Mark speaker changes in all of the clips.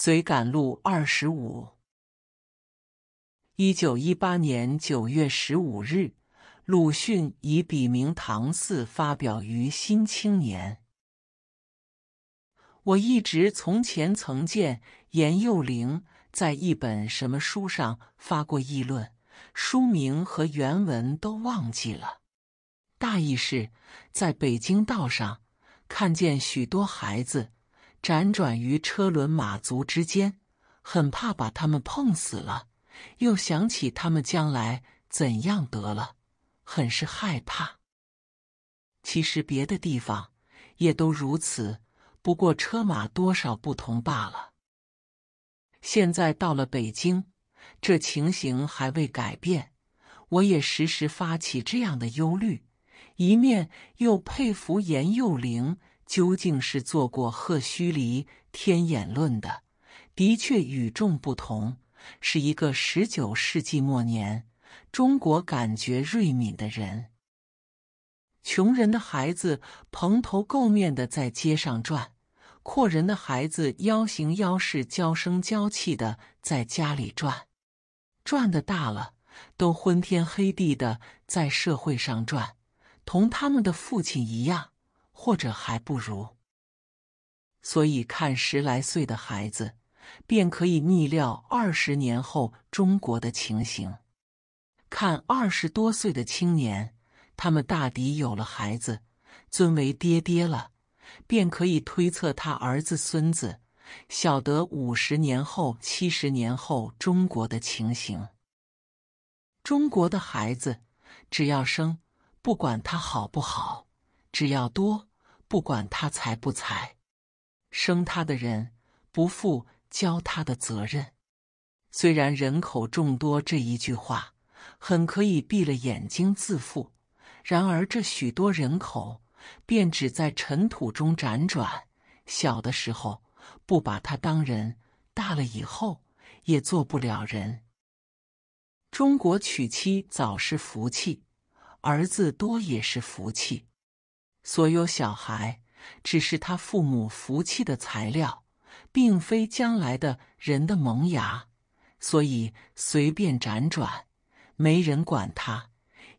Speaker 1: 随感录二十五。一九一八年九月十五日，鲁迅
Speaker 2: 以笔名唐四发表于《新青年》。我一直从前曾见严幼玲在一本什么书上发过议论，书名和原文都忘记了，大意是，在北京道上看见许多孩子。辗转于车轮马足之间，很怕把他们碰死了，又想起他们将来怎样得了，很是害怕。其实别的地方也都如此，不过车马多少不同罢了。现在到了北京，这情形还未改变，我也时时发起这样的忧虑，一面又佩服严幼玲。究竟是做过赫胥黎《天演论》的，的确与众不同，是一个十九世纪末年中国感觉锐敏的人。穷人的孩子蓬头垢面的在街上转，阔人的孩子腰形腰势娇声娇气的在家里转，转的大了都昏天黑地的在社会上转，同他们的父亲一样。或者还不如，所以看十来岁的孩子，便可以逆料二十年后中国的情形；看二十多岁的青年，他们大抵有了孩子，尊为爹爹了，便可以推测他儿子孙子晓得五十年后、七十年后中国的情形。中国的孩子，只要生，不管他好不好，只要多。不管他才不才，生他的人不负教他的责任。虽然人口众多这一句话很可以闭了眼睛自负，然而这许多人口便只在尘土中辗转。小的时候不把他当人，大了以后也做不了人。中国娶妻早是福气，儿子多也是福气。所有小孩只是他父母福气的材料，并非将来的人的萌芽，所以随便辗转，没人管他。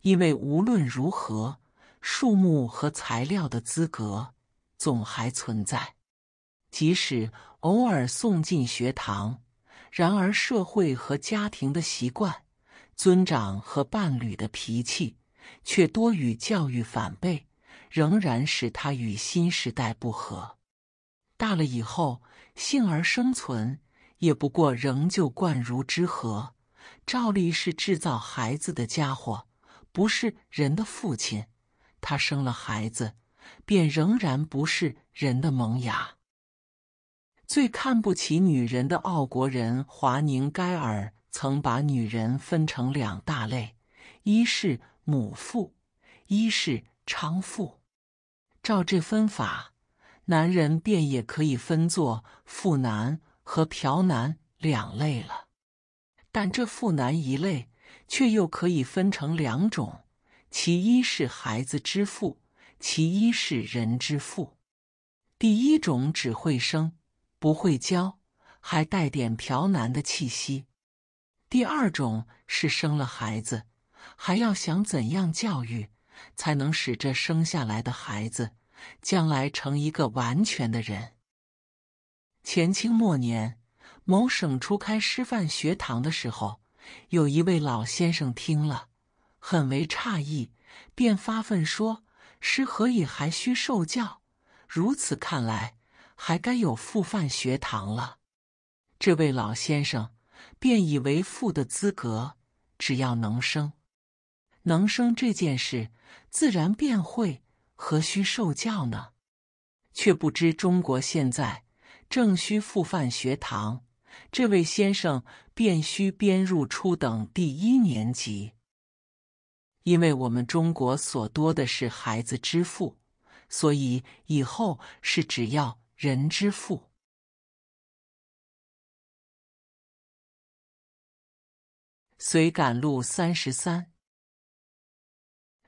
Speaker 2: 因为无论如何，树木和材料的资格总还存在，即使偶尔送进学堂，然而社会和家庭的习惯、尊长和伴侣的脾气，却多与教育反背。仍然使他与新时代不合。大了以后，幸而生存，也不过仍旧贯如之何。照例是制造孩子的家伙，不是人的父亲。他生了孩子，便仍然不是人的萌芽。最看不起女人的奥国人华宁·盖尔曾把女人分成两大类：一是母妇，一是娼妇。照这分法，男人便也可以分作妇男和嫖男两类了。但这妇男一类，却又可以分成两种：其一是孩子之父，其一是人之父。第一种只会生，不会教，还带点嫖男的气息；第二种是生了孩子，还要想怎样教育，才能使这生下来的孩子。将来成一个完全的人。前清末年，某省初开师范学堂的时候，有一位老先生听了，很为诧异，便发愤说：“师何以还需受教？如此看来，还该有复范学堂了。”这位老先生便以为父的资格，只要能生，能生这件事，自然便会。何须受教呢？却不知中国现在正需复范学堂，这位先生便需编入初等第一年级。因为我们中国所
Speaker 1: 多的是孩子之父，所以以后是只要人之父。随感录三十三，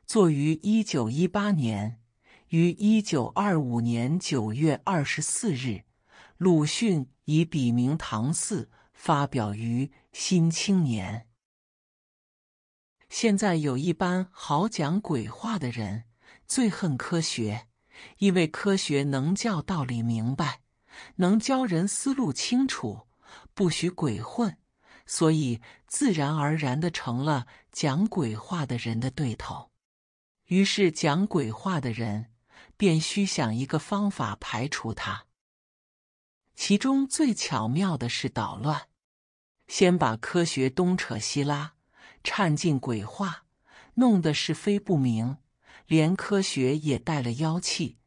Speaker 1: 作
Speaker 2: 于一九一八年。于一九二五年九月二十四日，鲁迅以笔名唐四发表于《新青年》。现在有一班好讲鬼话的人，最恨科学，因为科学能教道理明白，能教人思路清楚，不许鬼混，所以自然而然的成了讲鬼话的人的对头。于是讲鬼话的人。便需想一个方法排除它。其中最巧妙的是捣乱，先把科学东扯西拉，掺进鬼话，弄得是非不明，连科学也带了妖气。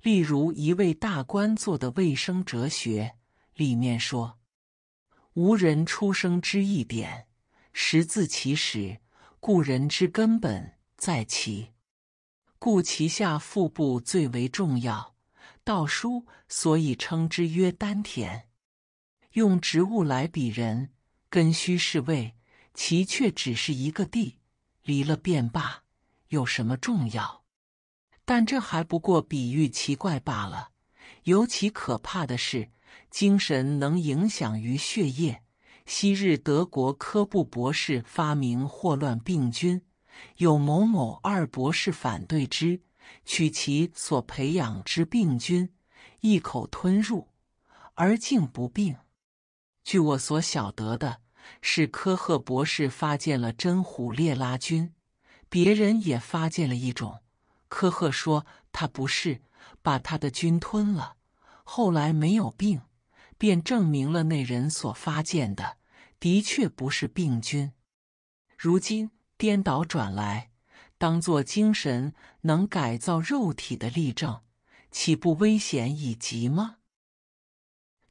Speaker 2: 例如一位大官做的卫生哲学里面说：“无人出生之一点，识字其实，故人之根本在其。”故其下腹部最为重要，道书所以称之曰丹田。用植物来比人，根须是胃，其却只是一个地，离了便罢，有什么重要？但这还不过比喻奇怪罢了。尤其可怕的是，精神能影响于血液。昔日德国科布博士发明霍乱病菌。有某某二博士反对之，取其所培养之病菌，一口吞入，而竟不病。据我所晓得的，是科赫博士发现了真虎列拉菌，别人也发现了一种。科赫说他不是把他的菌吞了，后来没有病，便证明了那人所发现的的确不是病菌。如今。颠倒转来，当做精神能改造肉体的例证，岂不危险已极吗？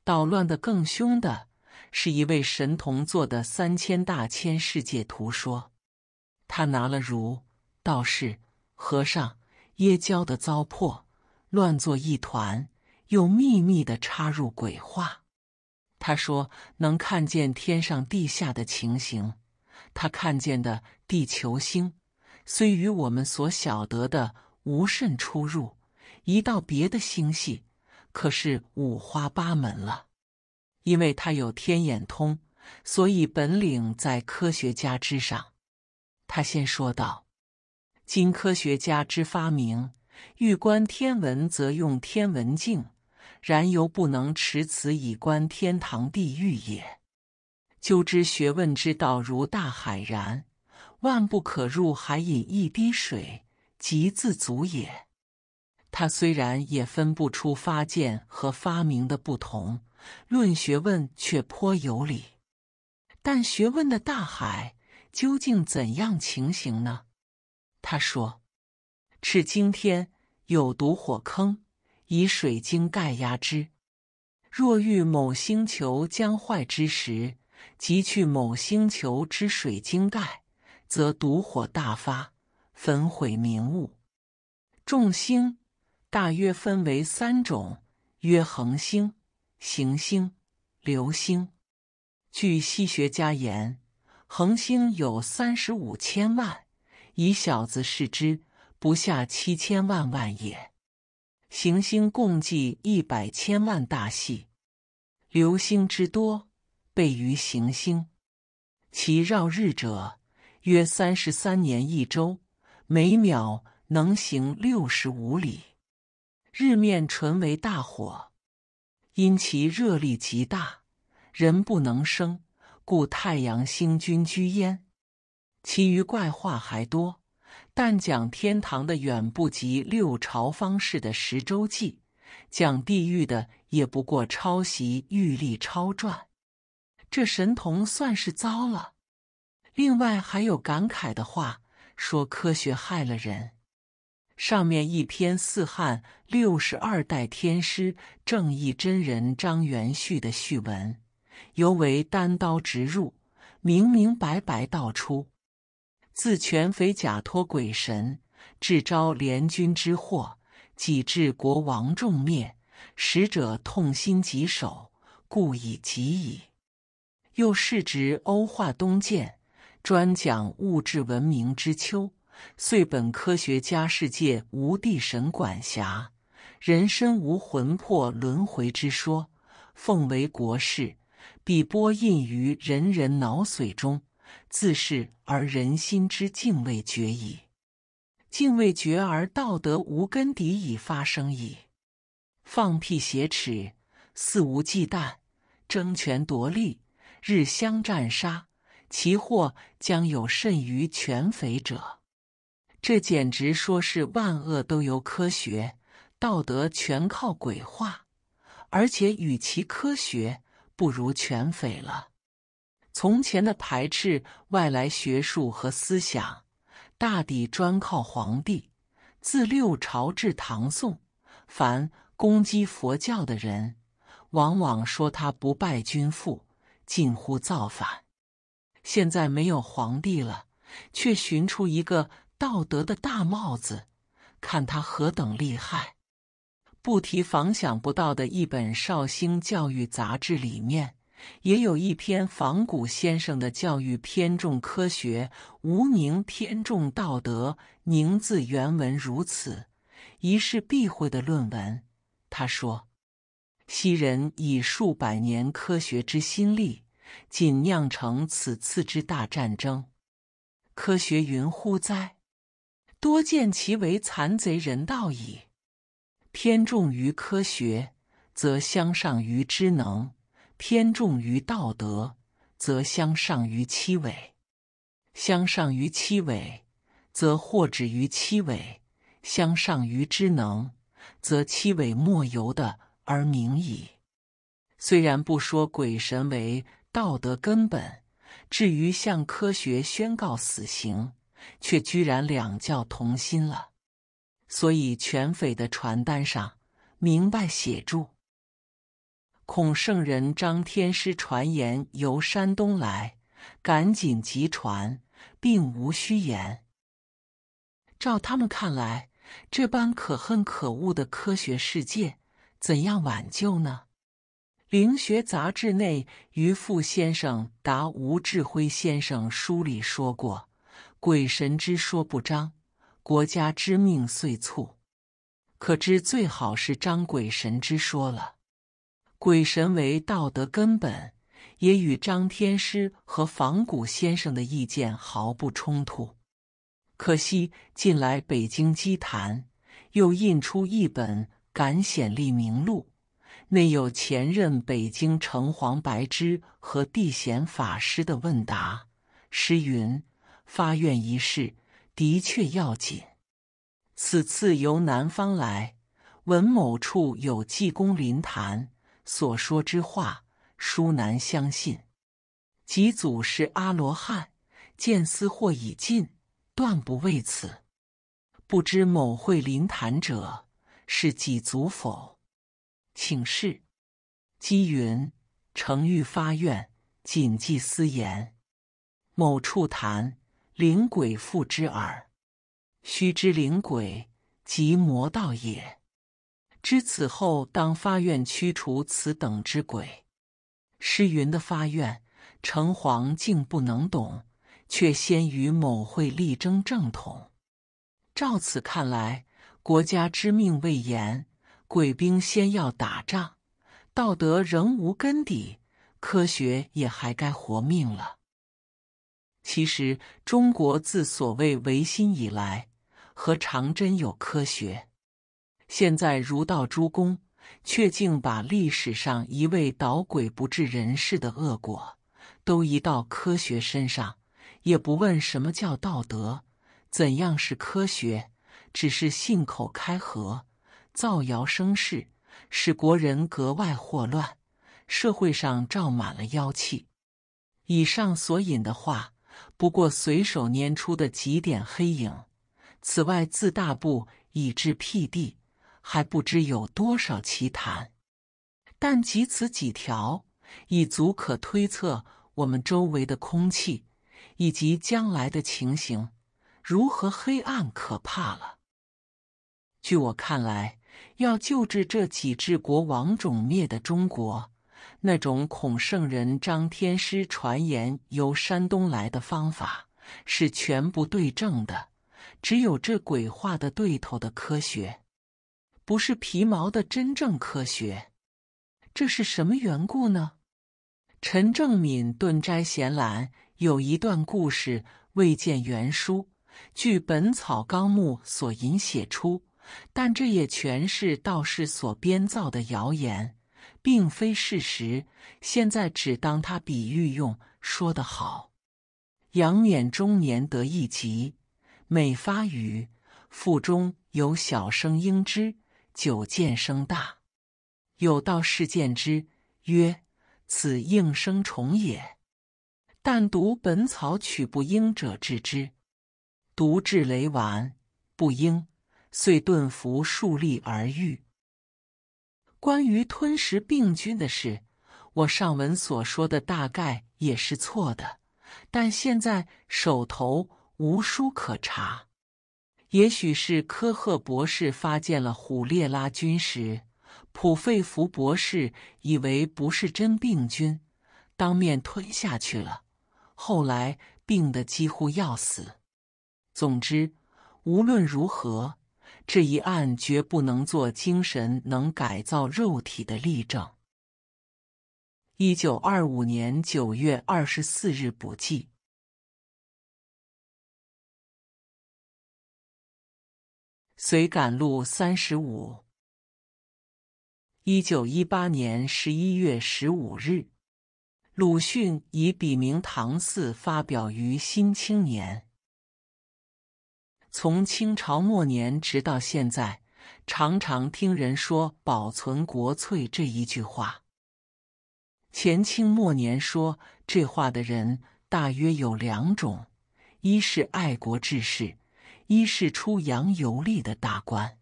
Speaker 2: 捣乱的更凶的是一位神童做的三千大千世界图，说他拿了儒、道士、和尚、耶教的糟粕，乱作一团，又秘密的插入鬼话。他说能看见天上地下的情形。他看见的地球星，虽与我们所晓得的无甚出入，一到别的星系，可是五花八门了。因为他有天眼通，所以本领在科学家之上。他先说道：“今科学家之发明，欲观天文，则用天文镜，然犹不能持此以观天堂地狱也。”就知学问之道如大海然，万不可入海饮一滴水，即自足也。他虽然也分不出发现和发明的不同，论学问却颇有理。但学问的大海究竟怎样情形呢？他说：“赤经天有毒火坑，以水晶盖压之。若遇某星球将坏之时。”即去某星球之水晶盖，则毒火大发，焚毁明物。众星大约分为三种，曰恒星、行星、流星。据西学家言，恒星有三十五千万，以小子视之，不下七千万万也。行星共计一百千万大系，流星之多。位于行星，其绕日者约三十三年一周，每秒能行六十五里。日面纯为大火，因其热力极大，人不能生，故太阳星君居焉。其余怪话还多，但讲天堂的远不及六朝方士的《十周记》，讲地狱的也不过抄袭《玉历超传》。这神童算是糟了。另外还有感慨的话，说科学害了人。上面一篇《四汉六十二代天师正义真人张元旭》的序文，尤为单刀直入，明明白白道出：自全匪假托鬼神，致招联军之祸，几致国亡重灭，使者痛心疾首，故以疾矣。又是指欧化东渐，专讲物质文明之秋，遂本科学家世界无地神管辖，人身无魂魄轮回之说，奉为国事，必播印于人人脑髓中，自是而人心之敬畏绝矣；敬畏绝而道德无根底已发生矣，放屁挟持，肆无忌惮，争权夺利。日相战杀，其祸将有甚于犬匪者。这简直说是万恶都由科学，道德全靠鬼话，而且与其科学不如犬匪了。从前的排斥外来学术和思想，大抵专靠皇帝。自六朝至唐宋，凡攻击佛教的人，往往说他不拜君父。近乎造反，现在没有皇帝了，却寻出一个道德的大帽子，看他何等厉害！不提防想不到的一本绍兴教育杂志里面，也有一篇仿古先生的教育偏重科学，无宁偏重道德，宁字原文如此，疑是避讳的论文。他说。昔人以数百年科学之心力，仅酿成此次之大战争。科学云乎哉？多见其为残贼人道矣。偏重于科学，则相上于知能；偏重于道德，则相上于七尾。相上于七尾，则获止于七尾；相上于知能，则七尾莫由的。而明矣。虽然不说鬼神为道德根本，至于向科学宣告死刑，却居然两教同心了。所以全匪的传单上明白写住：“孔圣人张天师传言由山东来，赶紧急传，并无虚言。”照他们看来，这般可恨可恶的科学世界。怎样挽救呢？《灵学杂志》内于富先生答吴志辉先生书里说过：“鬼神之说不张，国家之命遂促。可知最好是张鬼神之说了。鬼神为道德根本，也与张天师和仿古先生的意见毫不冲突。可惜近来北京基坛又印出一本。”感显立名录内有前任北京城隍白芝和地显法师的问答。诗云：“发愿一事的确要紧。此次由南方来，闻某处有济公临坛，所说之话殊难相信。即祖是阿罗汉，见思或已尽，断不为此。不知某会临坛者。”是几足否？请示。积云：诚欲发愿，谨记私言。某处谈灵鬼附之耳，须知灵鬼即魔道也。知此后当发愿驱除此等之鬼。诗云的发愿，诚隍竟不能懂，却先于某会力争正统。照此看来。国家之命未言，鬼兵先要打仗；道德仍无根底，科学也还该活命了。其实，中国自所谓维新以来，和长征有科学；现在儒道诸公，却竟把历史上一味捣鬼不治人事的恶果，都移到科学身上，也不问什么叫道德，怎样是科学。只是信口开河，造谣生事，使国人格外祸乱，社会上罩满了妖气。以上所引的话，不过随手拈出的几点黑影。此外自大部以至辟地，还不知有多少奇谈。但即此几条，已足可推测我们周围的空气，以及将来的情形如何黑暗可怕了。据我看来，要救治这几治国王种灭的中国，那种孔圣人、张天师传言由山东来的方法是全不对症的。只有这鬼话的对头的科学，不是皮毛的真正科学。这是什么缘故呢？陈正敏《顿斋闲览》有一段故事，未见原书，据《本草纲目》所引写出。但这也全是道士所编造的谣言，并非事实。现在只当他比喻用，说得好。杨冕中年得一疾，每发语，腹中有小声应之，久见声大。有道士见之，曰：“此应声虫也。”但读《本草》取不应者治之，读至雷丸，不应。遂顿服数立而愈。关于吞食病菌的事，我上文所说的大概也是错的，但现在手头无书可查。也许是科赫博士发现了虎列拉菌时，普费弗博士以为不是真病菌，当面吞下去了，后来病得几乎要死。总之，无论如何。这一案绝不能做精神能改造肉体的例证。
Speaker 1: 一九二五年九月二十四日补记。随感录三十五。一九一八年
Speaker 2: 十一月十五日，鲁迅以笔名唐四发表于《新青年》。从清朝末年直到现在，常常听人说“保存国粹”这一句话。前清末年说这话的人大约有两种：一是爱国志士，一是出洋游历的大官。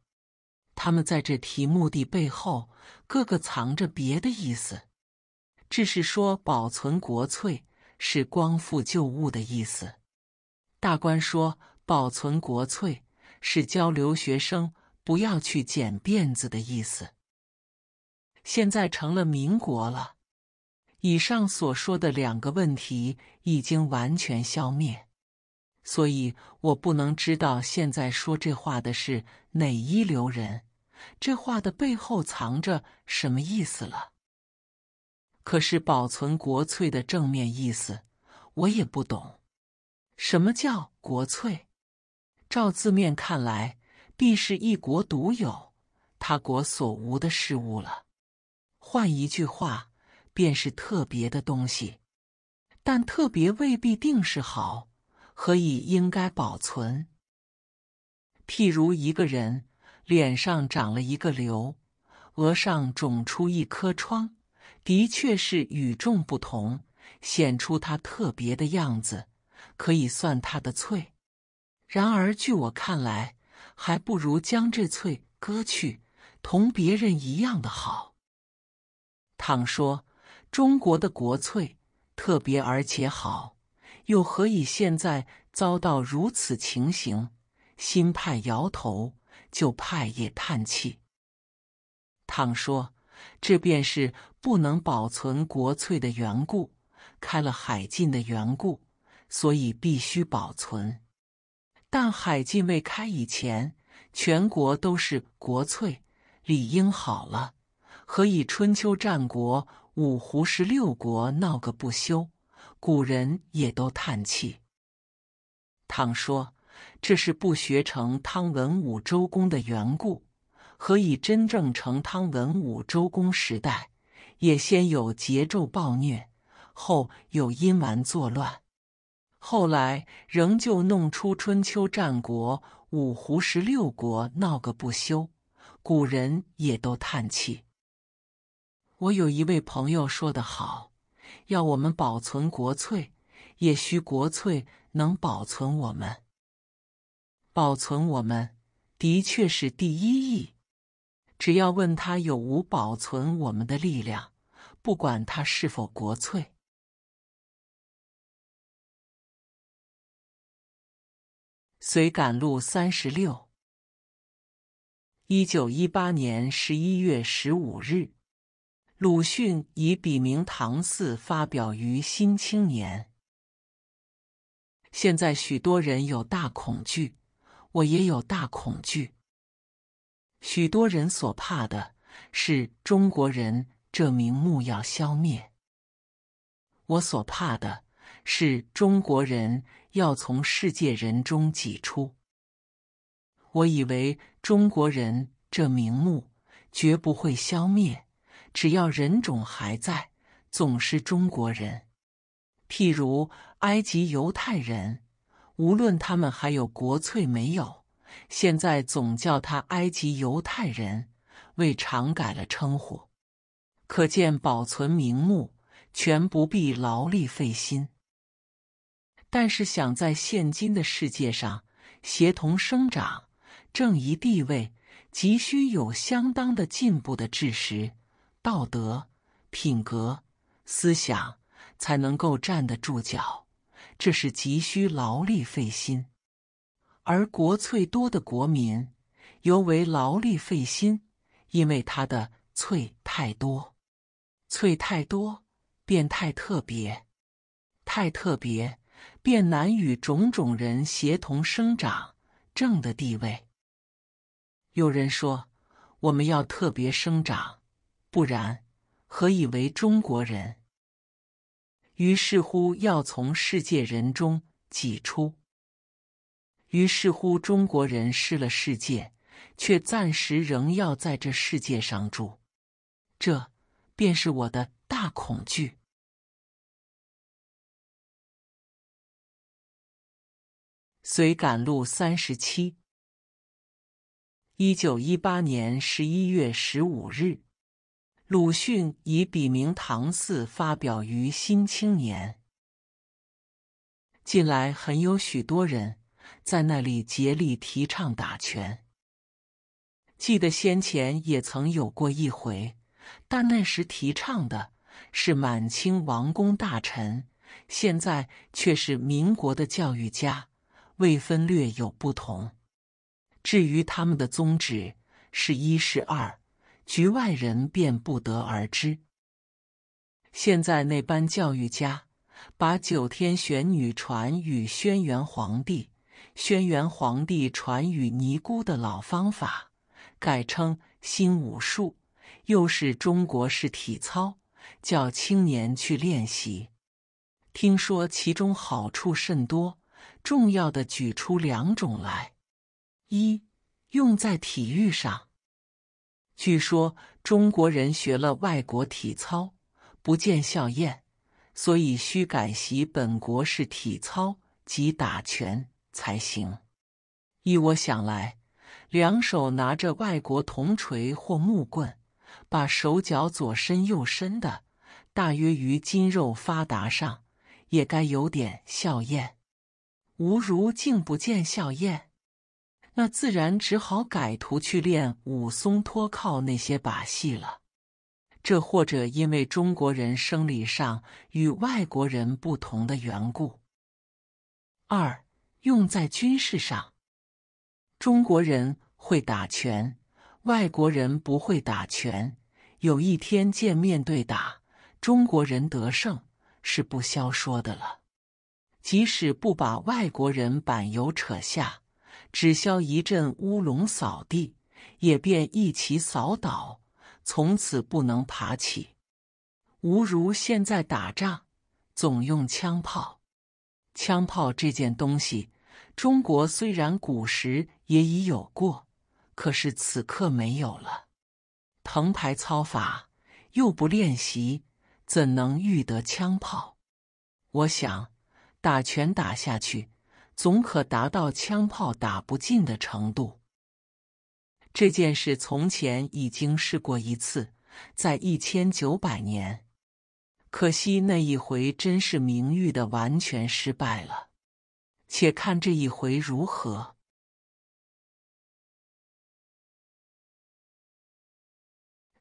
Speaker 2: 他们在这题目的背后，各个藏着别的意思。志士说“保存国粹”是光复旧物的意思；大官说。保存国粹是教留学生不要去剪辫子的意思。现在成了民国了，以上所说的两个问题已经完全消灭，所以我不能知道现在说这话的是哪一流人，这话的背后藏着什么意思了。可是保存国粹的正面意思，我也不懂，什么叫国粹？照字面看来，必是一国独有、他国所无的事物了。换一句话，便是特别的东西。但特别未必定是好，何以应该保存？譬如一个人脸上长了一个瘤，额上肿出一颗疮，的确是与众不同，显出他特别的样子，可以算他的粹。然而，据我看来，还不如将这翠割去，同别人一样的好。倘说中国的国粹特别而且好，又何以现在遭到如此情形？新派摇头，旧派也叹气。倘说这便是不能保存国粹的缘故，开了海禁的缘故，所以必须保存。但海禁未开以前，全国都是国粹，理应好了，何以春秋战国、五胡十六国闹个不休？古人也都叹气。倘说这是不学成汤文武周公的缘故，何以真正成汤文武周公时代，也先有桀纣暴虐，后有阴顽作乱？后来仍旧弄出春秋战国、五胡十六国，闹个不休，古人也都叹气。我有一位朋友说得好：“要我们保存国粹，也需国粹能保存我们。保存我们的确是第一义。只要问他有无保存我们的力量，
Speaker 1: 不管他是否国粹。”随感录三十六。一九一八年十一月十五日，鲁
Speaker 2: 迅以笔名唐四发表于《新青年》。现在许多人有大恐惧，我也有大恐惧。许多人所怕的是中国人这名目要消灭，我所怕的是中国人。要从世界人中挤出。我以为中国人这名目绝不会消灭，只要人种还在，总是中国人。譬如埃及犹太人，无论他们还有国粹没有，现在总叫他埃及犹太人，为常改了称呼。可见保存名目，全不必劳力费心。但是，想在现今的世界上协同生长、正一地位，急需有相当的进步的智识、道德、品格、思想，才能够站得住脚。这是急需劳力费心，而国粹多的国民尤为劳力费心，因为他的粹太多，粹太多便太特别，太特别。便难与种种人协同生长正的地位。有人说，我们要特别生长，不然何以为中国人？于是乎要从世界人中挤出。于是乎中国人失了世界，
Speaker 1: 却暂时仍要在这世界上住，这便是我的大恐惧。随赶路三十七。一九一八年十一月十五日，鲁迅以
Speaker 2: 笔名唐四发表于《新青年》。近来很有许多人在那里竭力提倡打拳。记得先前也曾有过一回，但那时提倡的是满清王公大臣，现在却是民国的教育家。未分略有不同，至于他们的宗旨是一是二，局外人便不得而知。现在那班教育家把九天玄女传与轩辕皇帝，轩辕皇帝传与尼姑的老方法，改称新武术，又是中国式体操，教青年去练习。听说其中好处甚多。重要的举出两种来：一用在体育上。据说中国人学了外国体操不见效验，所以须改习本国式体操及打拳才行。依我想来，两手拿着外国铜锤或木棍，把手脚左伸右伸的，大约于筋肉发达上也该有点效验。吴如竟不见笑靥，那自然只好改图去练武松脱靠那些把戏了。这或者因为中国人生理上与外国人不同的缘故。二用在军事上，中国人会打拳，外国人不会打拳。有一天见面对打，中国人得胜是不消说的了。即使不把外国人板油扯下，只消一阵乌龙扫地，也便一齐扫倒，从此不能爬起。无如现在打仗，总用枪炮。枪炮这件东西，中国虽然古时也已有过，可是此刻没有了。藤牌操法又不练习，怎能遇得枪炮？我想。打拳打下去，总可达到枪炮打不进的程度。这件事从前已经试过一次，在一千九百年，可惜那一回真是名誉的完全失败了。
Speaker 1: 且看这一回如何？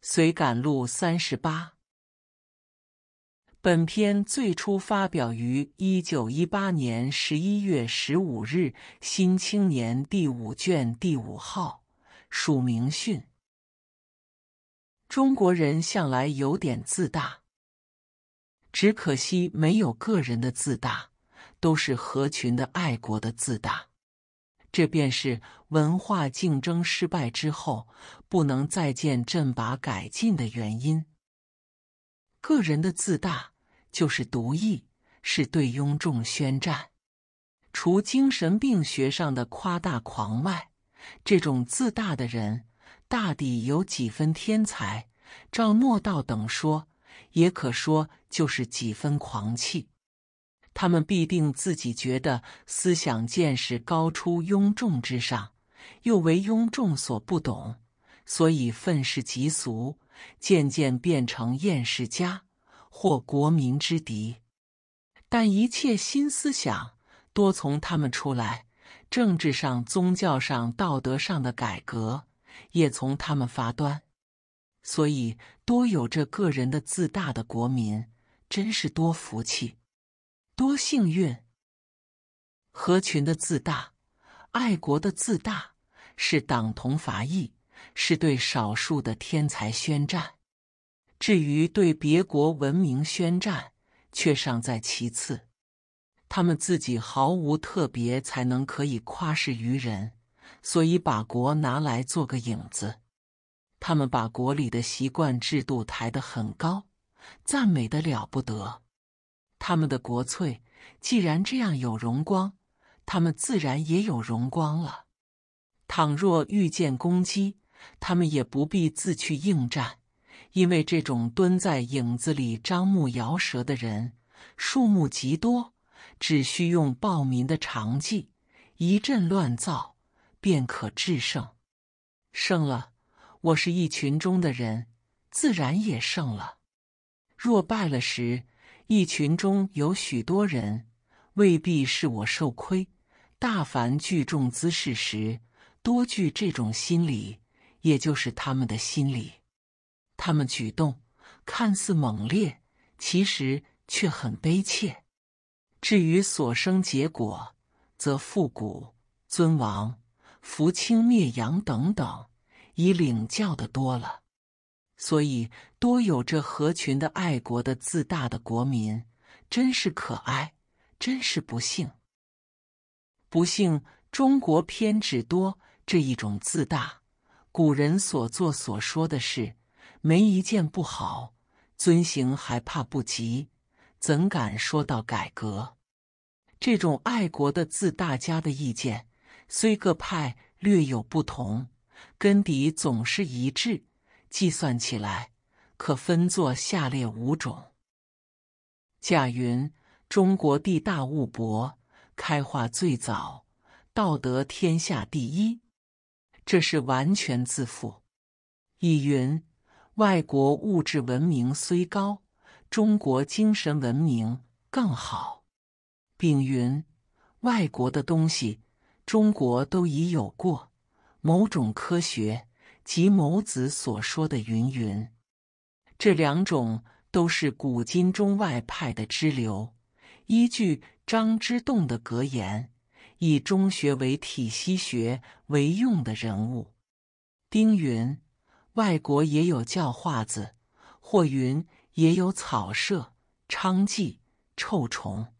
Speaker 1: 随感录三十八。本篇最初发表于一九一八年
Speaker 2: 十一月十五日《新青年》第五卷第五号，署名训。中国人向来有点自大，只可惜没有个人的自大，都是合群的、爱国的自大。这便是文化竞争失败之后不能再见阵拔改进的原因。个人的自大。就是独异，是对庸众宣战。除精神病学上的夸大狂外，这种自大的人大抵有几分天才。照诺道等说，也可说就是几分狂气。他们必定自己觉得思想见识高出庸众之上，又为庸众所不懂，所以愤世嫉俗，渐渐变成厌世家。或国民之敌，但一切新思想多从他们出来，政治上、宗教上、道德上的改革也从他们发端，所以多有这个人的自大的国民，真是多福气，多幸运。合群的自大，爱国的自大，是党同伐异，是对少数的天才宣战。至于对别国文明宣战，却尚在其次。他们自己毫无特别才能可以夸视于人，所以把国拿来做个影子。他们把国里的习惯制度抬得很高，赞美的了不得。他们的国粹既然这样有荣光，他们自然也有荣光了。倘若遇见攻击，他们也不必自去应战。因为这种蹲在影子里张目摇舌的人，数目极多，只需用暴民的长技一阵乱造，便可制胜。胜了，我是一群中的人，自然也胜了；若败了时，一群中有许多人，未必是我受亏。大凡聚众滋事时，多聚这种心理，也就是他们的心理。他们举动看似猛烈，其实却很悲切。至于所生结果，则复古、尊王、扶清灭洋等等，已领教的多了。所以多有这合群的、爱国的、自大的国民，真是可爱，真是不幸。不幸，中国偏执多这一种自大，古人所做所说的事。没一件不好，遵行还怕不及，怎敢说到改革？这种爱国的自大家的意见，虽各派略有不同，根底总是一致。计算起来，可分作下列五种：贾云，中国地大物博，开化最早，道德天下第一，这是完全自负。乙云。外国物质文明虽高，中国精神文明更好。丙云：外国的东西，中国都已有过。某种科学及某子所说的云云，这两种都是古今中外派的支流。依据张之洞的格言，以中学为体，西学为用的人物，丁云。外国也有叫化子，或云也有草舍、娼妓、臭虫，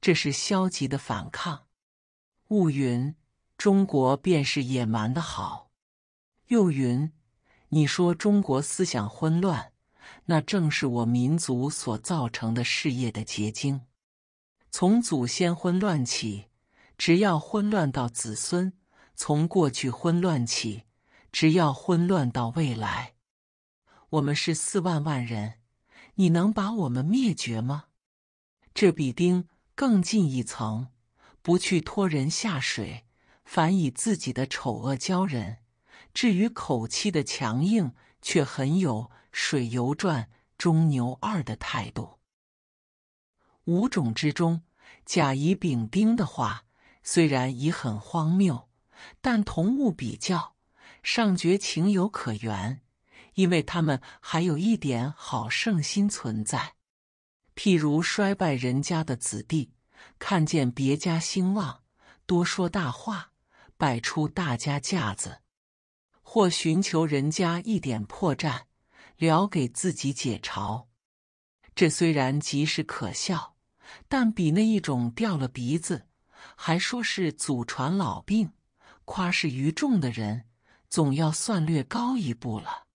Speaker 2: 这是消极的反抗。雾云，中国便是野蛮的好。又云，你说中国思想混乱，那正是我民族所造成的事业的结晶。从祖先混乱起，只要混乱到子孙；从过去混乱起。只要混乱到未来，我们是四万万人，你能把我们灭绝吗？这比丁更进一层，不去托人下水，反以自己的丑恶教人。至于口气的强硬，却很有《水游传》中牛二的态度。五种之中，甲乙丙丁的话虽然已很荒谬，但同物比较。上觉情有可原，因为他们还有一点好胜心存在。譬如衰败人家的子弟，看见别家兴旺，多说大话，摆出大家架子，或寻求人家一点破绽，聊给自己解嘲。这虽然极是可笑，但比那一种掉了鼻子，还说是祖传老病，夸是愚众的人。总要算略高一步了。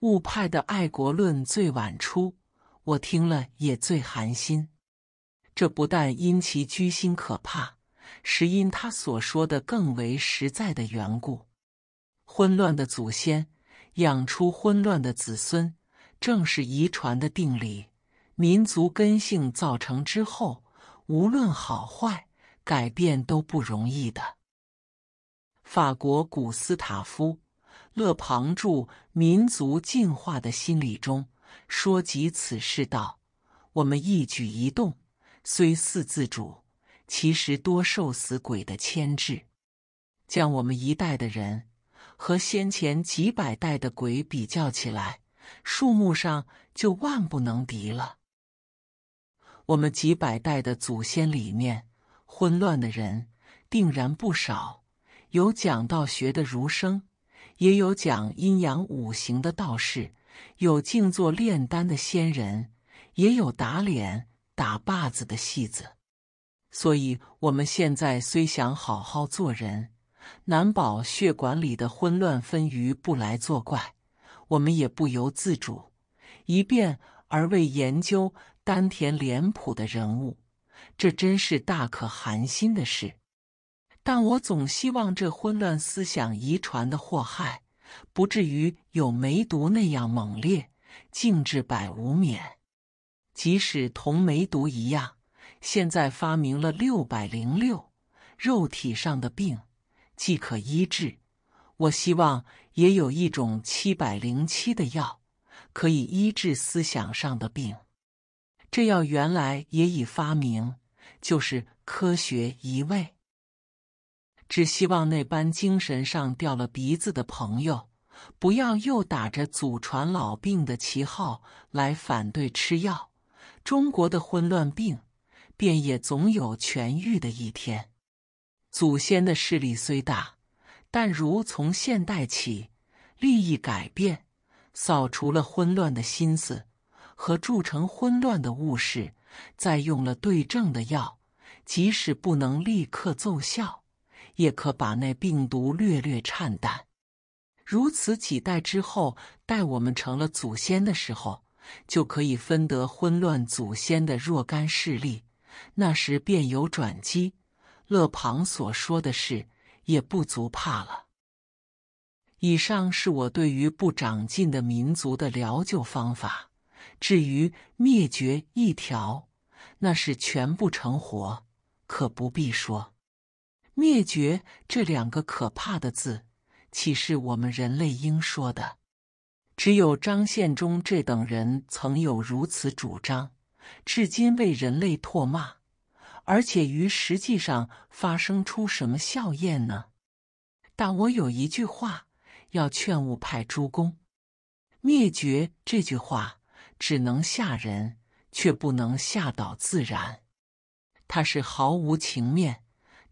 Speaker 2: 误派的爱国论最晚出，我听了也最寒心。这不但因其居心可怕，实因他所说的更为实在的缘故。混乱的祖先养出混乱的子孙，正是遗传的定理。民族根性造成之后，无论好坏，改变都不容易的。法国古斯塔夫·勒庞著《民族进化的心理》中说及此事道：“我们一举一动虽似自主，其实多受死鬼的牵制。将我们一代的人和先前几百代的鬼比较起来，数目上就万不能敌了。我们几百代的祖先里面，混乱的人定然不少。”有讲道学的儒生，也有讲阴阳五行的道士，有静坐炼丹的仙人，也有打脸打把子的戏子。所以，我们现在虽想好好做人，难保血管里的混乱纷纭不来作怪。我们也不由自主，一变而为研究丹田脸谱的人物，这真是大可寒心的事。但我总希望这混乱思想遗传的祸害，不至于有梅毒那样猛烈，竟至百无免。即使同梅毒一样，现在发明了六百零六，肉体上的病，即可医治。我希望也有一种七百零七的药，可以医治思想上的病。这药原来也已发明，就是科学移位。只希望那般精神上掉了鼻子的朋友，不要又打着祖传老病的旗号来反对吃药。中国的混乱病，便也总有痊愈的一天。祖先的势力虽大，但如从现代起，利益改变，扫除了混乱的心思和铸成混乱的物事，再用了对症的药，即使不能立刻奏效。也可把那病毒略略颤淡，如此几代之后，待我们成了祖先的时候，就可以分得混乱祖先的若干势力，那时便有转机。勒庞所说的事也不足怕了。以上是我对于不长进的民族的疗救方法。至于灭绝一条，那是全不成活，可不必说。灭绝这两个可怕的字，岂是我们人类应说的？只有张献忠这等人曾有如此主张，至今为人类唾骂。而且于实际上发生出什么效验呢？但我有一句话要劝悟派诸公：灭绝这句话只能吓人，却不能吓倒自然。他是毫无情面。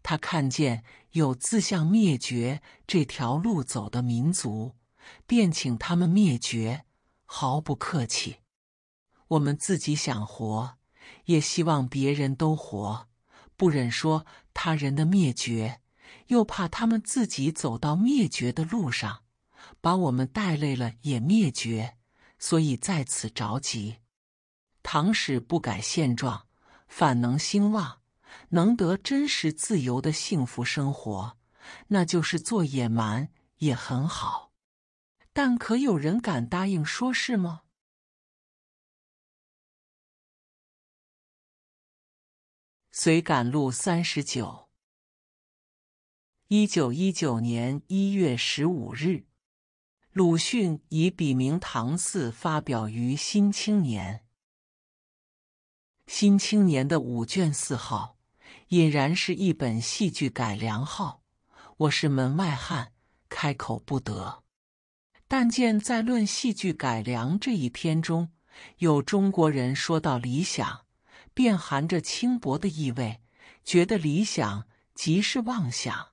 Speaker 2: 他看见有自向灭绝这条路走的民族，便请他们灭绝，毫不客气。我们自己想活，也希望别人都活，不忍说他人的灭绝，又怕他们自己走到灭绝的路上，把我们带累了也灭绝，所以在此着急。唐史不改现状，反能兴旺。能得真实自由的幸福生活，那就是做野蛮
Speaker 1: 也很好。但可有人敢答应说是吗？随感录三十九，一九一九年一月
Speaker 2: 十五日，鲁迅以笔名唐四发表于《新青年》《新青年》的五卷四号。俨然是一本戏剧改良号，我是门外汉，开口不得。但见在论戏剧改良这一篇中，有中国人说到理想，便含着轻薄的意味，觉得理想即是妄想，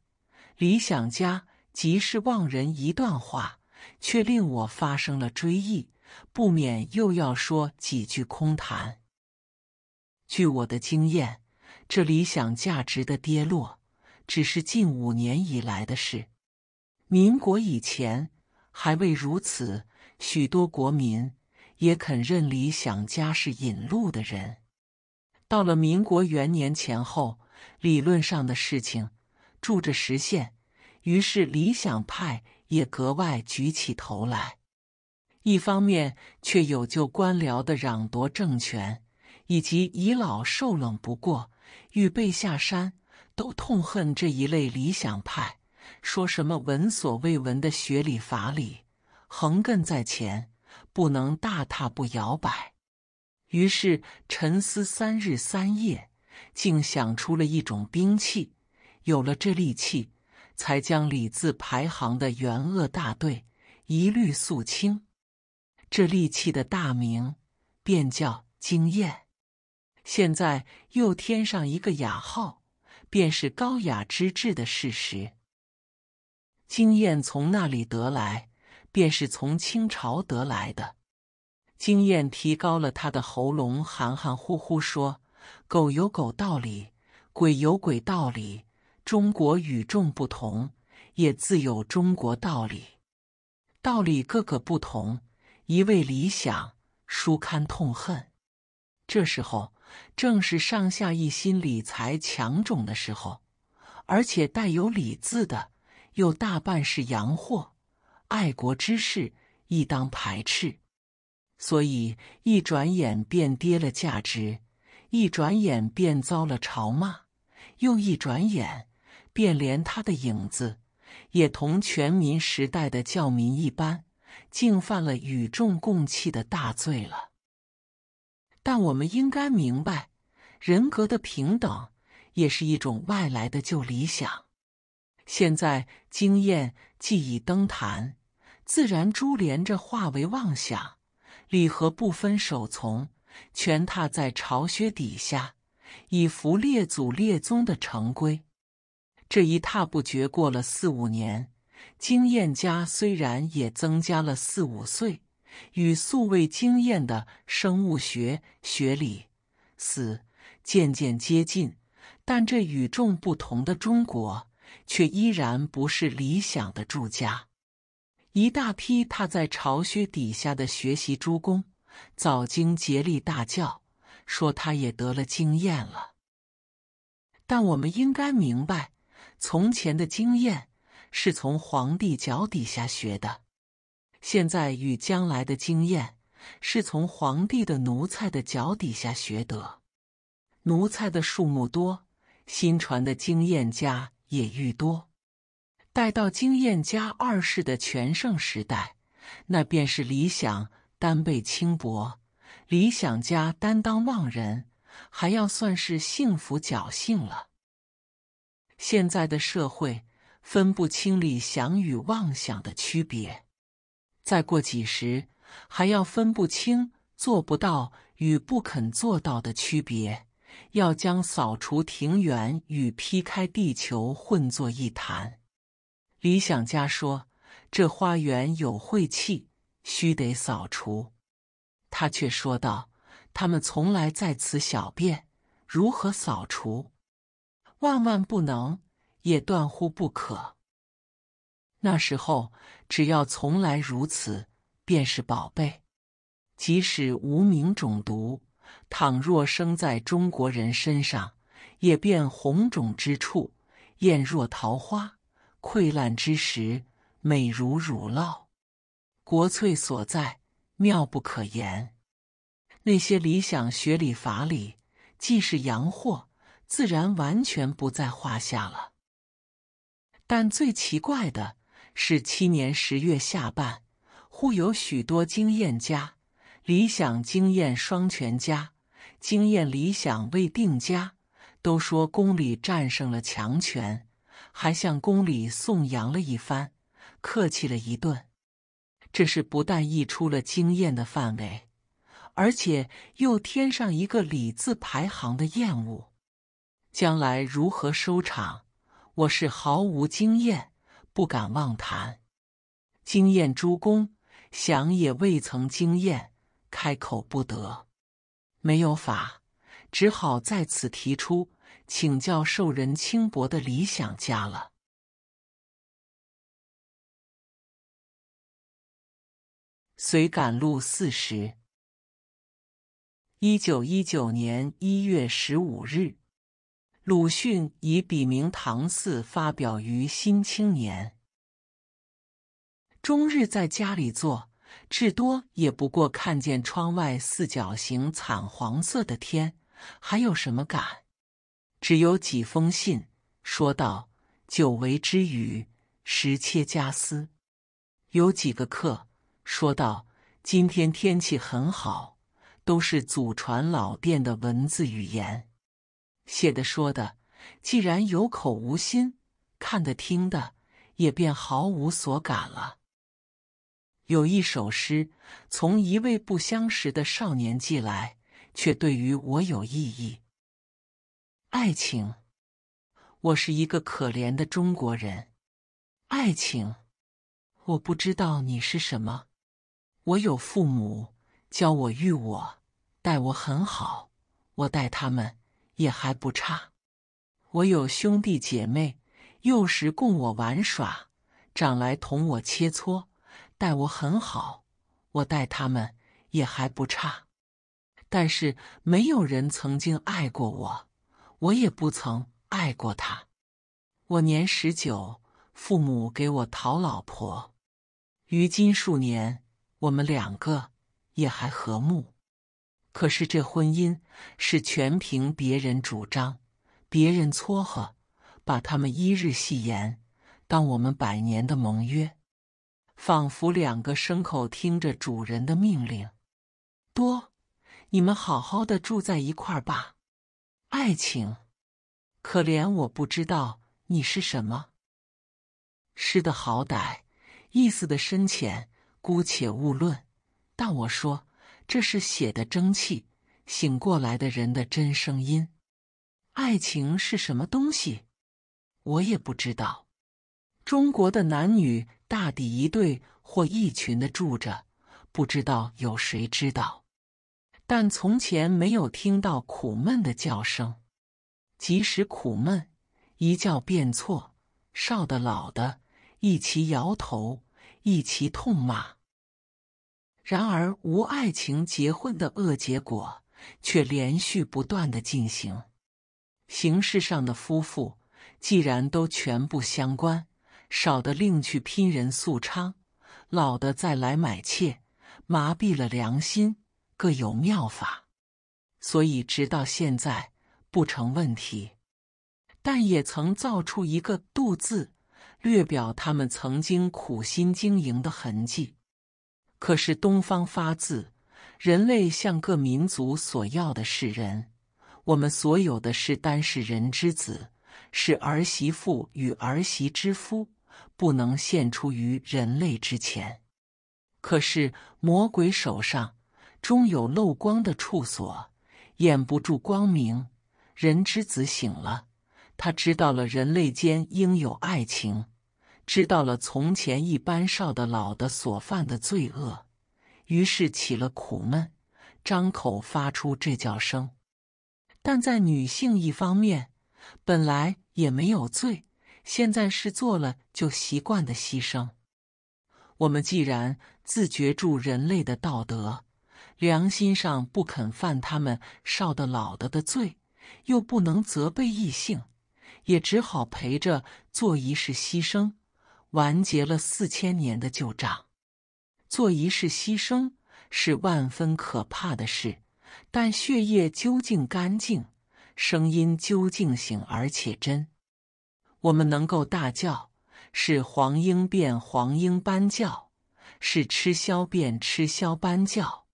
Speaker 2: 理想家即是妄人。一段话却令我发生了追忆，不免又要说几句空谈。据我的经验。这理想价值的跌落，只是近五年以来的事。民国以前还未如此，许多国民也肯认理想家是引路的人。到了民国元年前后，理论上的事情住着实现，于是理想派也格外举起头来。一方面却有就官僚的攘夺政权，以及遗老受冷不过。预备下山，都痛恨这一类理想派，说什么闻所未闻的学理法理，横亘在前，不能大踏步摇摆。于是沉思三日三夜，竟想出了一种兵器。有了这利器，才将李字排行的元恶大队一律肃清。这利器的大名，便叫经验。现在又添上一个雅号，便是高雅之至的事实。经验从那里得来，便是从清朝得来的。经验提高了他的喉咙，含含糊糊说：“狗有狗道理，鬼有鬼道理，中国与众不同，也自有中国道理。道理各个不同，一味理想，殊堪痛恨。”这时候。正是上下一心理财强种的时候，而且带有“理”字的，又大半是洋货，爱国之士亦当排斥。所以一转眼便跌了价值，一转眼便遭了嘲骂，又一转眼便连他的影子，也同全民时代的教民一般，竟犯了与众共弃的大罪了。但我们应该明白，人格的平等也是一种外来的旧理想。现在经验既已登坛，自然珠连着化为妄想，礼和不分首从，全踏在巢穴底下，以服列祖列宗的成规。这一踏不觉过了四五年，经验家虽然也增加了四五岁。与素未经验的生物学学理死渐渐接近，但这与众不同的中国却依然不是理想的住家。一大批他在巢穴底下的学习诸公，早经竭力大叫，说他也得了经验了。但我们应该明白，从前的经验是从皇帝脚底下学的。现在与将来的经验是从皇帝的奴才的脚底下学得，奴才的数目多，新传的经验家也愈多。待到经验家二世的全盛时代，那便是理想单被轻薄，理想家担当妄人，还要算是幸福侥幸了。现在的社会分不清理想与妄想的区别。再过几时，还要分不清做不到与不肯做到的区别，要将扫除庭园与劈开地球混作一谈。理想家说这花园有晦气，须得扫除。他却说道：“他们从来在此小便，如何扫除？万万不能，也断乎不可。”那时候，只要从来如此，便是宝贝。即使无名种毒，倘若生在中国人身上，也变红肿之处艳若桃花，溃烂之时美如乳酪。国粹所在，妙不可言。那些理想学理法理，既是洋货，自然完全不在话下了。但最奇怪的。是七年十月下半，忽有许多经验家，理想经验双全家，经验理想未定家，都说宫里战胜了强权，还向宫里颂扬了一番，客气了一顿。这是不但溢出了经验的范围，而且又添上一个礼字排行的厌恶。将来如何收场，我是毫无经验。不敢妄谈，惊艳诸公，想也未曾惊艳，开口不得，没有法，只好在此提出请教
Speaker 1: 受人轻薄的理想家了。随赶路四十。一九一九年一月十五日。鲁
Speaker 2: 迅以笔名唐四发表于《新青年》。终日在家里坐，至多也不过看见窗外四角形惨黄色的天，还有什么感？只有几封信，说道：“久违之语，时切家思；有几个客，说道：“今天天气很好，都是祖传老店的文字语言。写的说的，既然有口无心，看的听的也便毫无所感了。有一首诗，从一位不相识的少年寄来，却对于我有意义。爱情，我是一个可怜的中国人。爱情，我不知道你是什么。我有父母教我育我，待我很好，我待他们。也还不差，我有兄弟姐妹，幼时供我玩耍，长来同我切磋，待我很好，我待他们也还不差。但是没有人曾经爱过我，我也不曾爱过他。我年十九，父母给我讨老婆，于今数年，我们两个也还和睦。可是这婚姻是全凭别人主张，别人撮合，把他们一日戏言，当我们百年的盟约，仿佛两个牲口听着主人的命令。多，你们好好的住在一块儿吧。爱情，可怜我不知道你是什么，诗的好歹，意思的深浅，姑且勿论，但我说。这是血的蒸汽，醒过来的人的真声音。爱情是什么东西？我也不知道。中国的男女大抵一对或一群的住着，不知道有谁知道。但从前没有听到苦闷的叫声，即使苦闷，一叫便错，少的老的一齐摇头，一齐痛骂。然而，无爱情结婚的恶结果却连续不断的进行。形式上的夫妇既然都全部相关，少的另去拼人素娼，老的再来买妾，麻痹了良心，各有妙法，所以直到现在不成问题。但也曾造出一个“度”字，略表他们曾经苦心经营的痕迹。可是东方发字，人类向各民族索要的是人，我们所有的是单是人之子，是儿媳妇与儿媳之夫，不能献出于人类之前。可是魔鬼手上终有漏光的处所，掩不住光明。人之子醒了，他知道了人类间应有爱情。知道了从前一般少的老的所犯的罪恶，于是起了苦闷，张口发出这叫声。但在女性一方面，本来也没有罪，现在是做了就习惯的牺牲。我们既然自觉住人类的道德，良心上不肯犯他们少的老的的罪，又不能责备异性，也只好陪着做一世牺牲。完结了四千年的旧账，做一世牺牲是万分可怕的事。但血液究竟干净，声音究竟醒而且真，我们能够大叫，是黄莺变黄莺般叫，是吃枭变吃枭般叫。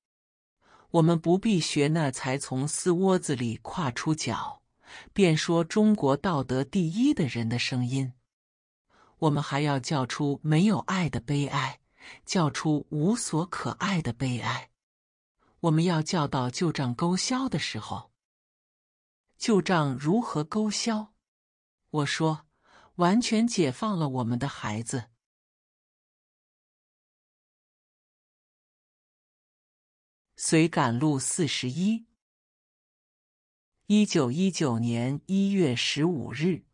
Speaker 2: 我们不必学那才从丝窝子里跨出脚，便说中国道德第一的人的声音。我们还要叫出没有爱的悲哀，叫出无所可爱的悲哀。我们要叫到旧账勾销的时候，旧账如何勾销？
Speaker 1: 我说，完全解放了我们的孩子。随感录四十一，一九一九年一月十
Speaker 2: 五日。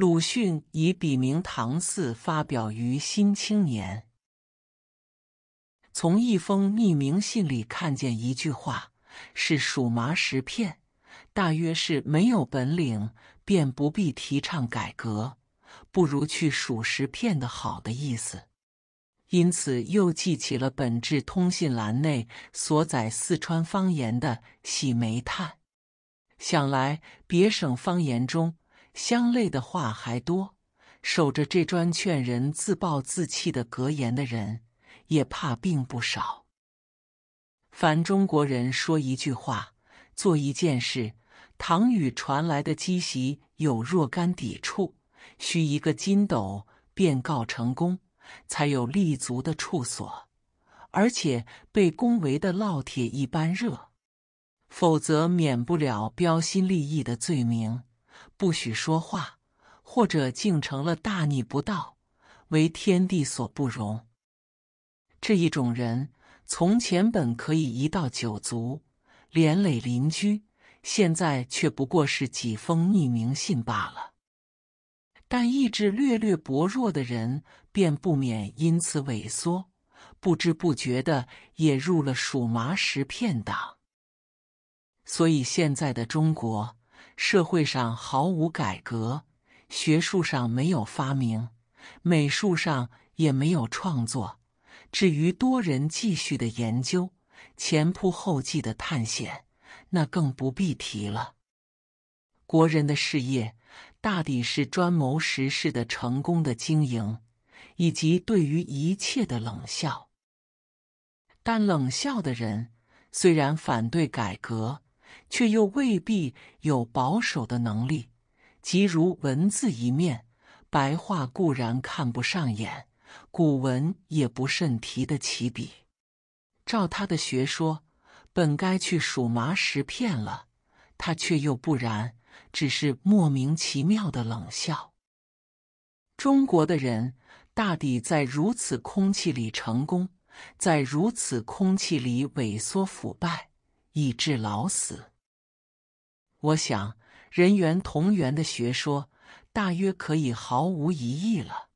Speaker 2: 鲁迅以笔名唐四发表于《新青年》。从一封匿名信里看见一句话，是“数麻十片”，大约是没有本领，便不必提倡改革，不如去数十片的好的意思。因此又记起了本质通信栏内所载四川方言的“洗煤炭”，想来别省方言中。相类的话还多，守着这专劝人自暴自弃的格言的人，也怕并不少。凡中国人说一句话、做一件事，唐语传来的积习有若干抵触，需一个筋斗便告成功，才有立足的处所，而且被恭维的烙铁一般热，否则免不了标新立异的罪名。不许说话，或者竟成了大逆不道，为天地所不容。这一种人，从前本可以一道九族，连累邻居，现在却不过是几封匿名信罢了。但意志略略薄弱的人，便不免因此萎缩，不知不觉的也入了数麻石片党。所以现在的中国。社会上毫无改革，学术上没有发明，美术上也没有创作。至于多人继续的研究，前仆后继的探险，那更不必提了。国人的事业，大抵是专谋时事的成功、的经营，以及对于一切的冷笑。但冷笑的人，虽然反对改革。却又未必有保守的能力，即如文字一面，白话固然看不上眼，古文也不甚提得起笔。照他的学说，本该去数麻石片了，他却又不然，只是莫名其妙的冷笑。中国的人大抵在如此空气里成功，在如此空气里萎缩腐败，以致老死。我想，人猿同源的学说大约可以毫无疑义了。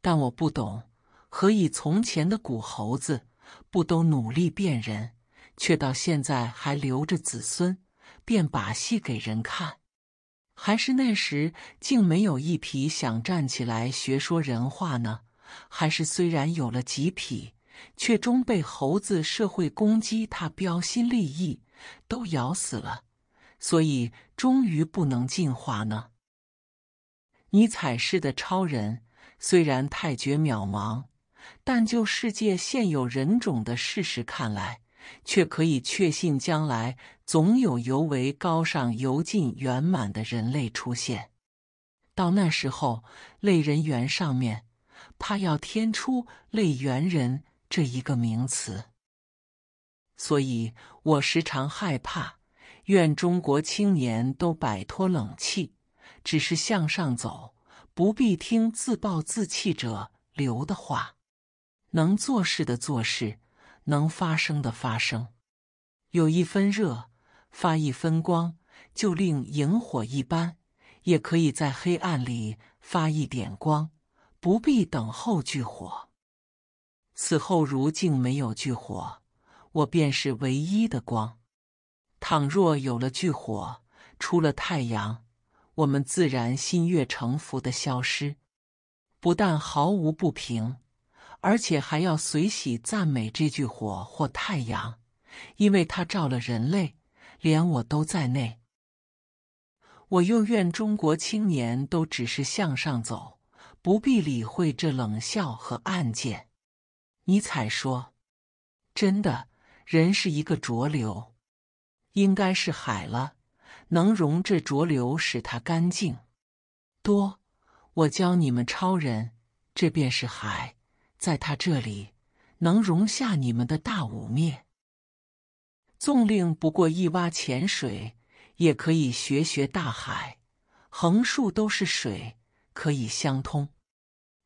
Speaker 2: 但我不懂，何以从前的古猴子不都努力辨人，却到现在还留着子孙，变把戏给人看？还是那时竟没有一匹想站起来学说人话呢？还是虽然有了几匹，却终被猴子社会攻击，他标新立异，都咬死了？所以，终于不能进化呢？尼采式的超人虽然太觉渺茫，但就世界现有人种的事实看来，却可以确信将来总有尤为高尚、尤尽圆满的人类出现。到那时候，类人猿上面，他要添出类猿人这一个名词。所以我时常害怕。愿中国青年都摆脱冷气，只是向上走，不必听自暴自弃者流的话。能做事的做事，能发声的发声，有一分热，发一分光，就令萤火一般，也可以在黑暗里发一点光，不必等候炬火。此后如竟没有炬火，我便是唯一的光。倘若有了炬火，出了太阳，我们自然心悦诚服的消失，不但毫无不平，而且还要随喜赞美这句火或太阳，因为它照了人类，连我都在内。我又愿中国青年都只是向上走，不必理会这冷笑和暗箭。尼采说：“真的人是一个浊流。”应该是海了，能溶这浊流，使它干净。多，我教你们超人，这便是海，在他这里能容下你们的大五灭。纵令不过一洼浅水，也可以学学大海，横竖都是水，可以相通。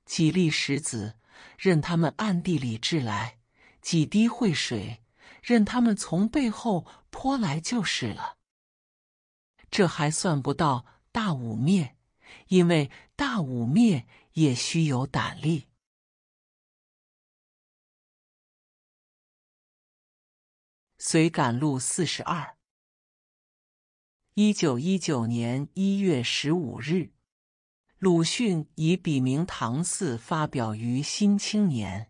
Speaker 2: 几粒石子，任他们暗地里掷来；几滴汇水，任他们从背后。泼来就是了。这还算不到大五
Speaker 1: 灭，因为大五灭也需有胆力。随感录四十二，一九一九年一月十
Speaker 2: 五日，鲁迅以笔名唐四发表于《新青年》。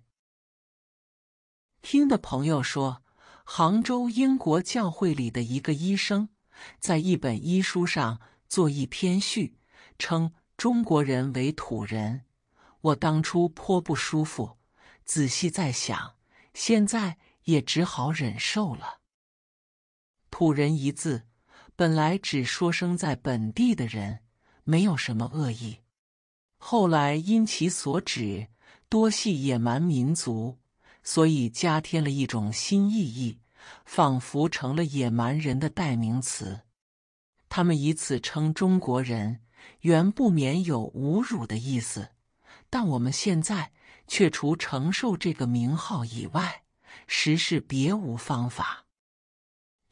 Speaker 2: 听的朋友说。杭州英国教会里的一个医生，在一本医书上做一篇序，称中国人为“土人”。我当初颇不舒服，仔细再想，现在也只好忍受了。“土人”一字，本来只说生在本地的人，没有什么恶意。后来因其所指多系野蛮民族。所以加添了一种新意义，仿佛成了野蛮人的代名词。他们以此称中国人，原不免有侮辱的意思。但我们现在却除承受这个名号以外，实是别无方法。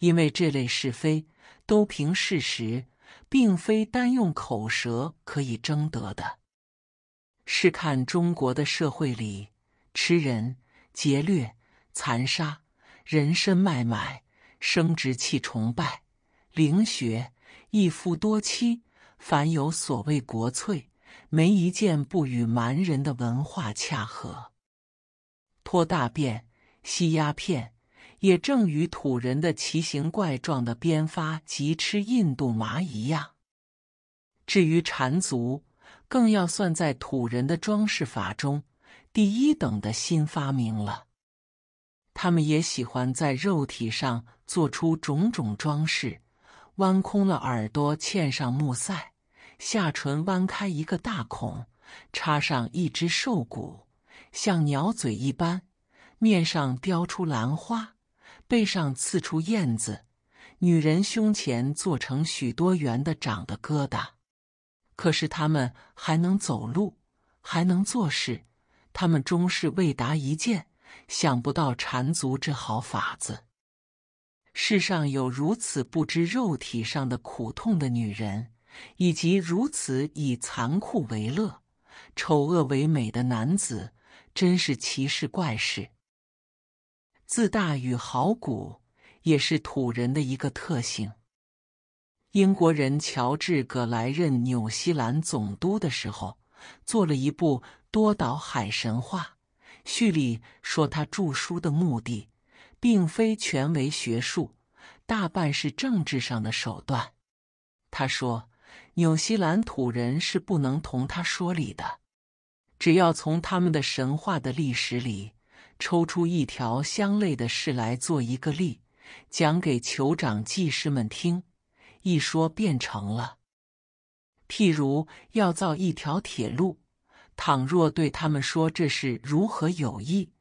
Speaker 2: 因为这类是非都凭事实，并非单用口舌可以争得的。是看中国的社会里吃人。劫掠、残杀、人身卖买、生殖器崇拜、灵学、一夫多妻，凡有所谓国粹，没一件不与蛮人的文化洽合。拖大便、吸鸦片，也正与土人的奇形怪状的编发及吃印度麻一样。至于缠足，更要算在土人的装饰法中。第一等的新发明了，他们也喜欢在肉体上做出种种装饰：弯空了耳朵，嵌上木塞；下唇弯开一个大孔，插上一只兽骨，像鸟嘴一般；面上雕出兰花，背上刺出燕子；女人胸前做成许多圆的长的疙瘩。可是他们还能走路，还能做事。他们终是未达一见，想不到缠足这好法子。世上有如此不知肉体上的苦痛的女人，以及如此以残酷为乐、丑恶为美的男子，真是奇事怪事。自大与好古也是土人的一个特性。英国人乔治·葛莱任纽西兰总督的时候。做了一部多岛海神话，序里说他著书的目的，并非全为学术，大半是政治上的手段。他说，纽西兰土人是不能同他说理的，只要从他们的神话的历史里抽出一条相类的事来做一个例，讲给酋长技师们听，一说便成了。譬如要造一条铁路，倘若对他们说这是如何有益，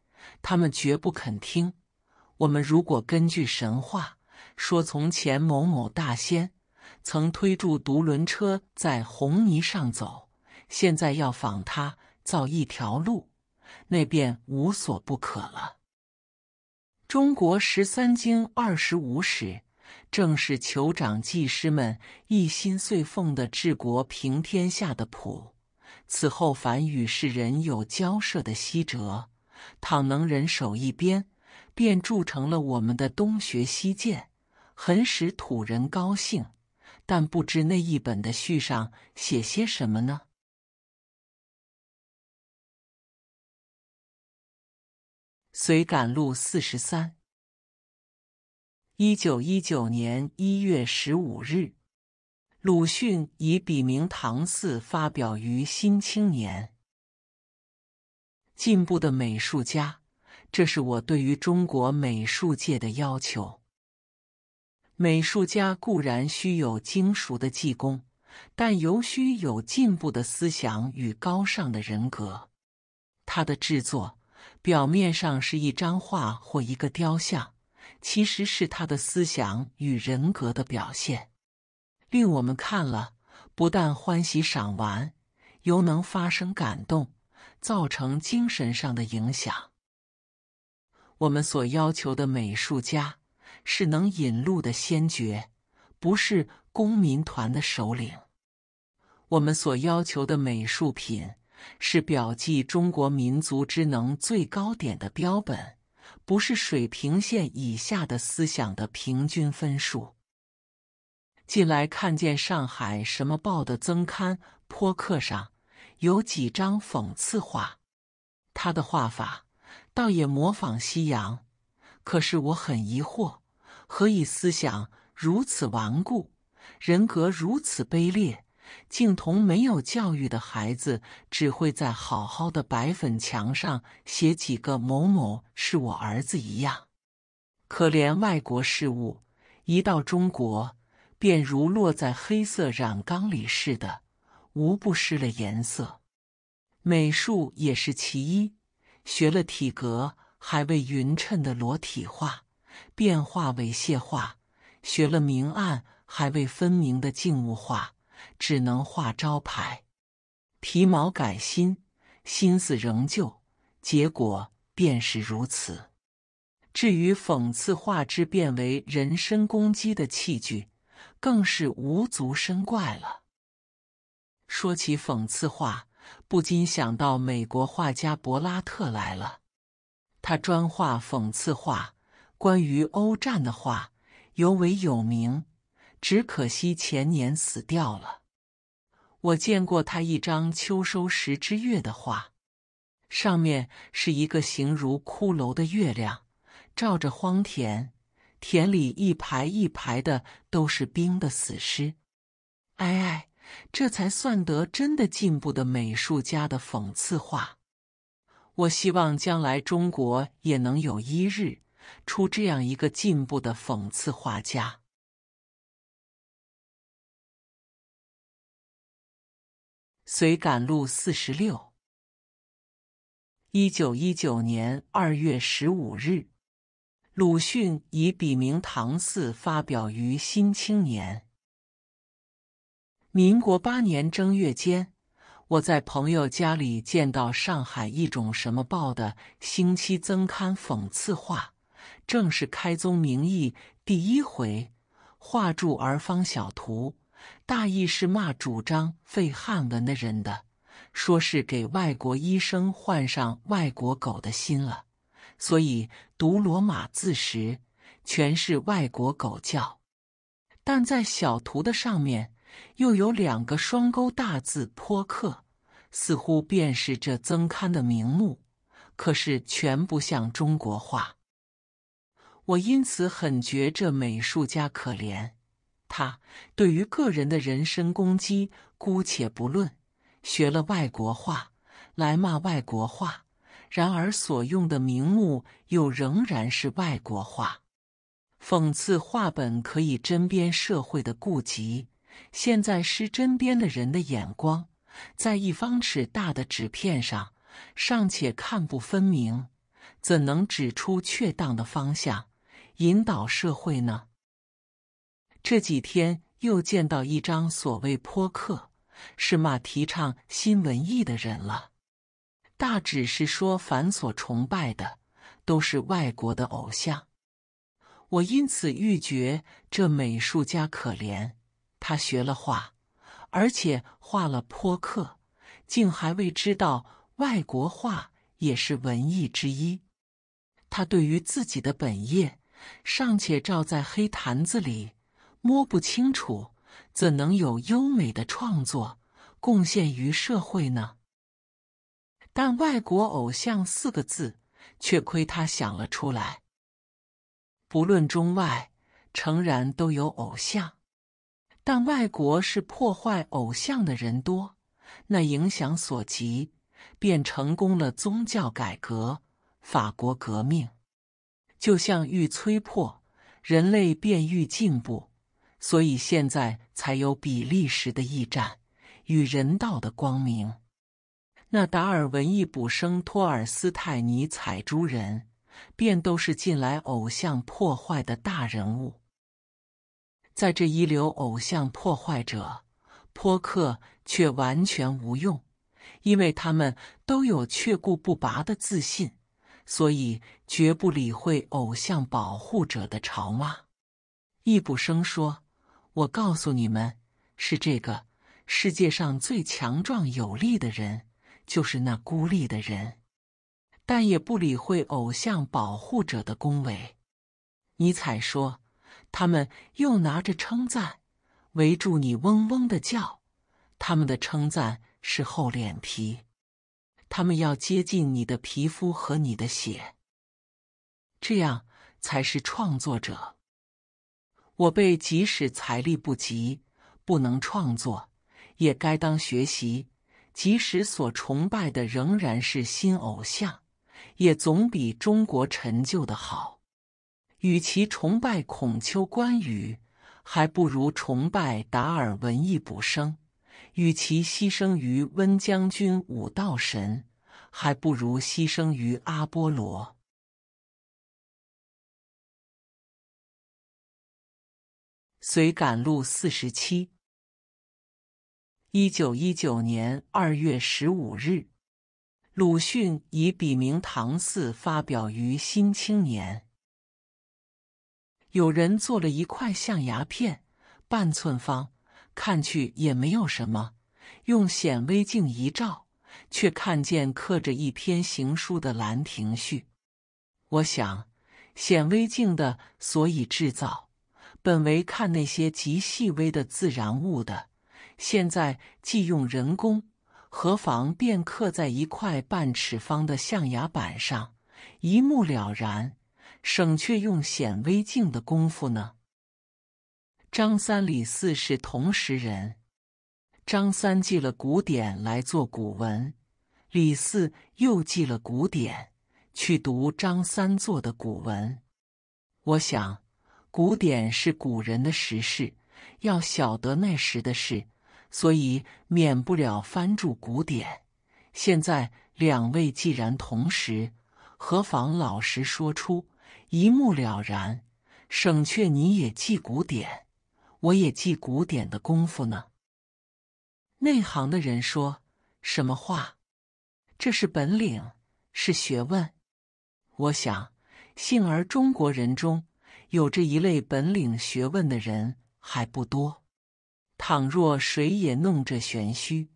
Speaker 2: 他们绝不肯听。我们如果根据神话说，从前某某大仙曾推住独轮车在红泥上走，现在要仿他造一条路，那便无所不可了。《中国十三经二十五史》。正是酋长祭师们一心遂奉的治国平天下的谱。此后凡与世人有交涉的西哲，倘能人手一边，便铸成了我们的东学西渐，
Speaker 1: 很使土人高兴。但不知那一本的序上写些什么呢？随赶路四十三。一
Speaker 2: 九一九年一月十五日，鲁迅以笔名唐四发表于《新青年》。进步的美术家，这是我对于中国美术界的要求。美术家固然需有精熟的技工，但尤需有进步的思想与高尚的人格。他的制作，表面上是一张画或一个雕像。其实是他的思想与人格的表现，令我们看了不但欢喜赏玩，犹能发生感动，造成精神上的影响。我们所要求的美术家，是能引路的先觉，不是公民团的首领。我们所要求的美术品，是表记中国民族之能最高点的标本。不是水平线以下的思想的平均分数。近来看见上海什么报的增刊颇客上有几张讽刺画，他的画法倒也模仿西洋，可是我很疑惑，何以思想如此顽固，人格如此卑劣？竟同没有教育的孩子，只会在好好的白粉墙上写几个“某某是我儿子”一样。可怜外国事物，一到中国，便如落在黑色染缸里似的，无不失了颜色。美术也是其一，学了体格还未匀称的裸体画，变化猥亵画；学了明暗还未分明的静物画。只能画招牌，皮毛改新，心思仍旧，结果便是如此。至于讽刺画之变为人身攻击的器具，更是无足深怪了。说起讽刺画，不禁想到美国画家柏拉特来了，他专画讽刺画，关于欧战的画尤为有名。只可惜前年死掉了。我见过他一张秋收时之月的画，上面是一个形如骷髅的月亮，照着荒田，田里一排一排的都是冰的死尸。哎哎，这才算得真的进步的美术家的讽刺画。我希望
Speaker 1: 将来中国也能有一日出这样一个进步的讽刺画家。随感录四十六。一九一
Speaker 2: 九年二月十五日，鲁迅以笔名唐四发表于《新青年》。民国八年正月间，我在朋友家里见到上海一种什么报的星期增刊讽刺画，正是《开宗明义》第一回，画著而方小图。大意是骂主张废汉文的人的，说是给外国医生换上外国狗的心了，所以读罗马字时全是外国狗叫。但在小图的上面又有两个双钩大字泼刻，似乎便是这增刊的名目，可是全不像中国话。我因此很觉这美术家可怜。他对于个人的人身攻击，姑且不论；学了外国话来骂外国话，然而所用的名目又仍然是外国话。讽刺话本可以针砭社会的痼疾，现在施针砭的人的眼光，在一方尺大的纸片上尚且看不分明，怎能指出确当的方向，引导社会呢？这几天又见到一张所谓泼客，是骂提倡新文艺的人了。大只是说，凡所崇拜的都是外国的偶像。我因此愈觉这美术家可怜，他学了画，而且画了泼客，竟还未知道外国画也是文艺之一。他对于自己的本业，尚且照在黑坛子里。摸不清楚，怎能有优美的创作贡献于社会呢？但“外国偶像”四个字却亏他想了出来。不论中外，诚然都有偶像，但外国是破坏偶像的人多，那影响所及，便成功了宗教改革、法国革命。就像愈摧破，人类便愈进步。所以现在才有比利时的驿站与人道的光明。那达尔文、易卜生、托尔斯泰、尼采诸人，便都是近来偶像破坏的大人物。在这一流偶像破坏者，颇克却完全无用，因为他们都有却顾不拔的自信，所以绝不理会偶像保护者的嘲骂。易卜生说。我告诉你们，是这个世界上最强壮有力的人，就是那孤立的人，但也不理会偶像保护者的恭维。尼采说：“他们又拿着称赞，围住你嗡嗡的叫，他们的称赞是厚脸皮，他们要接近你的皮肤和你的血，这样才是创作者。”我辈即使财力不及，不能创作，也该当学习；即使所崇拜的仍然是新偶像，也总比中国陈旧的好。与其崇拜孔丘、关羽，还不如崇拜达尔文、易卜生；与其
Speaker 1: 牺牲于温将军、武道神，还不如牺牲于阿波罗。随感录四十七。一九
Speaker 2: 一九年二月十五日，鲁迅以笔名唐四发表于《新青年》。有人做了一块象牙片，半寸方，看去也没有什么。用显微镜一照，却看见刻着一篇行书的《兰亭序》。我想，显微镜的所以制造。本为看那些极细微的自然物的，现在既用人工，何妨便刻在一块半尺方的象牙板上，一目了然，省却用显微镜的功夫呢？张三、李四是同时人，张三记了古典来做古文，李四又记了古典去读张三做的古文，我想。古典是古人的时事，要晓得那时的事，所以免不了翻注古典。现在两位既然同时，何妨老实说出，一目了然，省却你也记古典，我也记古典的功夫呢？内行的人说什么话？这是本领，是学问。我想，幸而中国人中。有这一类本领学问的人还不多。倘若谁也弄这玄虚，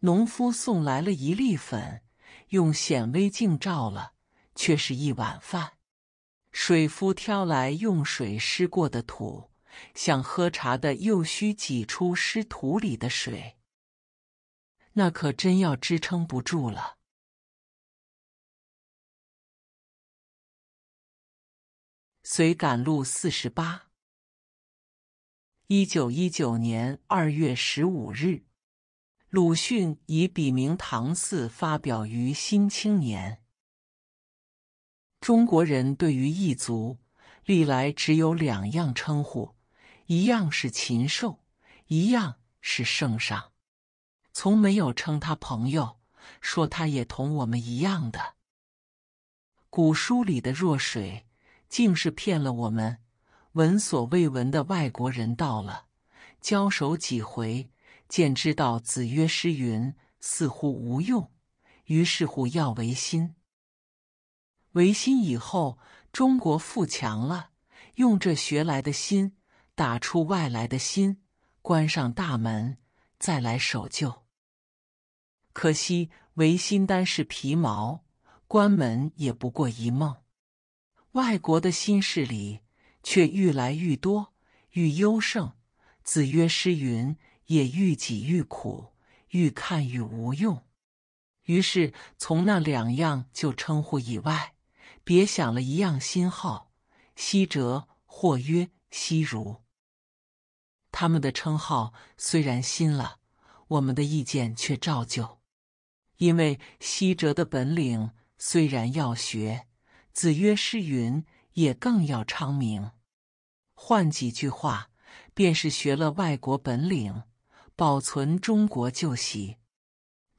Speaker 2: 农夫送来了一粒粉，用显微镜照了，却是一碗饭；水夫挑来用水湿过的土，想喝茶的又需挤出湿土里的水，
Speaker 1: 那可真要支撑不住了。随感录四十八，一九一九年二月十五日，
Speaker 2: 鲁迅以笔名唐四发表于《新青年》。中国人对于异族，历来只有两样称呼，一样是禽兽，一样是圣上，从没有称他朋友，说他也同我们一样的。古书里的弱水。竟是骗了我们，闻所未闻的外国人到了，交手几回，见知道子曰诗云似乎无用，于是乎要维新。维新以后，中国富强了，用这学来的心打出外来的心，关上大门，再来守旧。可惜维新单是皮毛，关门也不过一梦。外国的新势力却愈来愈多，愈优胜。子曰：“诗云也，愈己愈苦，愈看愈无用。”于是从那两样就称呼以外，别想了一样新号：西哲或曰西儒。他们的称号虽然新了，我们的意见却照旧。因为西哲的本领虽然要学。子曰：“诗云也，更要昌明。换几句话，便是学了外国本领，保存中国旧习。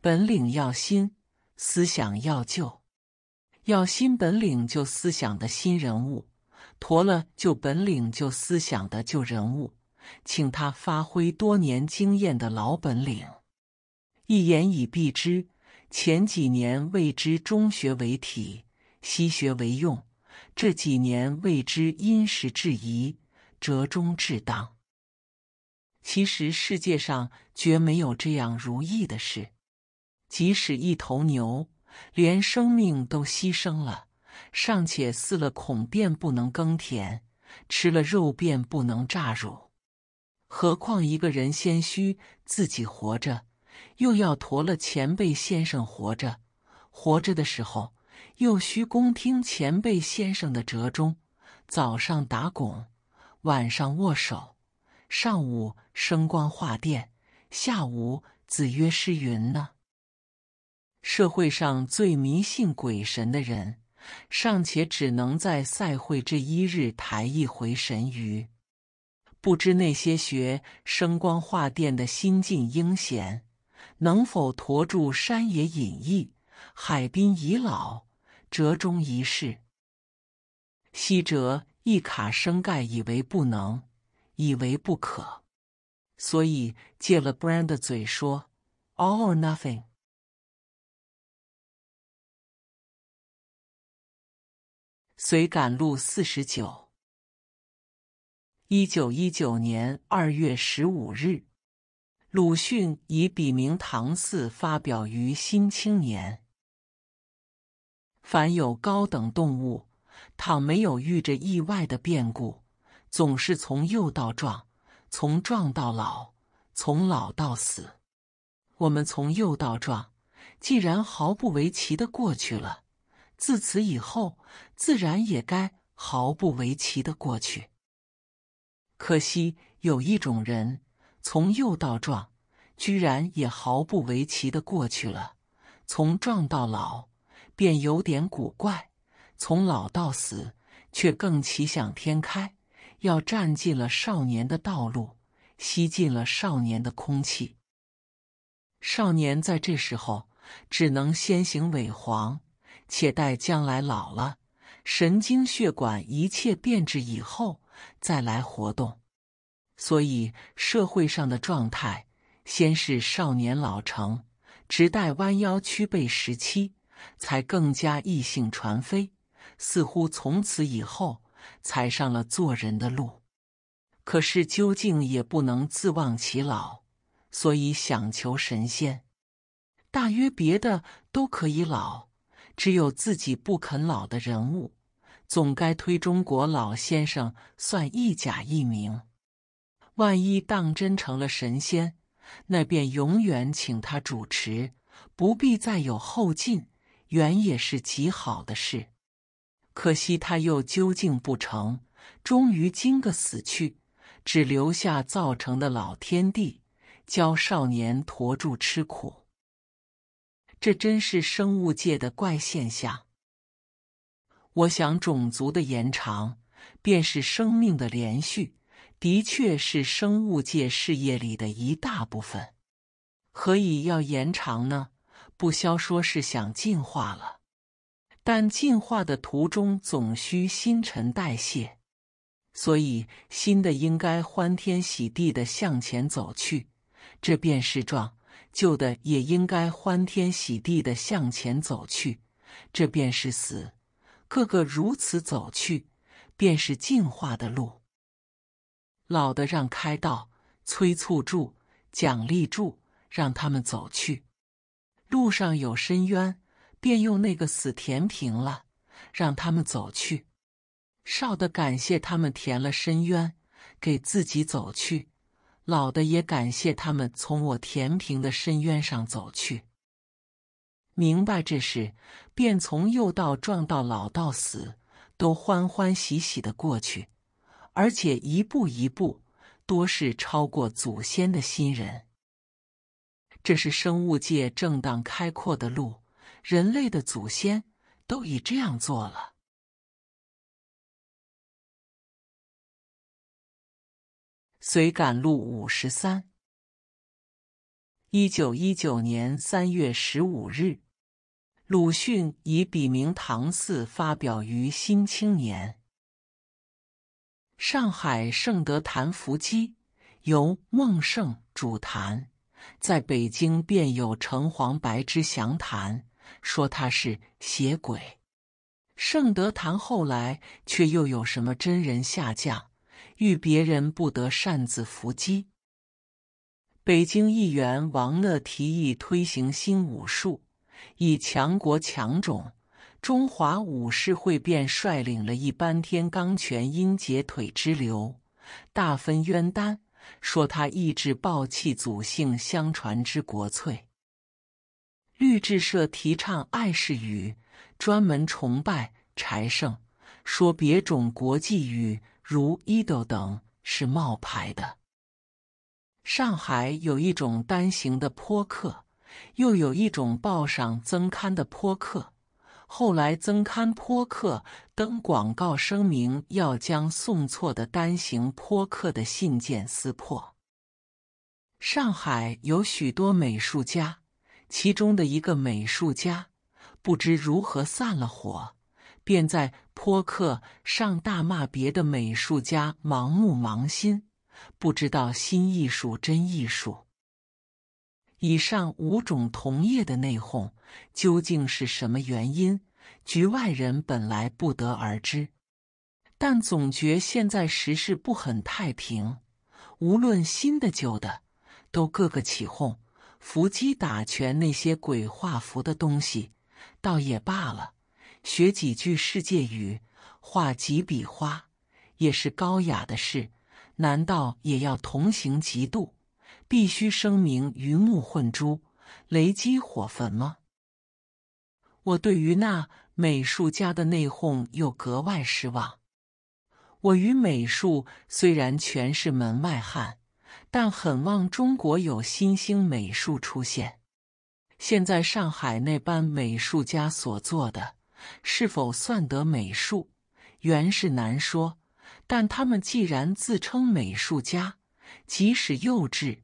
Speaker 2: 本领要新，思想要旧。要新本领就思想的新人物，驮了旧本领就思想的旧人物，请他发挥多年经验的老本领。一言以蔽之，前几年未知中学为体。”惜学为用，这几年为之因时制宜，折中至当。其实世界上绝没有这样如意的事。即使一头牛，连生命都牺牲了，尚且饲了，孔便不能耕田；吃了肉便不能榨乳。何况一个人先虚自己活着，又要驮了前辈先生活着，活着的时候。又需恭听前辈先生的折中，早上打拱，晚上握手，上午升光化殿，下午子曰诗云呢。社会上最迷信鬼神的人，尚且只能在赛会这一日抬一回神鱼。不知那些学升光化殿的新晋英贤，能否驮住山野隐逸、海滨遗老？折中一事，昔者一卡生盖，以为不能，
Speaker 1: 以为不可，所以借了 Brand 的嘴说：“All or nothing。”随感录四十九，一九一九年二月十五日，鲁迅以笔名
Speaker 2: 唐四发表于《新青年》。凡有高等动物，倘没有遇着意外的变故，总是从幼到壮，从壮到老，从老到死。我们从幼到壮，既然毫不为奇的过去了，自此以后，自然也该毫不为奇的过去。可惜有一种人，从幼到壮，居然也毫不为奇的过去了，从壮到老。便有点古怪，从老到死，却更奇想天开，要占尽了少年的道路，吸尽了少年的空气。少年在这时候，只能先行萎黄，且待将来老了，神经血管一切变质以后，再来活动。所以社会上的状态，先是少年老成，直待弯腰屈背时期。才更加异性传非，似乎从此以后踩上了做人的路。可是究竟也不能自忘其老，所以想求神仙。大约别的都可以老，只有自己不肯老的人物，总该推中国老先生算一假一名。万一当真成了神仙，那便永远请他主持，不必再有后进。原也是极好的事，可惜他又究竟不成，终于今个死去，只留下造成的老天地，教少年驮住吃苦。这真是生物界的怪现象。我想种族的延长，便是生命的连续，的确是生物界事业里的一大部分。何以要延长呢？不消说是想进化了，但进化的途中总需新陈代谢，所以新的应该欢天喜地的向前走去，这便是壮；旧的也应该欢天喜地的向前走去，这便是死。个个如此走去，便是进化的路。老的让开道，催促住，奖励住，让他们走去。路上有深渊，便用那个死填平了，让他们走去。少的感谢他们填了深渊，给自己走去；老的也感谢他们从我填平的深渊上走去。明白这事，便从幼到壮到老到死，都欢欢喜喜的过去，而且一步一步，多是超过祖先的新人。这是
Speaker 1: 生物界正当开阔的路，人类的祖先都已这样做了。随感录五十三，一九一
Speaker 2: 九年三月十五日，鲁迅以笔名唐四发表于《新青年》。上海圣德谭福基，由孟盛主谈。在北京便有城隍白之祥谈说他是邪鬼，圣德坛后来却又有什么真人下降，遇别人不得擅自伏击。北京议员王乐提议推行新武术，以强国强种，中华武士会便率领了一班天罡拳、阴截腿之流，大分冤单。说他抑制暴气，祖性相传之国粹。绿志社提倡爱世语，专门崇拜柴胜，说别种国际语如伊豆等是冒牌的。上海有一种单行的坡客，又有一种报上增刊的坡客。后来，增刊泼客登广告声明，要将送错的单行泼客的信件撕破。上海有许多美术家，其中的一个美术家不知如何散了火，便在泼客上大骂别的美术家盲目盲心，不知道新艺术真艺术。以上五种同业的内讧。究竟是什么原因？局外人本来不得而知，但总觉现在时事不很太平。无论新的旧的，都各个起哄，伏击打拳那些鬼画符的东西，倒也罢了。学几句世界语，画几笔花，也是高雅的事。难道也要同行嫉妒？必须声明鱼目混珠，雷击火焚吗？我对于那美术家的内讧又格外失望。我与美术虽然全是门外汉，但很望中国有新兴美术出现。现在上海那班美术家所做的是否算得美术，原是难说。但他们既然自称美术家，即使幼稚，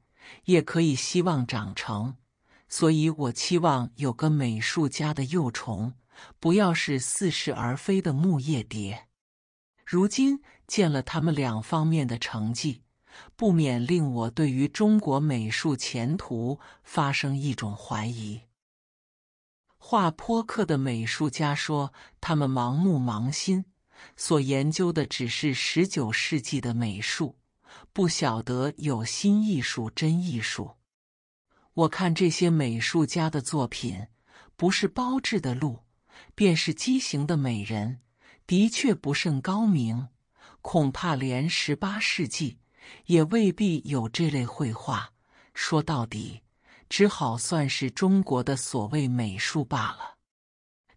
Speaker 2: 也可以希望长成。所以我期望有个美术家的幼虫，不要是似是而非的木叶蝶。如今见了他们两方面的成绩，不免令我对于中国美术前途发生一种怀疑。画泼客的美术家说，他们盲目盲心，所研究的只是十九世纪的美术，不晓得有新艺术、真艺术。我看这些美术家的作品，不是包治的路，便是畸形的美人，的确不甚高明。恐怕连十八世纪也未必有这类绘画。说到底，只好算是中国的所谓美术罢了。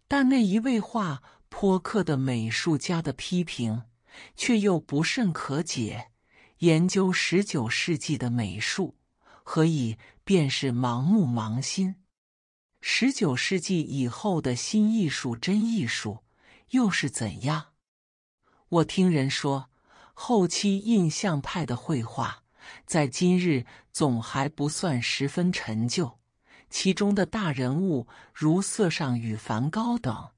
Speaker 2: 但那一位画泼刻的美术家的批评，却又不甚可解。研究十九世纪的美术，何以？便是盲目盲心。十九世纪以后的新艺术、真艺术又是怎样？我听人说，后期印象派的绘画在今日总还不算十分陈旧，其中的大人物如色上与梵高等，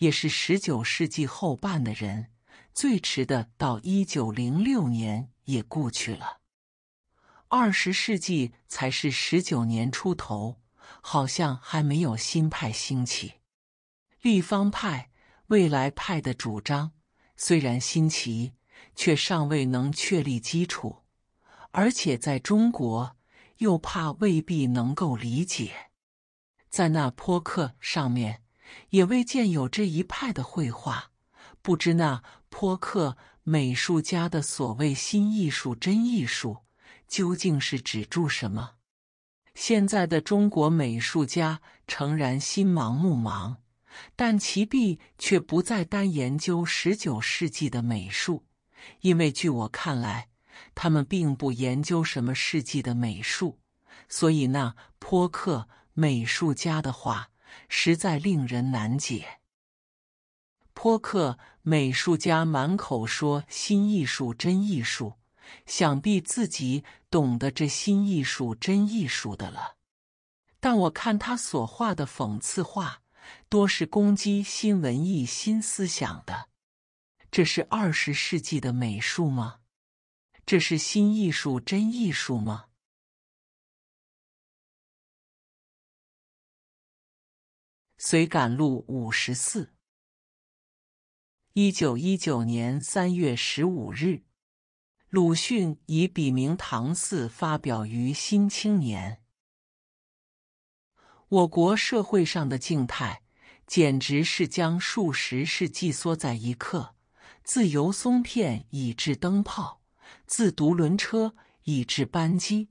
Speaker 2: 也是十九世纪后半的人，最迟的到一九零六年也故去了。二十世纪才是十九年出头，好像还没有新派兴起。立方派、未来派的主张虽然新奇，却尚未能确立基础，而且在中国又怕未必能够理解。在那坡克上面也未见有这一派的绘画，不知那坡克美术家的所谓新艺术、真艺术。究竟是指住什么？现在的中国美术家诚然心盲目盲，但其弊却不再单研究十九世纪的美术，因为据我看来，他们并不研究什么世纪的美术，所以那泼克美术家的话实在令人难解。泼克美术家满口说新艺术真艺术。想必自己懂得这新艺术、真艺术的了，但我看他所画的讽刺画，多是攻击新文艺、新
Speaker 1: 思想的。这是二十世纪的美术吗？这是新艺术、真艺术吗？随感录五十四，一九一九年三月十五日。鲁迅
Speaker 2: 以笔名唐四发表于《新青年》。我国社会上的静态，简直是将数十世纪缩在一刻。自由松片以至灯泡，自独轮车以至扳机，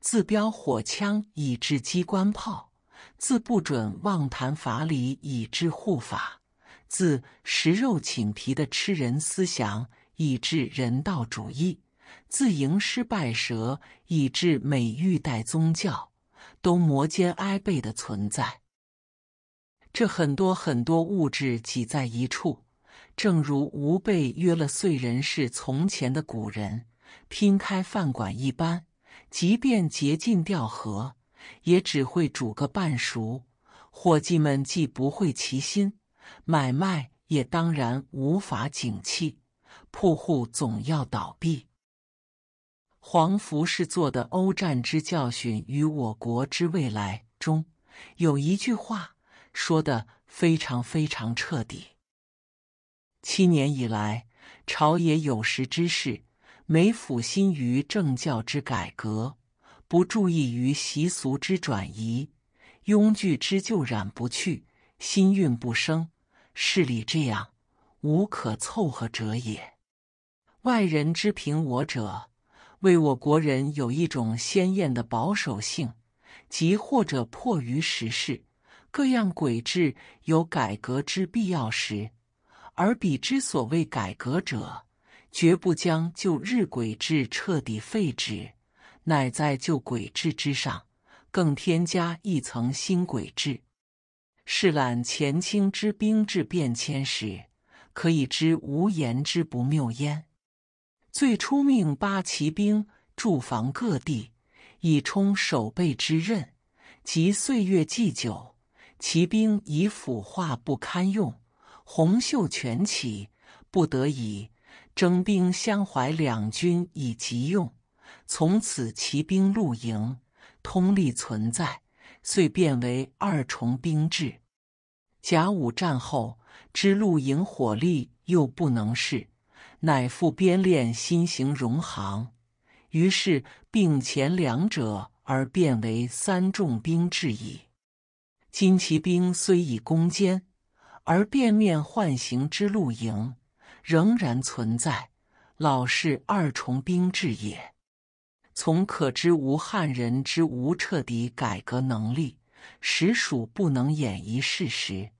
Speaker 2: 自标火枪以至机关炮，自不准妄谈法理以至护法，自食肉寝皮的吃人思想。以致人道主义、自营失败蛇以致美玉代宗教，都摩肩挨背的存在。这很多很多物质挤在一处，正如吾辈约了岁人氏从前的古人拼开饭馆一般，即便竭尽调和，也只会煮个半熟。伙计们既不会齐心买卖，也当然无法景气。铺户总要倒闭。黄福氏做的欧战之教训与我国之未来中，有一句话说的非常非常彻底。七年以来，朝野有识之士，没辅心于政教之改革，不注意于习俗之转移，庸具之旧染不去，新运不生，势力这样，无可凑合者也。外人之评我者，谓我国人有一种鲜艳的保守性；即或者迫于时势，各样诡制有改革之必要时，而彼之所谓改革者，绝不将旧日诡制彻底废止，乃在旧诡制之上更添加一层新诡制。试览前清之兵制变迁时，可以知无言之不谬焉。最初命八旗兵驻防各地，以充守备之任。及岁月既久，骑兵已腐化不堪用。洪秀全起，不得已征兵相怀两军以急用。从此骑兵露营，通力存在，遂变为二重兵制。甲午战后，之露营火力又不能是。乃复编练新型戎行，于是并前两者而变为三重兵制矣。金骑兵虽已攻坚，而变面换形之露营仍然存在，老是二重兵制也。从可知，无汉人之无彻底改革能力，实属不能掩一事实。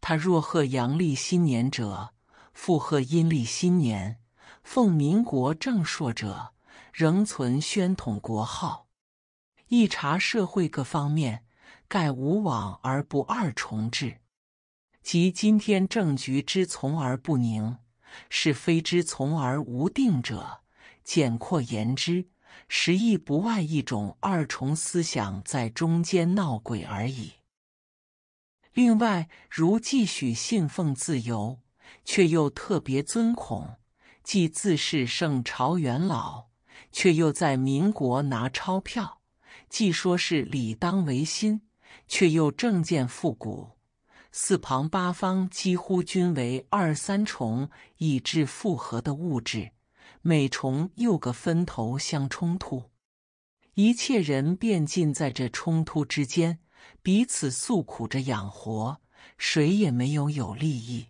Speaker 2: 他若贺阳历新年者。附贺阴历新年，奉民国正朔者，仍存宣统国号。一查社会各方面，盖无往而不二重治，即今天政局之从而不宁，是非之从而无定者，简括言之，实亦不外一种二重思想在中间闹鬼而已。另外，如继续信奉自由。却又特别尊孔，既自是圣朝元老，却又在民国拿钞票；既说是理当维新，却又政见复古。四旁八方几乎均为二三重以至复合的物质，每重又个分头相冲突，一切人便尽在这冲突之间，彼此诉苦着养活，谁也没有有利益。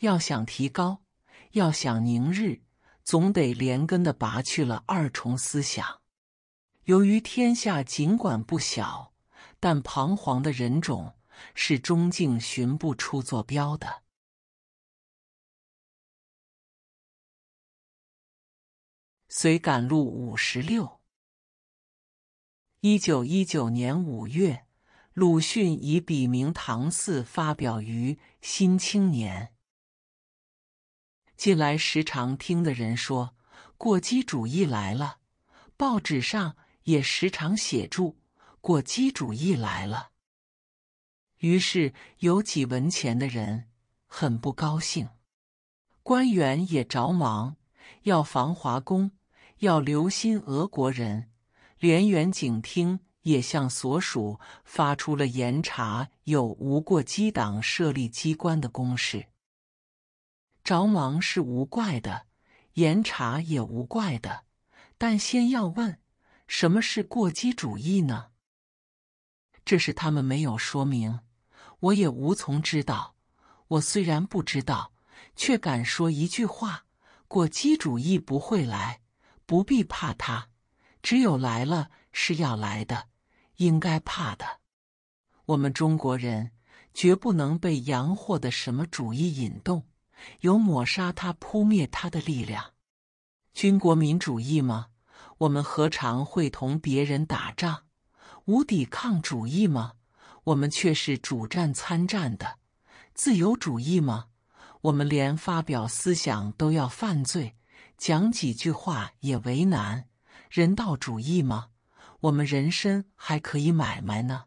Speaker 2: 要想提高，要想凝日，总得连根的拔去了二重思想。由于天下尽管不小，
Speaker 1: 但彷徨的人种是中竟寻不出坐标的。随感录五十六。一九一九年
Speaker 2: 五月，鲁迅以笔名唐四发表于《新青年》。近来时常听的人说，过激主义来了；报纸上也时常写住“过激主义来了”。于是有几文钱的人很不高兴，官员也着忙，要防华工，要留心俄国人，连远警厅也向所属发出了严查有无过激党设立机关的公示。着忙是无怪的，严查也无怪的，但先要问，什么是过激主义呢？这是他们没有说明，我也无从知道。我虽然不知道，却敢说一句话：过激主义不会来，不必怕他。只有来了，是要来的，应该怕的。我们中国人绝不能被洋货的什么主义引动。有抹杀他、扑灭他的力量，军国民主义吗？我们何尝会同别人打仗？无抵抗主义吗？我们却是主战参战的。自由主义吗？我们连发表思想都要犯罪，讲几句话也为难。人道主义吗？我们人身还可以买卖呢。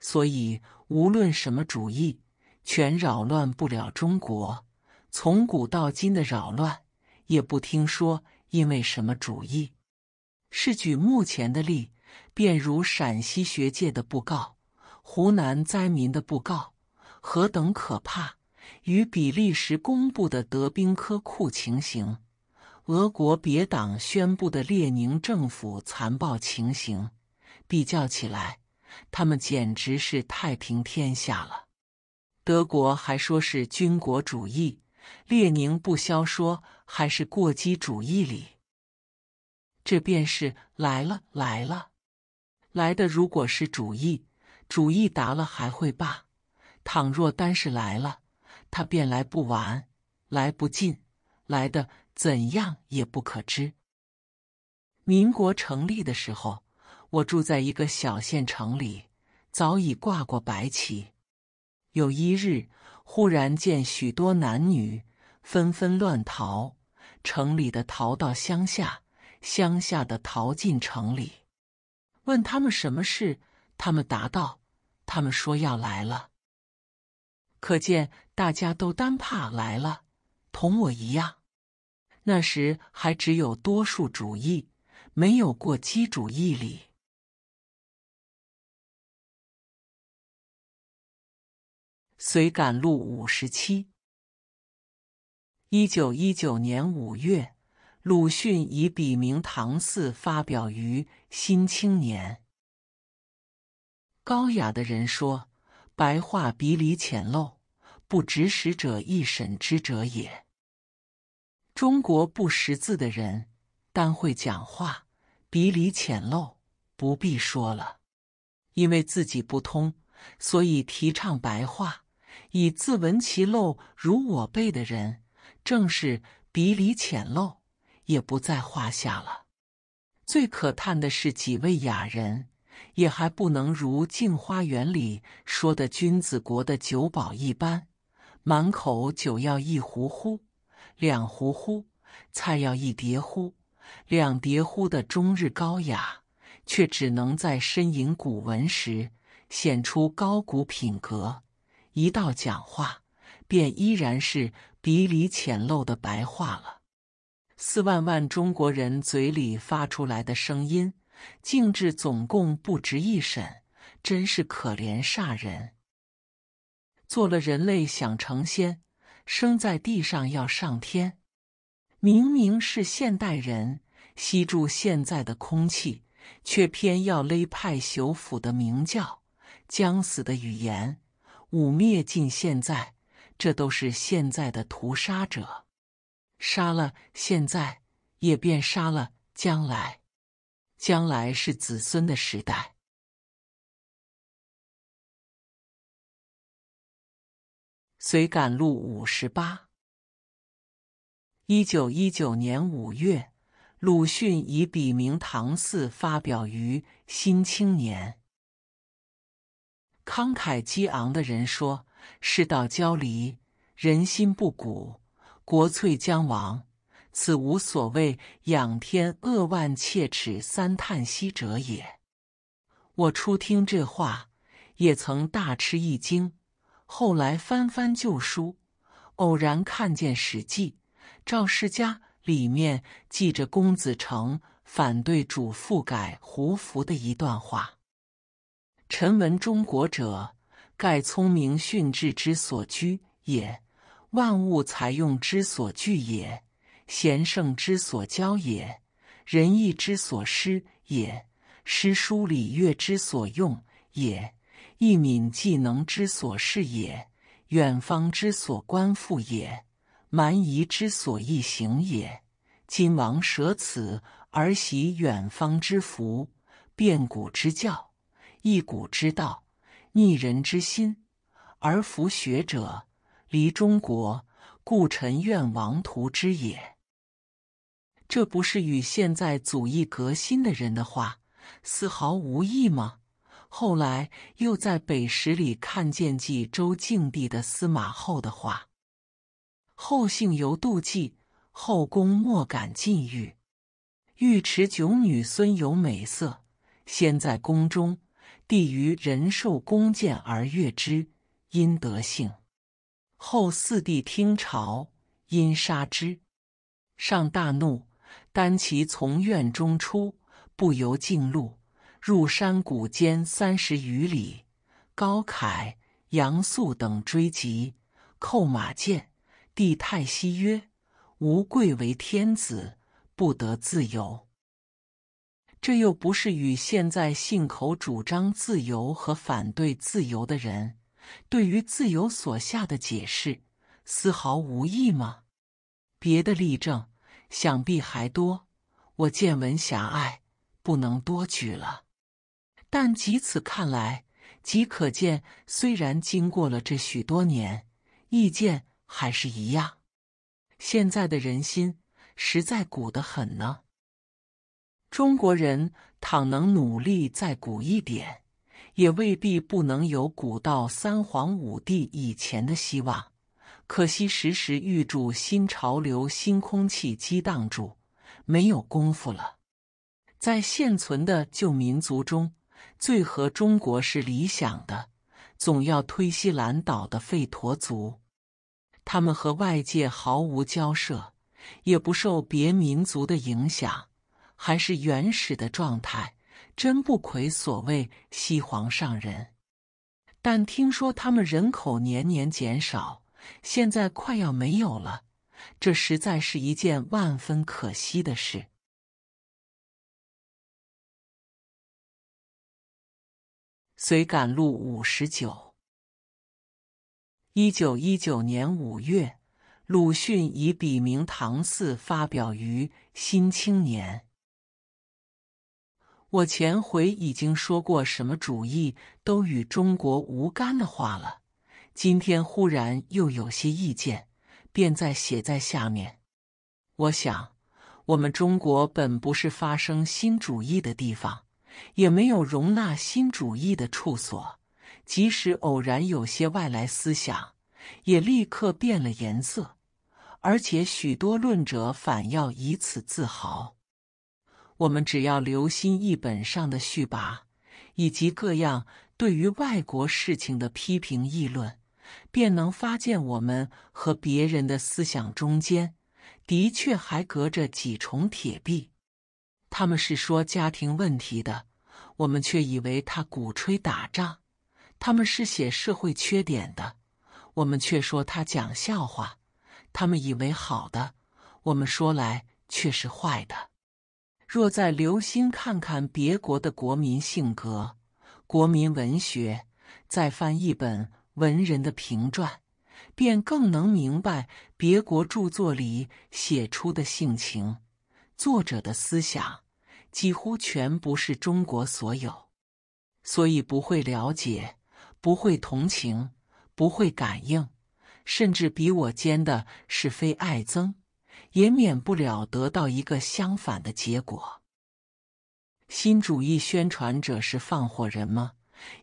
Speaker 2: 所以，无论什么主义。全扰乱不了中国，从古到今的扰乱也不听说因为什么主义。是举目前的例，便如陕西学界的布告、湖南灾民的布告，何等可怕！与比利时公布的德宾科库情形、俄国别党宣布的列宁政府残暴情形比较起来，他们简直是太平天下了。德国还说是军国主义，列宁不消说还是过激主义里。这便是来了来了，来的如果是主义，主义答了还会罢；倘若单是来了，他便来不完，来不尽，来的怎样也不可知。民国成立的时候，我住在一个小县城里，早已挂过白旗。有一日，忽然见许多男女纷纷乱逃，城里的逃到乡下，乡下的逃进城里。问他们什么事，他们答道：“他们说要来了。”可见大家都单怕来了，同我一样。那时还只有
Speaker 1: 多数主义，没有过激主义里。随感录五十七。一九一九年五月，鲁
Speaker 2: 迅以笔名唐四发表于《新青年》。高雅的人说：“白话笔理浅陋，不识使者一审之者也。中国不识字的人，但会讲话，笔理浅陋，不必说了。因为自己不通，所以提倡白话。”以自闻其陋如我辈的人，正是比里浅陋，也不在话下了。最可叹的是几位雅人，也还不能如《镜花缘》里说的君子国的酒保一般，满口酒要一壶乎，两壶乎，菜要一碟乎，两碟乎的终日高雅，却只能在呻吟古文时显出高古品格。一到讲话，便依然是笔里浅陋的白话了。四万万中国人嘴里发出来的声音，竟至总共不值一审，真是可怜煞人。做了人类想成仙，生在地上要上天，明明是现代人吸住现在的空气，却偏要勒派朽腐的鸣叫，将死的语言。五灭尽现在，这都是现在的屠杀者，杀了现在，也
Speaker 1: 便杀了将来，将来是子孙的时代。随感录五十八，一九一九年五月，
Speaker 2: 鲁迅以笔名唐四发表于《新青年》。慷慨激昂的人说：“世道交离，人心不古，国粹将亡，此无所谓仰天扼腕切齿三叹息者也。”我初听这话，也曾大吃一惊。后来翻翻旧书，偶然看见《史记·赵世家》里面记着公子成反对主父改胡服的一段话。臣闻中国者，盖聪明训智之所居也；万物采用之所聚也；贤圣之所交也；仁义之所施也；诗书礼乐之所用也；义敏技能之所事也；远方之所观复也；蛮夷之所易行也。今王舍此而习远方之福，变古之教。一古之道，逆人之心，而弗学者离中国，故臣愿亡图之也。这不是与现在祖义革新的人的话，丝毫无异吗？后来又在北史里看见冀周敬帝的司马后的话：“后姓尤妒忌，后宫莫敢禁欲。尉迟迥女孙有美色，先在宫中。”帝于仁寿宫建而悦之，因德幸。后四帝听朝，因杀之。上大怒，单骑从院中出，不由径路，入山谷间三十余里。高恺、杨素等追及，扣马见帝太息曰：“吾贵为天子，不得自由。”这又不是与现在信口主张自由和反对自由的人对于自由所下的解释，丝毫无异吗？别的例证想必还多，我见闻狭隘，不能多举了。但即此看来，即可见，虽然经过了这许多年，意见还是一样。现在的人心实在古得很呢。中国人倘能努力再古一点，也未必不能有古到三皇五帝以前的希望。可惜时时遇祝新潮流、新空气激荡住，没有功夫了。在现存的旧民族中，最合中国是理想的，总要推西兰岛的费陀族。他们和外界毫无交涉，也不受别民族的影响。还是原始的状态，真不愧所谓西皇上人。但听说他们人口年年减少，
Speaker 1: 现在快要没有了，这实在是一件万分可惜的事。随感录五十九。一九一九年
Speaker 2: 五月，鲁迅以笔名唐四发表于《新青年》。我前回已经说过什么主义都与中国无干的话了，今天忽然又有些意见，便再写在下面。我想，我们中国本不是发生新主义的地方，也没有容纳新主义的处所，即使偶然有些外来思想，也立刻变了颜色，而且许多论者反要以此自豪。我们只要留心一本上的续跋，以及各样对于外国事情的批评议论，便能发现我们和别人的思想中间，的确还隔着几重铁壁。他们是说家庭问题的，我们却以为他鼓吹打仗；他们是写社会缺点的，我们却说他讲笑话；他们以为好的，我们说来却是坏的。若再留心看看别国的国民性格、国民文学，再翻一本文人的评传，便更能明白别国著作里写出的性情、作者的思想，几乎全不是中国所有，所以不会了解，不会同情，不会感应，甚至比我尖的是非爱憎。也免不了得到一个相反的结果。新主义宣传者是放火人吗？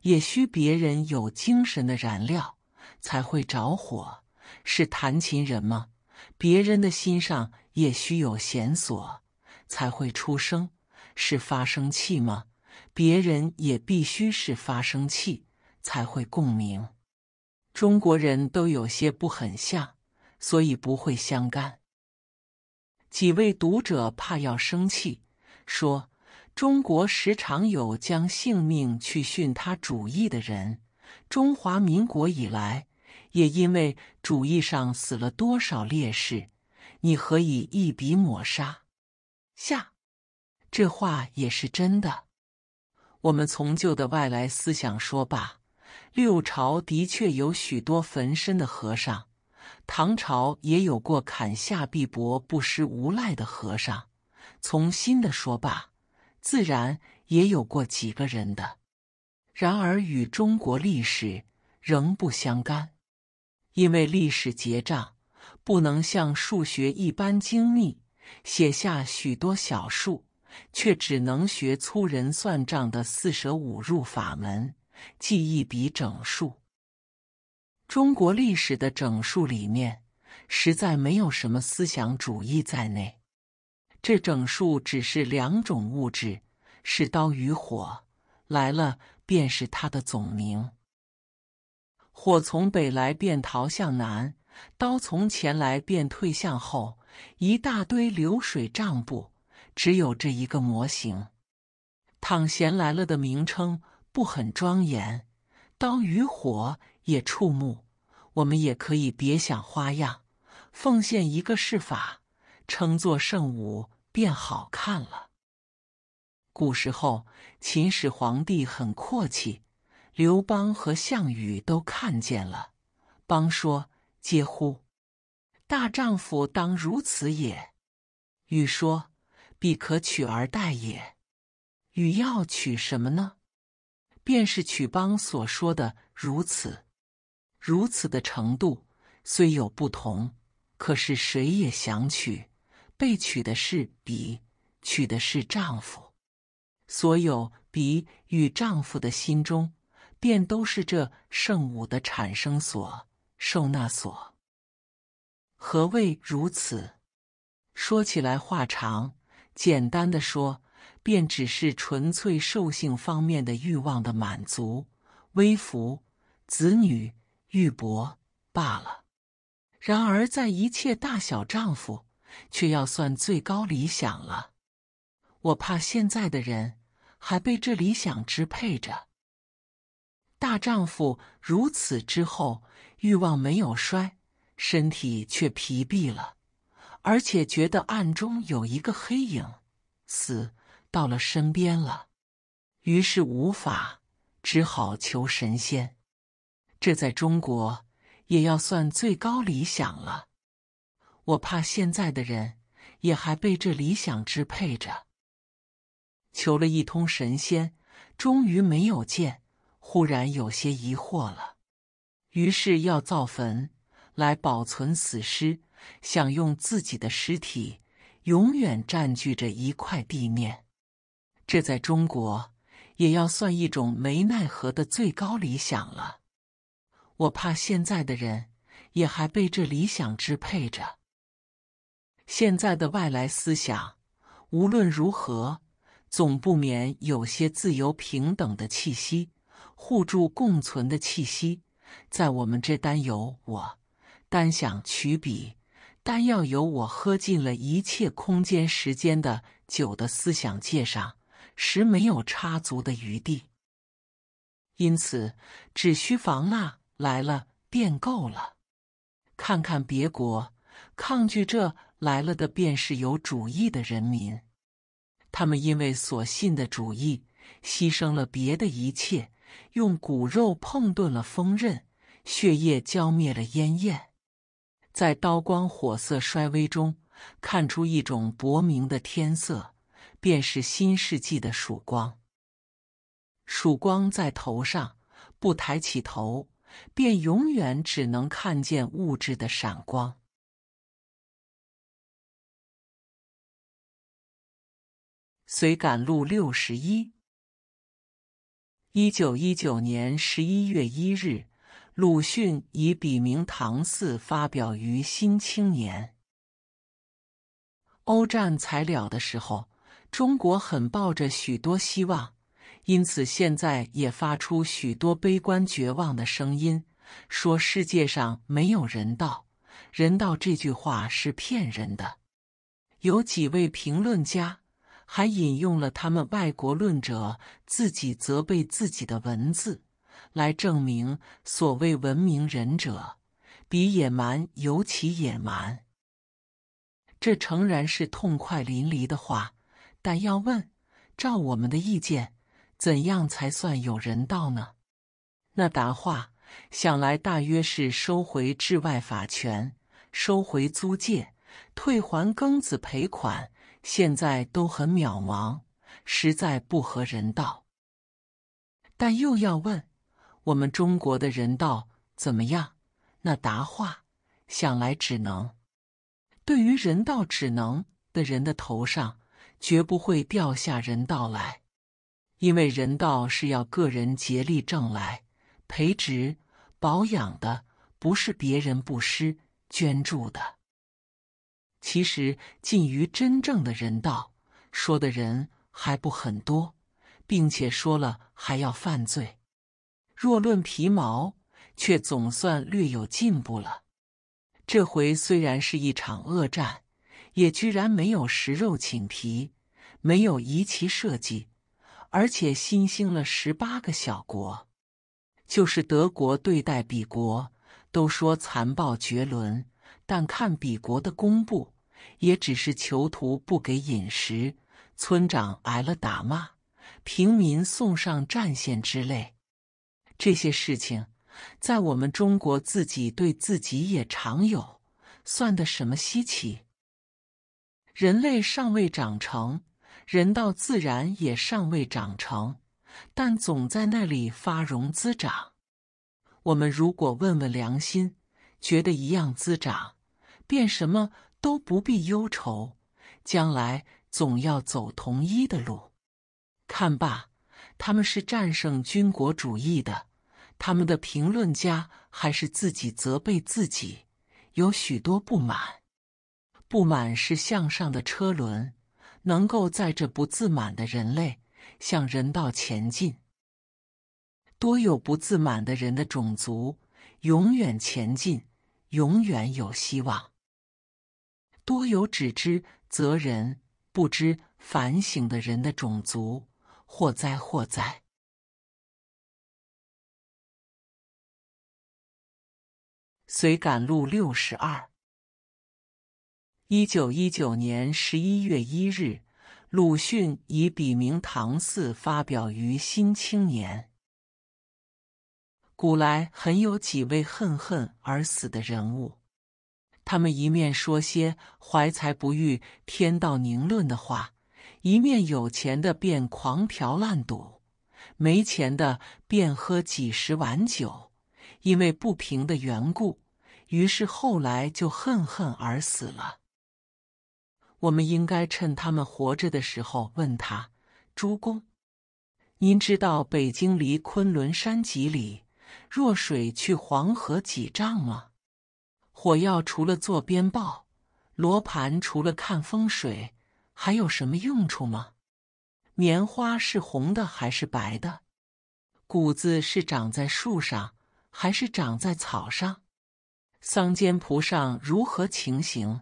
Speaker 2: 也需别人有精神的燃料才会着火。是弹琴人吗？别人的心上也需有弦索才会出声。是发声器吗？别人也必须是发声器才会共鸣。中国人都有些不很像，所以不会相干。几位读者怕要生气，说：“中国时常有将性命去殉他主义的人，中华民国以来，也因为主义上死了多少烈士，你何以一笔抹杀？”下，这话也是真的。我们从旧的外来思想说吧，六朝的确有许多焚身的和尚。唐朝也有过砍下臂膊不施无赖的和尚，从新的说罢，自然也有过几个人的。然而与中国历史仍不相干，因为历史结账不能像数学一般精密，写下许多小数，却只能学粗人算账的四舍五入法门，记一笔整数。中国历史的整数里面，实在没有什么思想主义在内。这整数只是两种物质，是刀与火，来了便是它的总名。火从北来便逃向南，刀从前来便退向后。一大堆流水账簿，只有这一个模型。倘闲来了的名称不很庄严，刀与火。也触目，我们也可以别想花样，奉献一个示法，称作圣武，便好看了。古时候，秦始皇帝很阔气，刘邦和项羽都看见了，邦说：“嗟乎，大丈夫当如此也。”羽说：“必可取而代也。”羽要取什么呢？便是取邦所说的如此。如此的程度虽有不同，可是谁也想娶，被娶的是彼，娶的是丈夫。所有彼与丈夫的心中，便都是这圣物的产生所、受纳所。何谓如此？说起来话长，简单的说，便只是纯粹兽性方面的欲望的满足、微服、子女。玉帛罢了，然而在一切大小丈夫，却要算最高理想了。我怕现在的人还被这理想支配着。大丈夫如此之后，欲望没有衰，身体却疲弊了，而且觉得暗中有一个黑影，死到了身边了，于是无法，只好求神仙。这在中国也要算最高理想了。我怕现在的人也还被这理想支配着。求了一通神仙，终于没有见，忽然有些疑惑了。于是要造坟来保存死尸，想用自己的尸体永远占据着一块地面。这在中国也要算一种没奈何的最高理想了。我怕现在的人也还被这理想支配着。现在的外来思想，无论如何，总不免有些自由平等的气息、互助共存的气息，在我们这单有我、单想取彼、单要有我喝尽了一切空间时间的酒的思想界上，时没有插足的余地。因此，只需防那。来了，变够了。看看别国，抗拒这来了的，便是有主义的人民。他们因为所信的主义，牺牲了别的一切，用骨肉碰钝了锋刃，血液浇灭了烟焰，在刀光火色衰微中，看出一种薄明的天色，便是新世纪的曙光。曙光在头
Speaker 1: 上，不抬起头。便永远只能看见物质的闪光。随感录六十一，一九一
Speaker 2: 九年十一月一日，鲁迅以笔名唐四发表于《新青年》。欧战才了的时候，中国很抱着许多希望。因此，现在也发出许多悲观绝望的声音，说世界上没有人道，人道这句话是骗人的。有几位评论家还引用了他们外国论者自己责备自己的文字，来证明所谓文明人者比野蛮尤其野蛮。这诚然是痛快淋漓的话，但要问，照我们的意见。怎样才算有人道呢？那答话想来大约是收回治外法权，收回租界，退还庚子赔款，现在都很渺茫，实在不合人道。但又要问我们中国的人道怎么样？那答话想来只能，对于人道只能的人的头上，绝不会掉下人道来。因为人道是要个人竭力挣来、培植、保养的，不是别人布施捐助的。其实近于真正的人道，说的人还不很多，并且说了还要犯罪。若论皮毛，却总算略有进步了。这回虽然是一场恶战，也居然没有食肉请皮，没有移其设计。而且新兴了十八个小国，就是德国对待彼国都说残暴绝伦，但看彼国的公布，也只是囚徒不给饮食，村长挨了打骂，平民送上战线之类，这些事情在我们中国自己对自己也常有，算得什么稀奇？人类尚未长成。人到自然也尚未长成，但总在那里发荣滋长。我们如果问问良心，觉得一样滋长，便什么都不必忧愁，将来总要走同一的路。看罢，他们是战胜军国主义的，他们的评论家还是自己责备自己，有许多不满。不满是向上的车轮。能够在这不自满的人类向人道前进，多有不自满的人的种族永远前进，永远有希望；多有只知责人不知
Speaker 1: 反省的人的种族，祸灾祸灾。随感录六十二。一九一九年十一月一日，
Speaker 2: 鲁迅以笔名唐四发表于《新青年》。古来很有几位恨恨而死的人物，他们一面说些怀才不遇、天道凝论的话，一面有钱的便狂嫖滥赌，没钱的便喝几十碗酒，因为不平的缘故，于是后来就恨恨而死了。我们应该趁他们活着的时候问他：“朱公，您知道北京离昆仑山几里？弱水去黄河几丈吗？火药除了做鞭炮，罗盘除了看风水，还有什么用处吗？棉花是红的还是白的？谷子是长在树上还是长在草上？桑间蒲上如何情形？”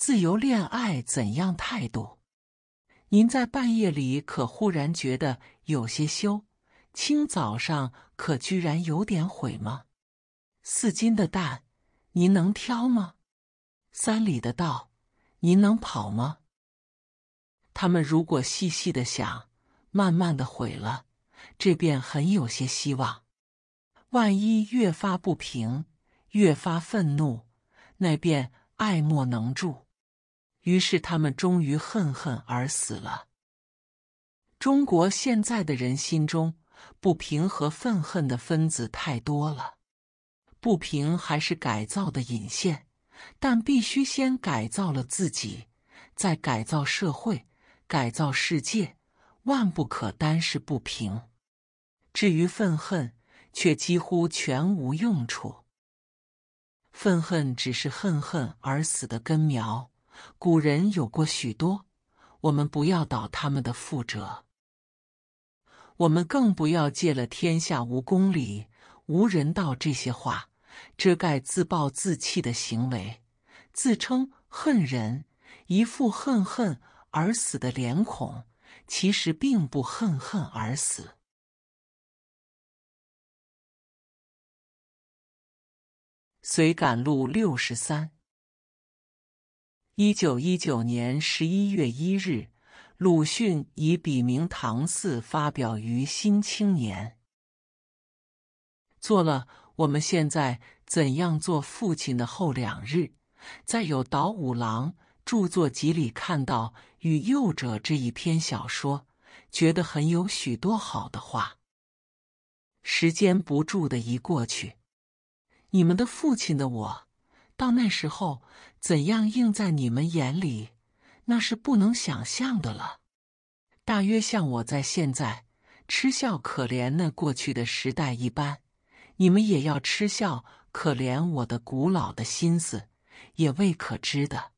Speaker 2: 自由恋爱怎样态度？您在半夜里可忽然觉得有些羞，清早上可居然有点悔吗？四斤的蛋，您能挑吗？三里的道，您能跑吗？他们如果细细的想，慢慢的悔了，这便很有些希望。万一越发不平，越发愤怒，那便爱莫能助。于是他们终于恨恨而死了。中国现在的人心中不平和愤恨的分子太多了，不平还是改造的引线，但必须先改造了自己，再改造社会、改造世界，万不可单是不平。至于愤恨，却几乎全无用处，愤恨只是恨恨而死的根苗。古人有过许多，我们不要蹈他们的覆辙。我们更不要借了“天下无公理、无人道”这些话，遮盖自暴自弃的行为，自称恨人，一副恨恨而死的脸
Speaker 1: 孔，其实并不恨恨而死。随感录六十三。一九一九年十一月一日，
Speaker 2: 鲁迅以笔名唐四发表于《新青年》，做了《我们现在怎样做父亲》的后两日，在有岛五郎著作集里看到《与幼者》这一篇小说，觉得很有许多好的话。时间不住的移过去，你们的父亲的我，到那时候。怎样映在你们眼里，那是不能想象的了。大约像我在现在嗤笑可怜那过去的时代一般，你们也要嗤笑可怜我的古老的心思，也未可知的。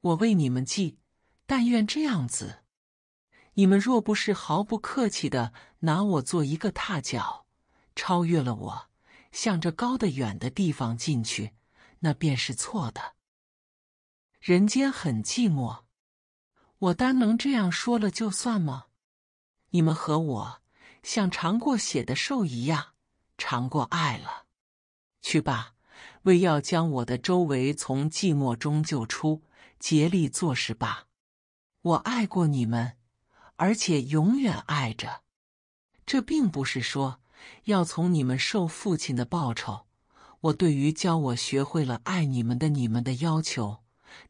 Speaker 2: 我为你们记，但愿这样子。你们若不是毫不客气的拿我做一个踏脚，超越了我，向着高的远的地方进去，那便是错的。人间很寂寞，我单能这样说了就算吗？你们和我像尝过血的兽一样尝过爱了，去吧，为要将我的周围从寂寞中救出，竭力做事吧。我爱过你们，而且永远爱着。这并不是说要从你们受父亲的报酬。我对于教我学会了爱你们的你们的要求。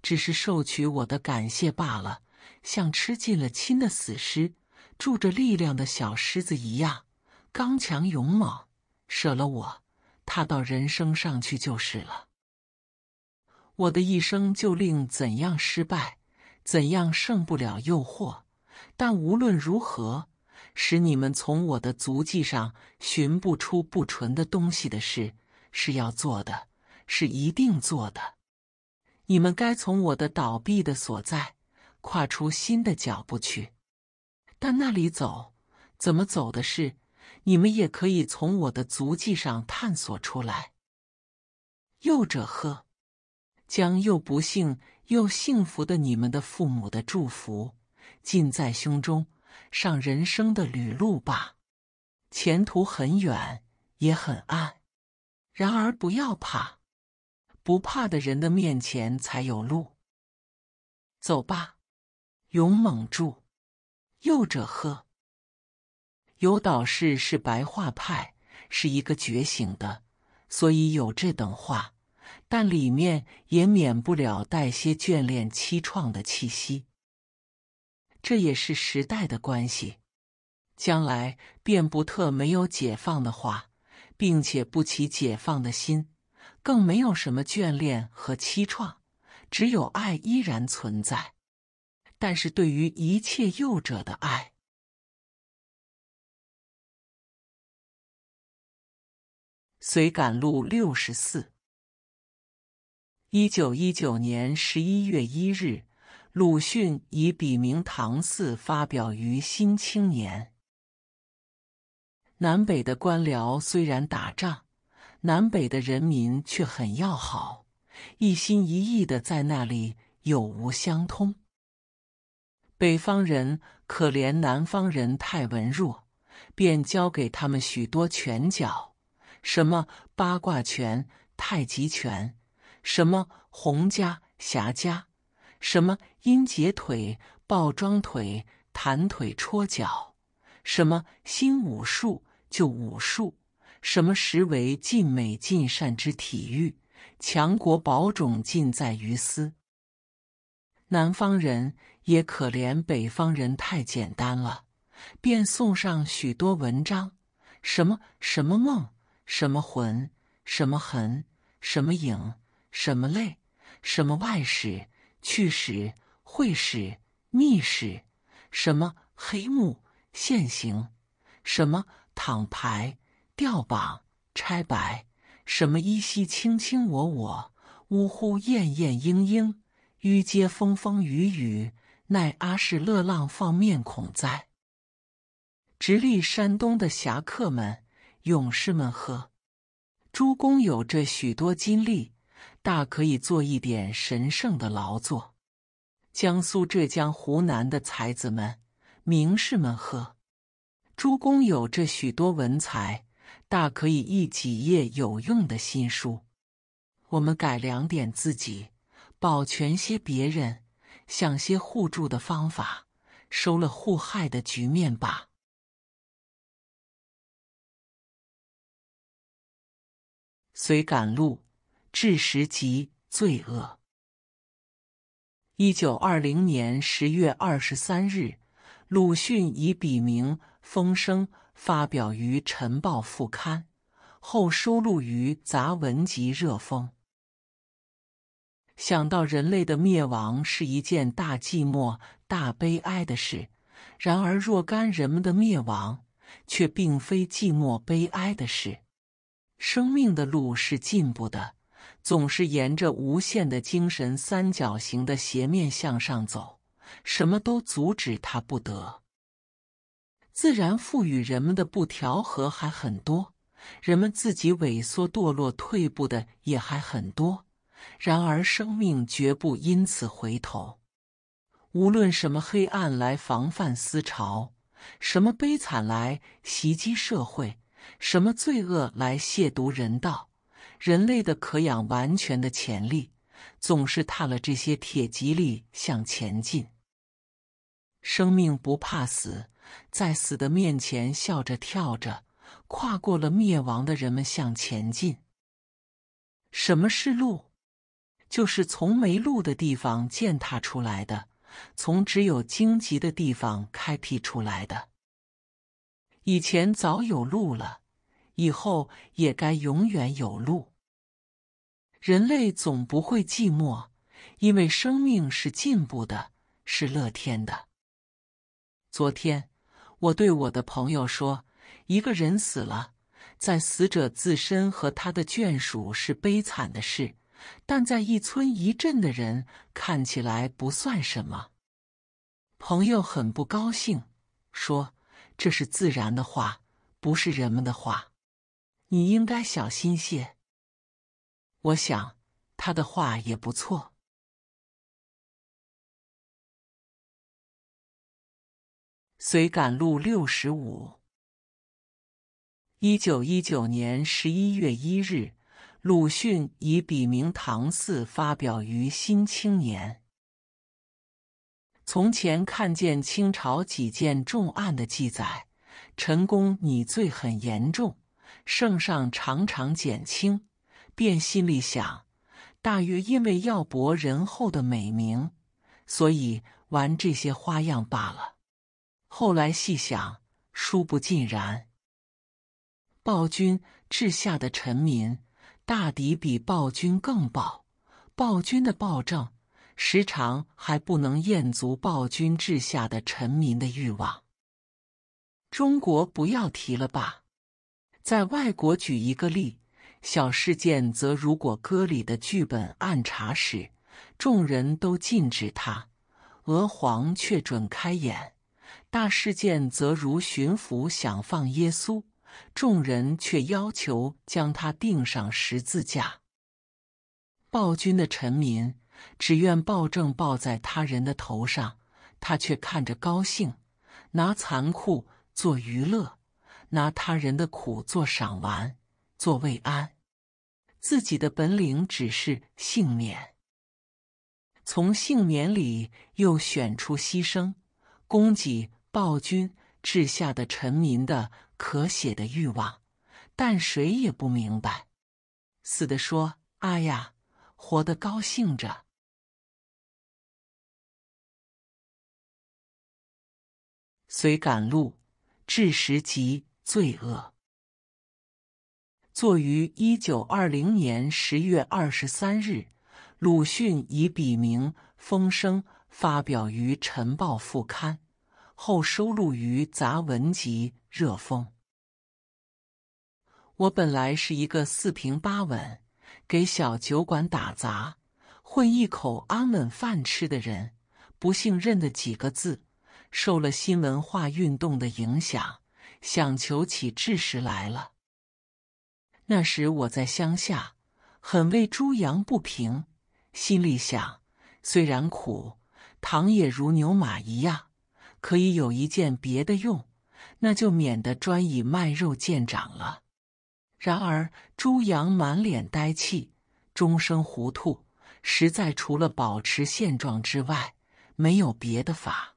Speaker 2: 只是受取我的感谢罢了，像吃尽了亲的死尸、住着力量的小狮子一样，刚强勇猛。舍了我，他到人生上去就是了。我的一生就令怎样失败，怎样胜不了诱惑，但无论如何，使你们从我的足迹上寻不出不纯的东西的事，是要做的，是一定做的。你们该从我的倒闭的所在跨出新的脚步去，但那里走怎么走的事，你们也可以从我的足迹上探索出来。又者呵，将又不幸又幸福的你们的父母的祝福，尽在胸中，上人生的旅路吧。前途很远也很暗，然而不要怕。不怕的人的面前才有路。走吧，勇猛住！右者喝。有导士是白话派，是一个觉醒的，所以有这等话，但里面也免不了带些眷恋凄怆的气息。这也是时代的关系。将来便不特没有解放的话，并且不起解放的心。更没有什么眷恋和
Speaker 1: 凄怆，只有爱依然存在。但是对于一切幼者的爱，随感录六十四。
Speaker 2: 一九一九年十一月一日，鲁迅以笔名唐四发表于《新青年》。南北的官僚虽然打仗。南北的人民却很要好，一心一意的在那里有无相通。北方人可怜南方人太文弱，便教给他们许多拳脚，什么八卦拳、太极拳，什么洪家、侠家，什么阴结腿、抱桩腿、弹腿、戳脚，什么新武术就武术。什么实为尽美尽善之体育？强国宝种尽在于斯。南方人也可怜北方人太简单了，便送上许多文章：什么什么梦，什么魂，什么痕，什么影，什么泪，什么外史、去史、会史、秘史，什么黑幕、现行，什么躺牌。吊榜拆白，什么依稀卿卿我我，呜呼燕燕莺莺，于嗟风风雨雨，奈阿是乐浪放面孔哉！直隶山东的侠客们、勇士们喝，诸公有这许多经历，大可以做一点神圣的劳作。江苏、浙江、湖南的才子们、名士们喝，诸公有这许多文才。大可以译几页有用的新书，我们改良点自己，保全些别人，想些互助的方法，收
Speaker 1: 了互害的局面吧。随赶路，至十即罪恶》。一九二零年十月二十三日，
Speaker 2: 鲁迅以笔名风声。发表于《晨报》副刊，后收录于杂文集《热风》。想到人类的灭亡是一件大寂寞、大悲哀的事，然而若干人们的灭亡却并非寂寞悲哀的事。生命的路是进步的，总是沿着无限的精神三角形的斜面向上走，什么都阻止它不得。自然赋予人们的不调和还很多，人们自己萎缩、堕落、退步的也还很多。然而，生命绝不因此回头。无论什么黑暗来防范思潮，什么悲惨来袭击社会，什么罪恶来亵渎人道，人类的可养完全的潜力总是踏了这些铁蒺藜向前进。生命不怕死。在死的面前笑着跳着，跨过了灭亡的人们向前进。什么是路？就是从没路的地方践踏出来的，从只有荆棘的地方开辟出来的。以前早有路了，以后也该永远有路。人类总不会寂寞，因为生命是进步的，是乐天的。昨天。我对我的朋友说：“一个人死了，在死者自身和他的眷属是悲惨的事，但在一村一镇的人看起来不算什么。”朋友很不高兴，说：“这是自然的话，不是人们的话，
Speaker 1: 你应该小心些。”我想他的话也不错。随赶路六十五。一九一
Speaker 2: 九年十一月一日，鲁迅以笔名唐四发表于《新青年》。从前看见清朝几件重案的记载，陈公你罪很严重，圣上常常减轻，便心里想，大约因为要博仁厚的美名，所以玩这些花样罢了。后来细想，殊不尽然。暴君治下的臣民，大抵比暴君更暴；暴君的暴政，时常还不能验足暴君治下的臣民的欲望。中国不要提了吧，在外国举一个例：小事件则如果歌里的剧本暗查时，众人都禁止他，娥皇却准开眼。大事件则如巡抚想放耶稣，众人却要求将他钉上十字架。暴君的臣民只愿暴政暴在他人的头上，他却看着高兴，拿残酷做娱乐，拿他人的苦做赏玩，做慰安，自己的本领只是幸免。从幸免里又选出牺牲，供给。暴君治下的臣民的可写的欲望，
Speaker 1: 但谁也不明白。死的说：“哎呀！”活的高兴着。随赶路，至时即罪恶。
Speaker 2: 作于一九二零年十月二十三日，鲁迅以笔名风声发表于《晨报》副刊。后收录于杂文集《热风》。我本来是一个四平八稳、给小酒馆打杂、混一口安稳饭吃的人，不幸认得几个字，受了新文化运动的影响，想求起知识来了。那时我在乡下，很为猪羊不平，心里想：虽然苦，糖也如牛马一样。可以有一件别的用，那就免得专以卖肉见长了。然而朱阳满脸呆气，终生糊涂，实在除了保持现状之外，没有别的法。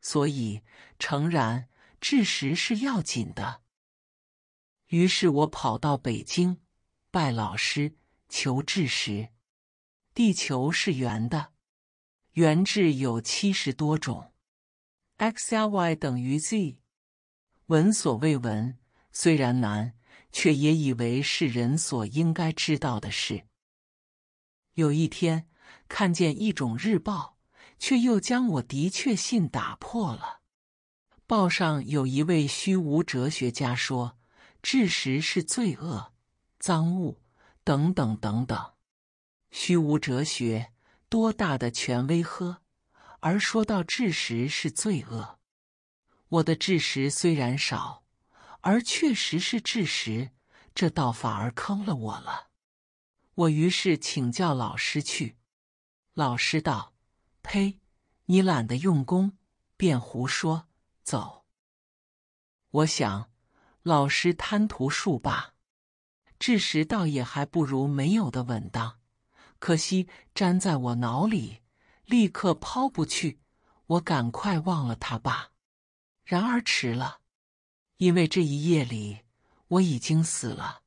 Speaker 2: 所以诚然，治食是要紧的。于是我跑到北京，拜老师求治食。地球是圆的，圆治有七十多种。x l y 等于 z，闻所未闻。虽然难，却也以为是人所应该知道的事。有一天看见一种日报，却又将我的确信打破了。报上有一位虚无哲学家说：“智识是罪恶、赃物，等等等等。”虚无哲学多大的权威呵？而说到智识是罪恶，我的智识虽然少，而确实是智识，这倒反而坑了我了。我于是请教老师去，老师道：“呸，你懒得用功，便胡说。”走。我想，老师贪图术罢，智识倒也还不如没有的稳当，可惜粘在我脑里。立刻抛不去，我赶快忘了他吧。然而迟了，因为这一夜里我已经死了。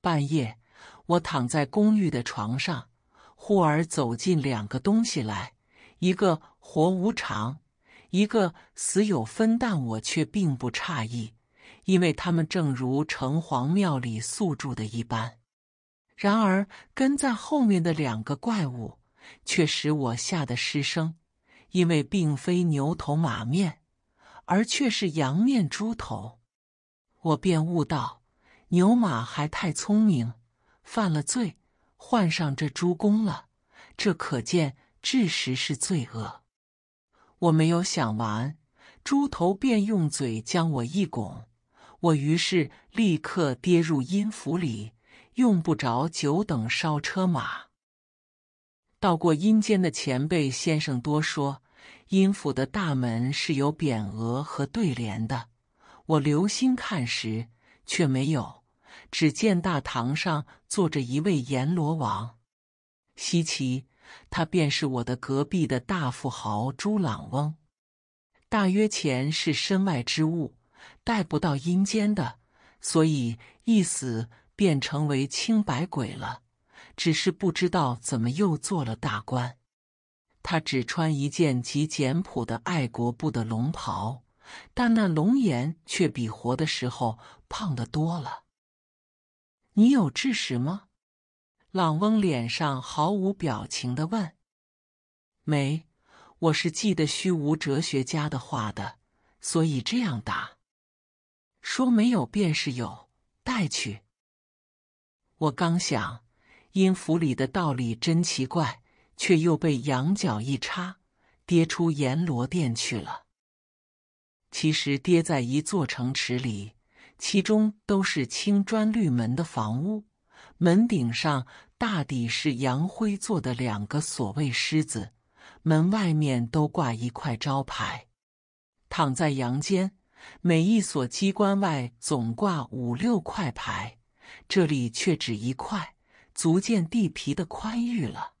Speaker 2: 半夜，我躺在公寓的床上，忽而走进两个东西来，一个活无常，一个死有分。但我却并不诧异，因为他们正如城隍庙里宿住的一般。然而跟在后面的两个怪物。却使我吓得失声，因为并非牛头马面，而却是羊面猪头。我便悟道：牛马还太聪明，犯了罪，换上这猪公了。这可见，至实是罪恶。我没有想完，猪头便用嘴将我一拱，我于是立刻跌入阴府里，用不着久等烧车马。到过阴间的前辈先生多说，阴府的大门是有匾额和对联的。我留心看时却没有，只见大堂上坐着一位阎罗王。稀奇，他便是我的隔壁的大富豪朱朗翁。大约钱是身外之物，带不到阴间的，所以一死便成为清白鬼了。只是不知道怎么又做了大官。他只穿一件极简朴的爱国布的龙袍，但那龙颜却比活的时候胖得多了。你有智识吗？朗翁脸上毫无表情的问：“没，我是记得虚无哲学家的话的，所以这样答。说没有便是有，带去。”我刚想。阴府里的道理真奇怪，却又被羊角一插，跌出阎罗殿去了。其实跌在一座城池里，其中都是青砖绿门的房屋，门顶上大抵是杨灰做的两个所谓狮子，门外面都挂一块招牌。躺在阳间，每一所机关外总挂五六块牌，这里却只一块。足见地皮的宽裕了。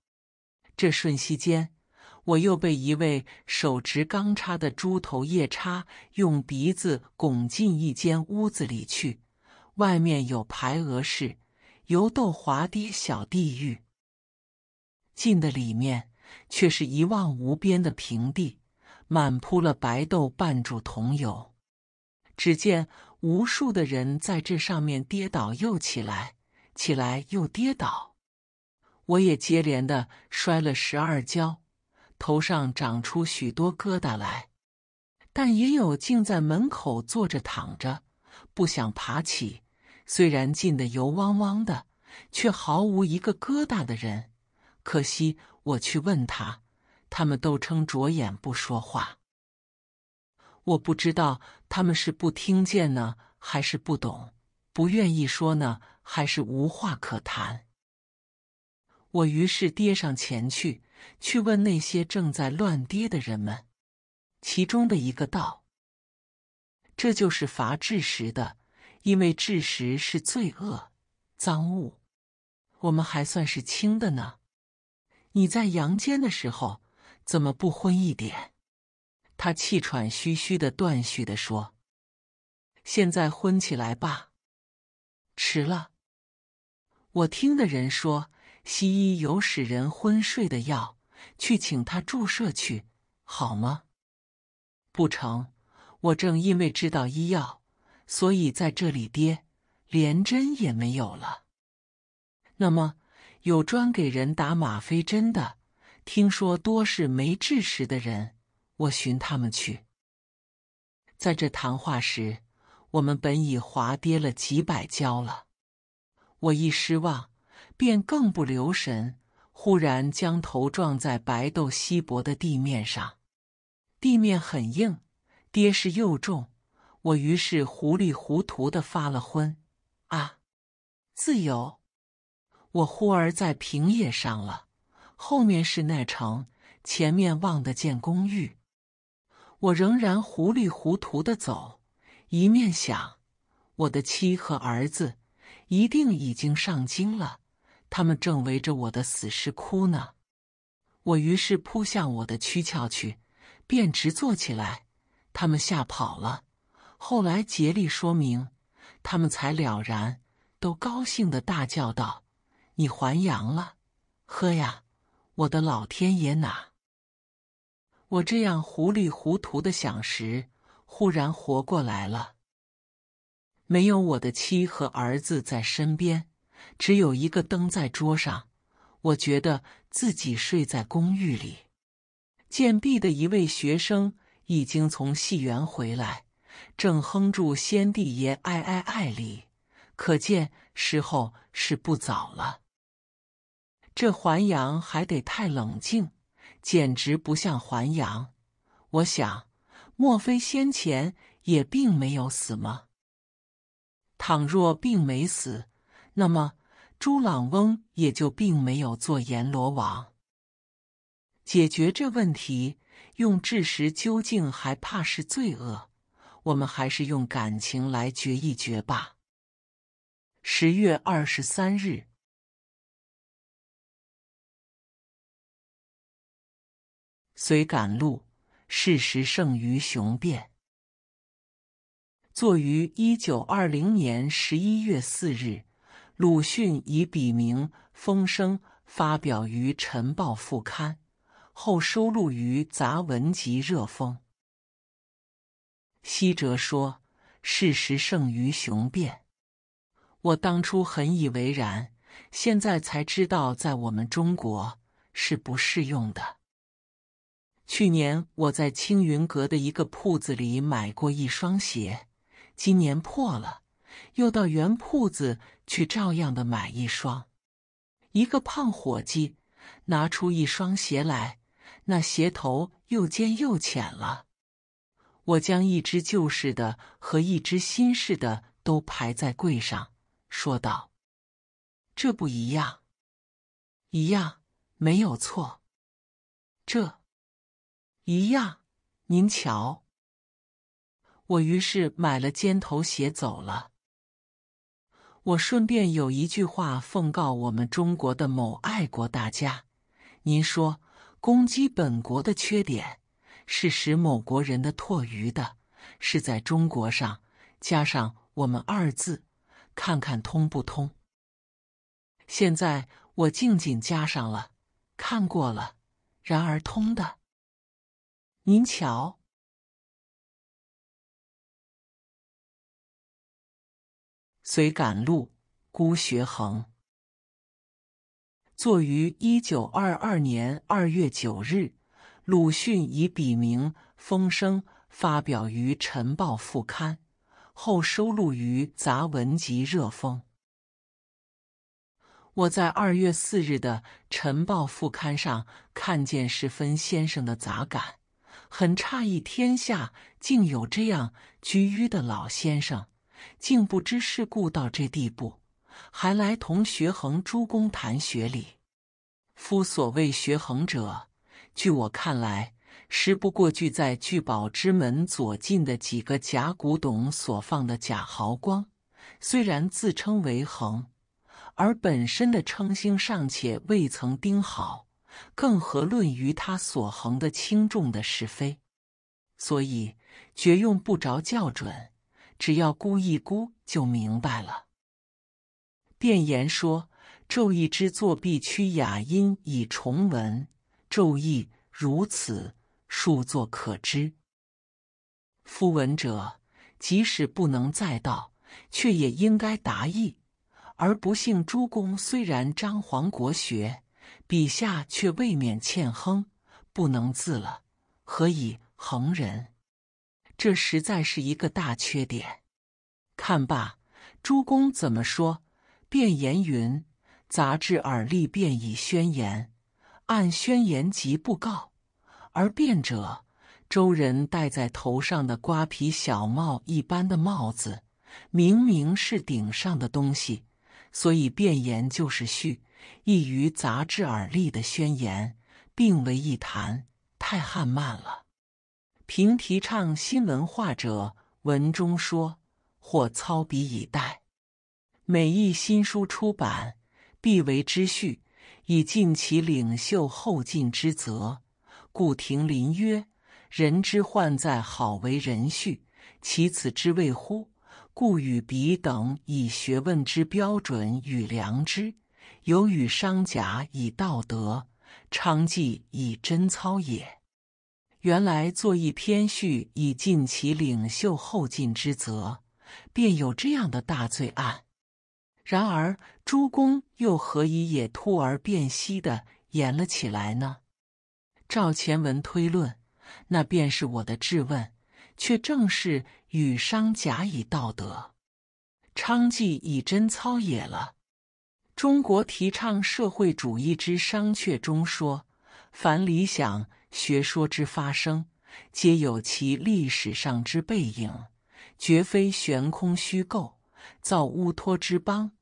Speaker 2: 这瞬息间，我又被一位手持钢叉的猪头夜叉用鼻子拱进一间屋子里去。外面有排鹅式油豆滑滴小地狱，进的里面却是一望无边的平地，满铺了白豆半柱桐油。只见无数的人在这上面跌倒又起来。起来又跌倒，我也接连的摔了十二跤，头上长出许多疙瘩来。但也有竟在门口坐着躺着，不想爬起。虽然进的油汪汪的，却毫无一个疙瘩的人。可惜我去问他，他们都称着眼不说话。我不知道他们是不听见呢，还是不懂，不愿意说呢。还是无话可谈。我于是跌上前去，去问那些正在乱跌的人们。其中的一个道：“这就是罚治时的，因为治时是罪恶赃物，我们还算是轻的呢。你在阳间的时候怎么不昏一点？”他气喘吁吁的断续的说：“现在昏起来吧，迟了。”我听的人说，西医有使人昏睡的药，去请他注射去，好吗？不成，我正因为知道医药，所以在这里跌，连针也没有了。那么有专给人打吗啡针的，听说多是没治识的人，我寻他们去。在这谈话时，我们本已滑跌了几百跤了。我一失望，便更不留神，忽然将头撞在白豆稀薄的地面上。地面很硬，跌势又重，我于是糊里糊涂的发了昏。啊，自由！我忽而在平野上了，后面是那城，前面望得见公寓。我仍然糊里糊涂的走，一面想我的妻和儿子。一定已经上京了，他们正围着我的死尸哭呢。我于是扑向我的躯壳去，便直坐起来。他们吓跑了。后来竭力说明，他们才了然，都高兴的大叫道：“你还阳了！喝呀，我的老天爷哪！”我这样糊里糊涂的想时，忽然活过来了。没有我的妻和儿子在身边，只有一个灯在桌上，我觉得自己睡在公寓里。健毕的一位学生已经从戏园回来，正哼住《先帝爷爱爱爱》里，可见时候是不早了。这还阳还得太冷静，简直不像还阳。我想，莫非先前也并没有死吗？倘若并没死，那么朱朗翁也就并没有做阎罗王。解决这问题，用事实究竟还怕
Speaker 1: 是罪恶，我们还是用感情来决一决吧。十月二十三日，随赶路，事实胜于雄辩。作于一九二零年十一
Speaker 2: 月四日，鲁迅以笔名风声发表于《晨报》副刊，后收录于杂文集《热风》。希哲说：“事实胜于雄辩。”我当初很以为然，现在才知道，在我们中国是不适用的。去年我在青云阁的一个铺子里买过一双鞋。今年破了，又到原铺子去，照样的买一双。一个胖伙计拿出一双鞋来，那鞋头又尖又浅了。我将一只旧式的和一只新式的都排在柜上，
Speaker 1: 说道：“这不一样，一样没有错。这一样，您瞧。”我于是买了尖头鞋走了。
Speaker 2: 我顺便有一句话奉告我们中国的某爱国大家：您说攻击本国的缺点是使某国人的唾余的，是在中国上加上“我们”二字，看看通不通？现在我静静加上了，
Speaker 1: 看过了，然而通的。您瞧。随赶路，孤学恒。作于一九二
Speaker 2: 二年二月九日，鲁迅以笔名风声发表于《晨报》副刊，后收录于《杂文集·热风》。我在二月四日的《晨报》副刊上看见世芬先生的杂感，很诧异，天下竟有这样居迂的老先生。竟不知世故到这地步，还来同学衡诸公谈学理。夫所谓学衡者，据我看来，实不过聚在聚宝之门左近的几个假古董所放的假豪光，虽然自称为衡，而本身的称星尚且未曾钉好，更何论于他所衡的轻重的是非？所以绝用不着校准。只要估一估，就明白了。辩言说：“昼翼之作必屈雅音以重文，昼翼如此，数作可知。夫文者，即使不能再道，却也应该达意。而不幸诸公虽然张皇国学，笔下却未免欠亨，不能字了，何以恒人？”这实在是一个大缺点。看罢，诸公怎么说？变言云：杂志耳力便以宣言，按宣言即布告。而辩者，周人戴在头上的瓜皮小帽一般的帽子，明明是顶上的东西，所以辩言就是序，异于杂志耳力的宣言并为一谈，太悍慢了。平提倡新文化者，文中说或操笔以待。每一新书出版，必为之序，以尽其领袖后进之责。故亭林曰：“人之患在好为人序，其此之谓乎？”故与彼等以学问之标准与良知，有与商贾以道德，昌妓以贞操也。原来作一篇序，以尽其领袖后进之责，便有这样的大罪案。然而诸公又何以也突而变息的演了起来呢？照前文推论，那便是我的质问，却正是与商贾以道德，娼妓以贞操也了。中国提倡社会主义之商榷中说，凡理想。学说之发生，皆有其历史上之背影，绝非悬空虚构，造乌托之邦，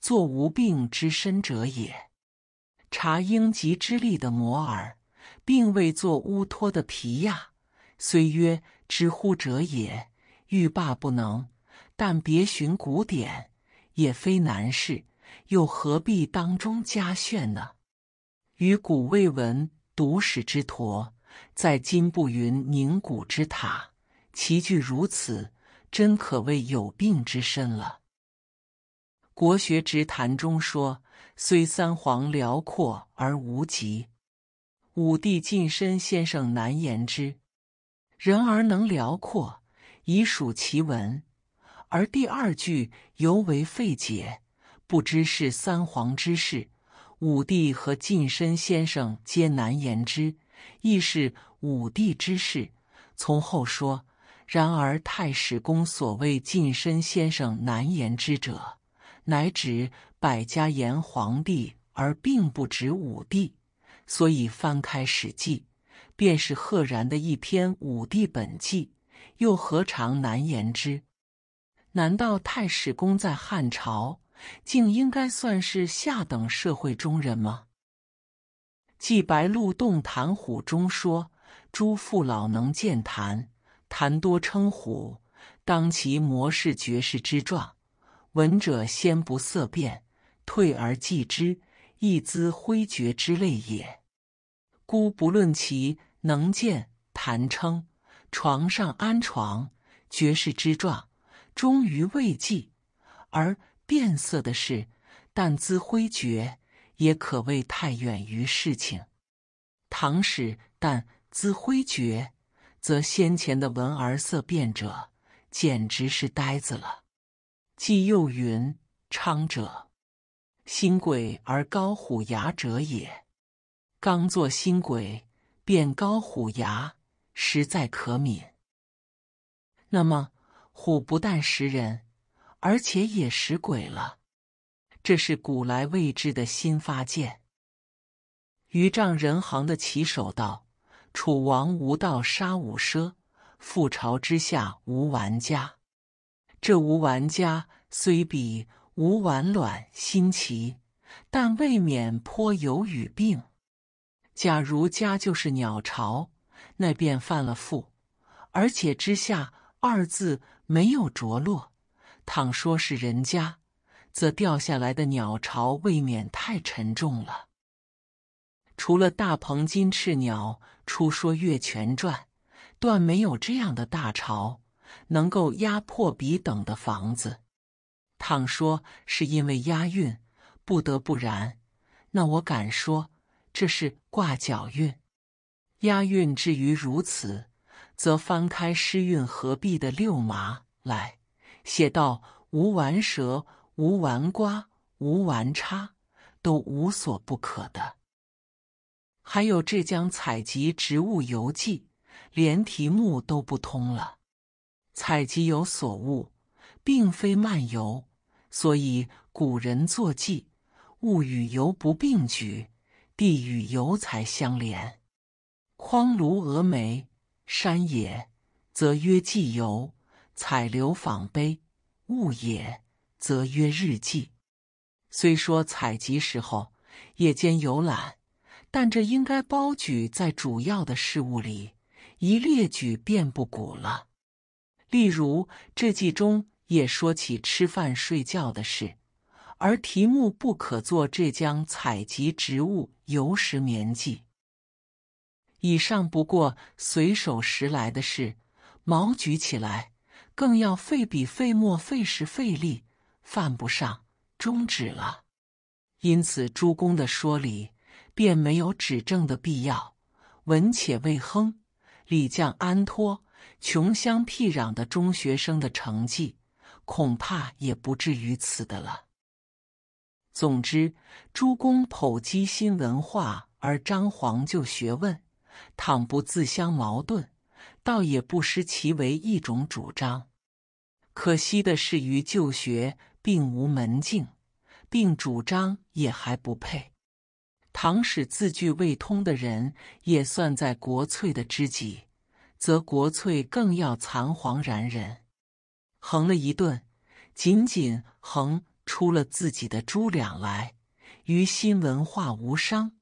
Speaker 2: 作无病之身者也。查英吉之力的摩尔，并未做乌托的皮亚，虽曰知乎者也，欲罢不能，但别寻古典，也非难事，又何必当中加炫呢？与古未闻。独食之陀，在金不云凝骨之塔，其句如此，真可谓有病之身了。国学之谈中说，虽三皇辽阔而无极，五帝近身先生难言之。人而能辽阔，已属其文。而第二句尤为费解，不知是三皇之事。武帝和晋身先生皆难言之，亦是武帝之事，从后说。然而太史公所谓晋身先生难言之者，乃指百家言皇帝，而并不指武帝。所以翻开《史记》，便是赫然的一篇武帝本纪，又何尝难言之？难道太史公在汉朝？竟应该算是下等社会中人吗？记白鹿洞谈虎中说，诸父老能见谈，谈多称虎，当其模式绝世之状，闻者先不色变，退而继之，亦兹挥绝之类也。孤不论其能见谈称，床上安床，绝世之状，终于未继，而。变色的事，但兹挥觉也可谓太远于事情。唐史但兹挥觉，则先前的闻而色变者，简直是呆子了。既又云昌者，新鬼而高虎牙者也。刚作新鬼，变高虎牙，实在可悯。那么，虎不但食人。而且也识鬼了，这是古来未知的新发现。余丈人行的棋手道：“楚王无道，杀五奢；覆巢之下，无玩家。这无玩家虽比无完卵新奇，但未免颇有语病。假如家就是鸟巢，那便犯了覆，而且之下二字没有着落。”倘说是人家，则掉下来的鸟巢未免太沉重了。除了大鹏金翅鸟出说月全传，断没有这样的大巢能够压迫彼等的房子。倘说是因为押韵不得不然，那我敢说这是挂脚韵。押韵至于如此，则翻开《诗韵合璧》的六麻来。写到无玩蛇，无玩瓜，无玩叉，都无所不可的。还有浙江采集植物游记，连题目都不通了。采集有所悟，并非漫游，所以古人作记，物与游不并举，地与游才相连。匡庐峨眉山野则曰记游。采流访碑物也，则曰日记。虽说采集时候夜间游览，但这应该包举在主要的事物里，一列举便不古了。例如这记中也说起吃饭睡觉的事，而题目不可做《浙江采集植物游石棉记》。以上不过随手拾来的事，毛举起来。更要费笔、费墨、费时、费力，犯不上，终止了。因此，诸公的说理便没有指正的必要。文且未亨，李将安托？穷乡僻壤的中学生的成绩，恐怕也不至于此的了。总之，诸公剖析新文化而张皇旧学问，倘不自相矛盾。倒也不失其为一种主张，可惜的是于旧学并无门径，并主张也还不配。唐使字句未通的人也算在国粹的知己，则国粹更要残黄然人。横了一顿，仅仅横出了自己的猪两来，于新文化无伤，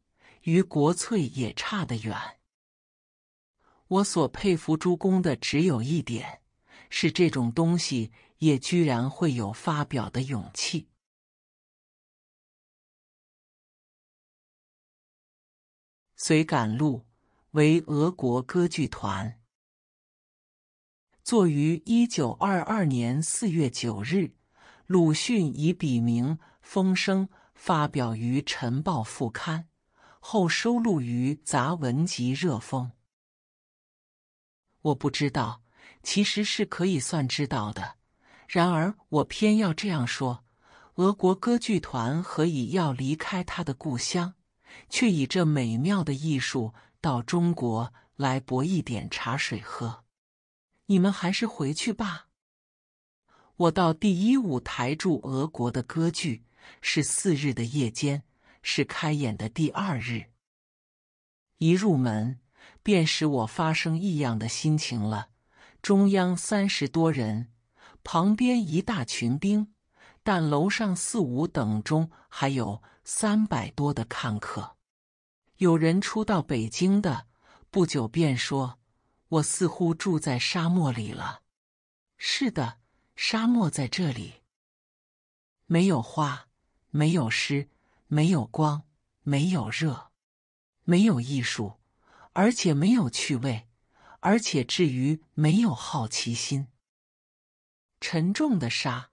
Speaker 2: 于国粹也差得远。我所佩服诸公的只有一
Speaker 1: 点，是这种东西也居然会有发表的勇气。随赶路，为俄国歌剧团。
Speaker 2: 作于一九二二年四月九日，鲁迅以笔名风声发表于《晨报》副刊，后收录于杂文集《热风》。我不知道，其实是可以算知道的。然而我偏要这样说：俄国歌剧团何以要离开他的故乡，却以这美妙的艺术到中国来博一点茶水喝？你们还是回去吧。我到第一舞台住俄国的歌剧是四日的夜间，是开演的第二日。一入门。便使我发生异样的心情了。中央三十多人，旁边一大群兵，但楼上四五等中还有三百多的看客。有人初到北京的，不久便说：“我似乎住在沙漠里了。”是的，沙漠在这里。没有花，没有诗，没有光，没有热，没有艺术。而且没有趣味，而且至于没有好奇心。沉重的沙，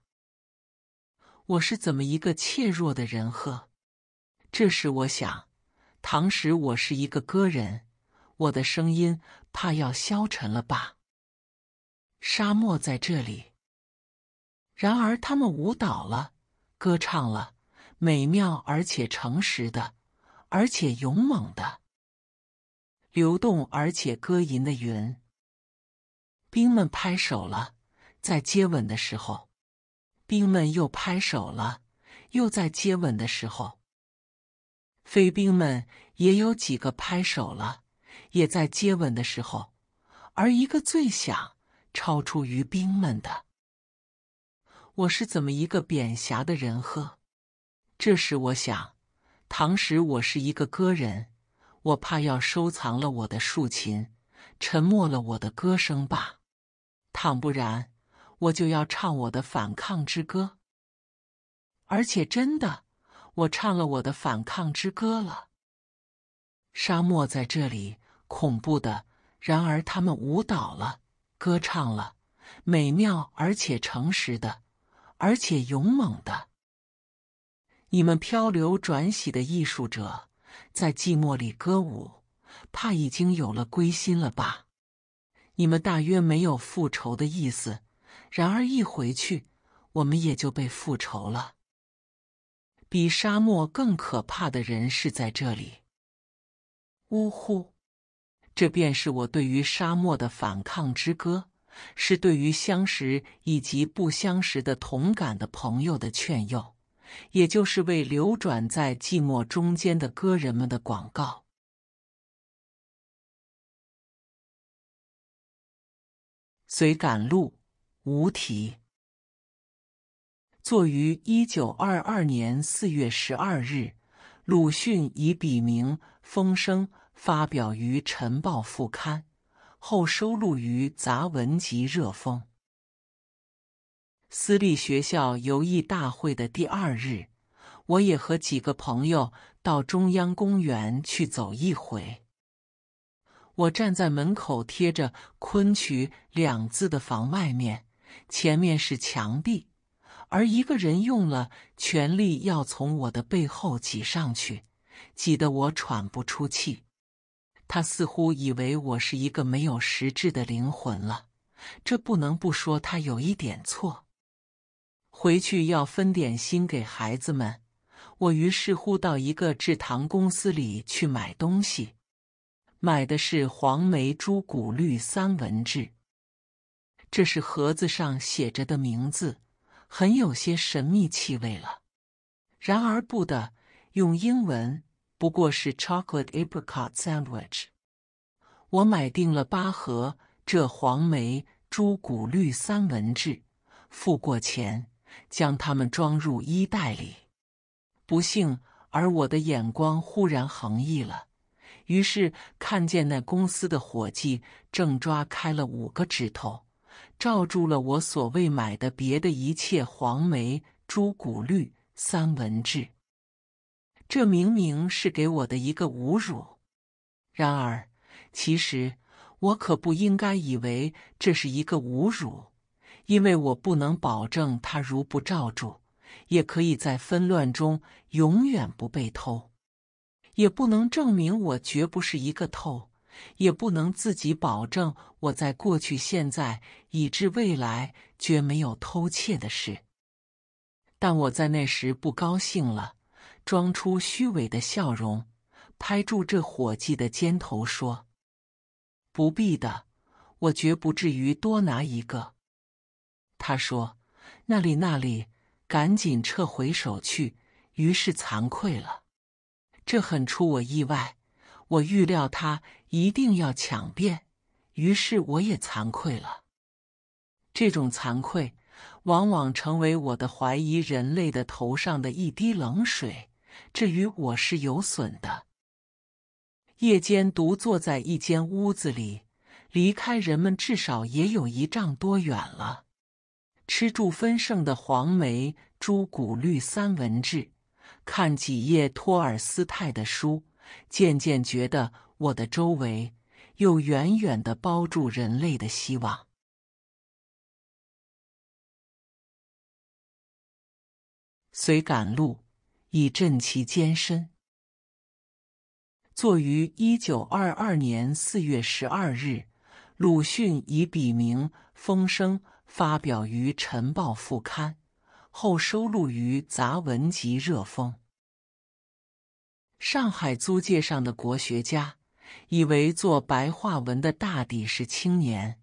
Speaker 2: 我是怎么一个怯弱的人呵！这时我想，唐时我是一个歌人，我的声音怕要消沉了吧？沙漠在这里，然而他们舞蹈了，歌唱了，美妙而且诚实的，而且勇猛的。流动而且歌吟的云，兵们拍手了，在接吻的时候，兵们又拍手了，又在接吻的时候。飞兵们也有几个拍手了，也在接吻的时候。而一个最响，超出于兵们的，我是怎么一个扁狭的人呵？这时我想，唐时我是一个歌人。我怕要收藏了我的竖琴，沉默了我的歌声吧。倘不然，我就要唱我的反抗之歌。而且真的，我唱了我的反抗之歌了。沙漠在这里，恐怖的；然而他们舞蹈了，歌唱了，美妙而且诚实的，而且勇猛的。你们漂流转徙的艺术者。在寂寞里歌舞，怕已经有了归心了吧？你们大约没有复仇的意思，然而一回去，我们也就被复仇了。比沙漠更可怕的人是在这里。呜呼！这便是我对于沙漠的反抗之歌，是对于相识以及不相识的同感的朋友的劝诱。
Speaker 1: 也就是为流转在寂寞中间的歌人们的广告。随感录《无题》，作于一九二
Speaker 2: 二年四月十二日，鲁迅以笔名风声发表于《晨报》副刊，后收录于杂文集《热风》。私立学校游艺大会的第二日，我也和几个朋友到中央公园去走一回。我站在门口贴着“昆曲”两字的房外面，前面是墙壁，而一个人用了全力要从我的背后挤上去，挤得我喘不出气。他似乎以为我是一个没有实质的灵魂了，这不能不说他有一点错。回去要分点心给孩子们，我于是乎到一个制糖公司里去买东西，买的是黄梅朱古绿三文治，这是盒子上写着的名字，很有些神秘气味了。然而不的，用英文不过是 Chocolate Apricot Sandwich。我买定了八盒这黄梅朱古绿三文治，付过钱。将它们装入衣袋里。不幸，而我的眼光忽然横溢了，于是看见那公司的伙计正抓开了五个指头，罩住了我所谓买的别的一切黄梅、朱古绿、三文治。这明明是给我的一个侮辱。然而，其实我可不应该以为这是一个侮辱。因为我不能保证他如不罩住，也可以在纷乱中永远不被偷；也不能证明我绝不是一个偷；也不能自己保证我在过去、现在以至未来绝没有偷窃的事。但我在那时不高兴了，装出虚伪的笑容，拍住这伙计的肩头说：“不必的，我绝不至于多拿一个。”他说：“那里，那里，赶紧撤回手去。”于是惭愧了。这很出我意外，我预料他一定要抢辩，于是我也惭愧了。这种惭愧，往往成为我的怀疑人类的头上的一滴冷水。这于我是有损的。夜间独坐在一间屋子里，离开人们至少也有一丈多远了。吃住丰盛的黄梅朱古绿三文治，看几页托尔斯泰的书，渐渐觉得
Speaker 1: 我的周围又远远的包住人类的希望。随赶路以振其艰身。作于
Speaker 2: 一九二二年四月十二日，鲁迅以笔名风声。发表于《晨报》副刊，后收录于杂文集《热风》。上海租界上的国学家以为做白话文的大抵是青年，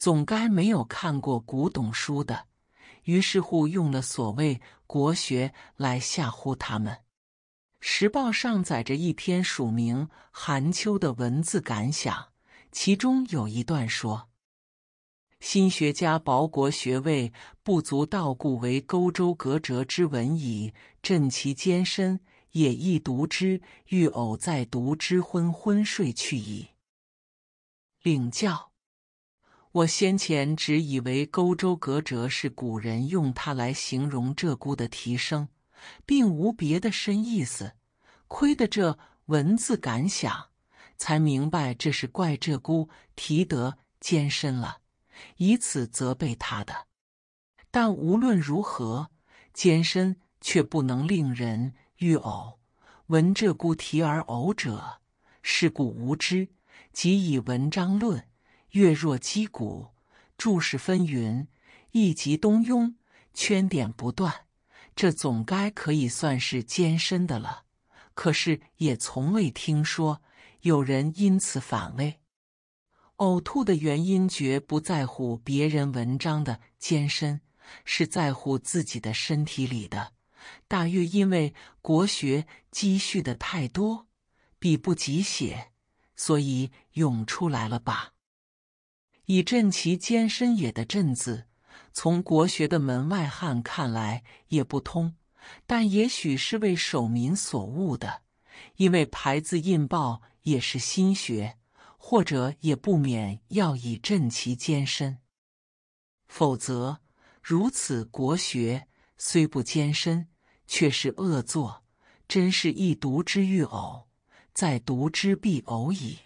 Speaker 2: 总该没有看过古董书的，于是乎用了所谓“国学”来吓唬他们。《时报》上载着一篇署名韩秋的文字感想，其中有一段说。新学家薄国学位不足道，故为勾舟隔折之文矣。振其艰深，也，亦读之。欲偶再读之，昏昏睡去矣。领教。我先前只以为勾舟隔折是古人用它来形容鹧鸪的提升，并无别的深意思。亏得这文字感想，才明白这是怪鹧鸪提得艰深了。以此责备他的，但无论如何，艰深却不能令人欲呕。闻鹧鸪啼而呕者，是故无知。即以文章论，月若击鼓，注释纷纭，一集东庸，圈点不断，这总该可以算是艰深的了。可是也从未听说有人因此反胃。呕吐的原因绝不在乎别人文章的艰深，是在乎自己的身体里的。大约因为国学积蓄的太多，笔不及写，所以涌出来了吧？以震其艰深也的“震”字，从国学的门外汉看来也不通，但也许是为守民所误的，因为排字印报也是心学。或者也不免要以振其艰深，否则如此国学虽不艰深，却是恶作，真是一毒之欲呕，在毒之必呕矣。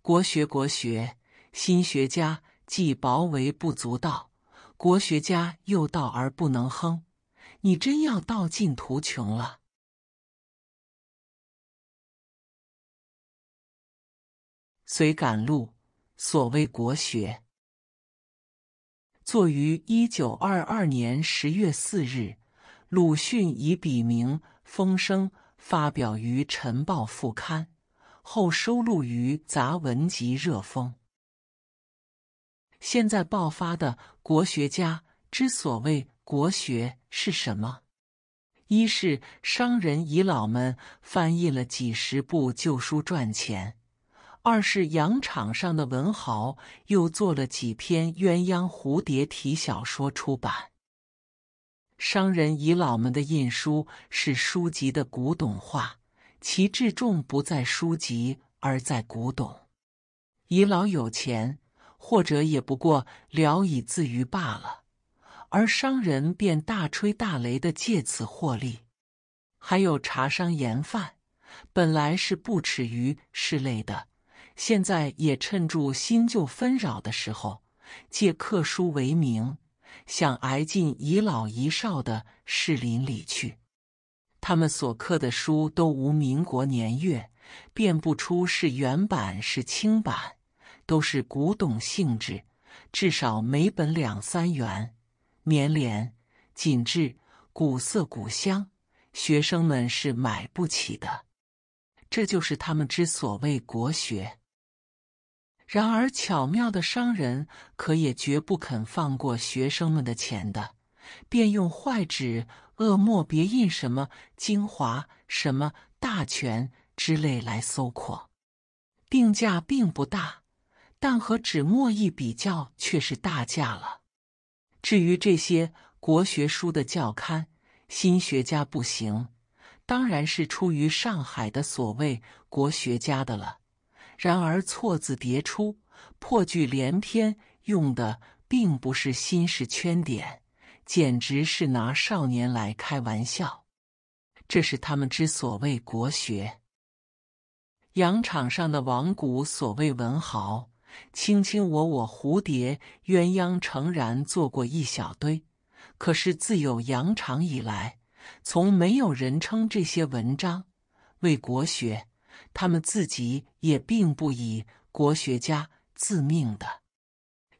Speaker 2: 国学国学，新学家既薄
Speaker 1: 为不足道，国学家又道而不能亨，你真要道尽途穷了。随赶路，所谓国学。作于一九二二年十月四日，鲁
Speaker 2: 迅以笔名风声发表于《晨报》副刊，后收录于《杂文集·热风》。现在爆发的国学家之所谓国学是什么？一是商人遗老们翻译了几十部旧书赚钱。二是羊场上的文豪又做了几篇鸳鸯蝴蝶体小说出版。商人遗老们的印书是书籍的古董化，其至重不在书籍而在古董。遗老有钱，或者也不过聊以自娱罢了，而商人便大吹大擂的借此获利。还有茶商、盐贩，本来是不耻于市类的。现在也趁住新旧纷扰的时候，借刻书为名，想挨进遗老遗少的士林里去。他们所刻的书都无民国年月，辨不出是原版是清版，都是古董性质，至少每本两三元，绵连紧致，古色古香，学生们是买不起的。这就是他们之所谓国学。然而，巧妙的商人可也绝不肯放过学生们的钱的，便用坏纸、恶墨别印什么《精华》、什么《大全》之类来搜括，定价并不大，但和纸墨一比较，却是大价了。至于这些国学书的教刊，新学家不行，当然是出于上海的所谓国学家的了。然而错字叠出，破句连篇，用的并不是新式圈点，简直是拿少年来开玩笑。这是他们之所谓国学。羊场上的王谷所谓文豪，卿卿我我、蝴蝶鸳鸯，诚然做过一小堆，可是自有羊场以来，从没有人称这些文章为国学。他们自己也并不以国学家自命的，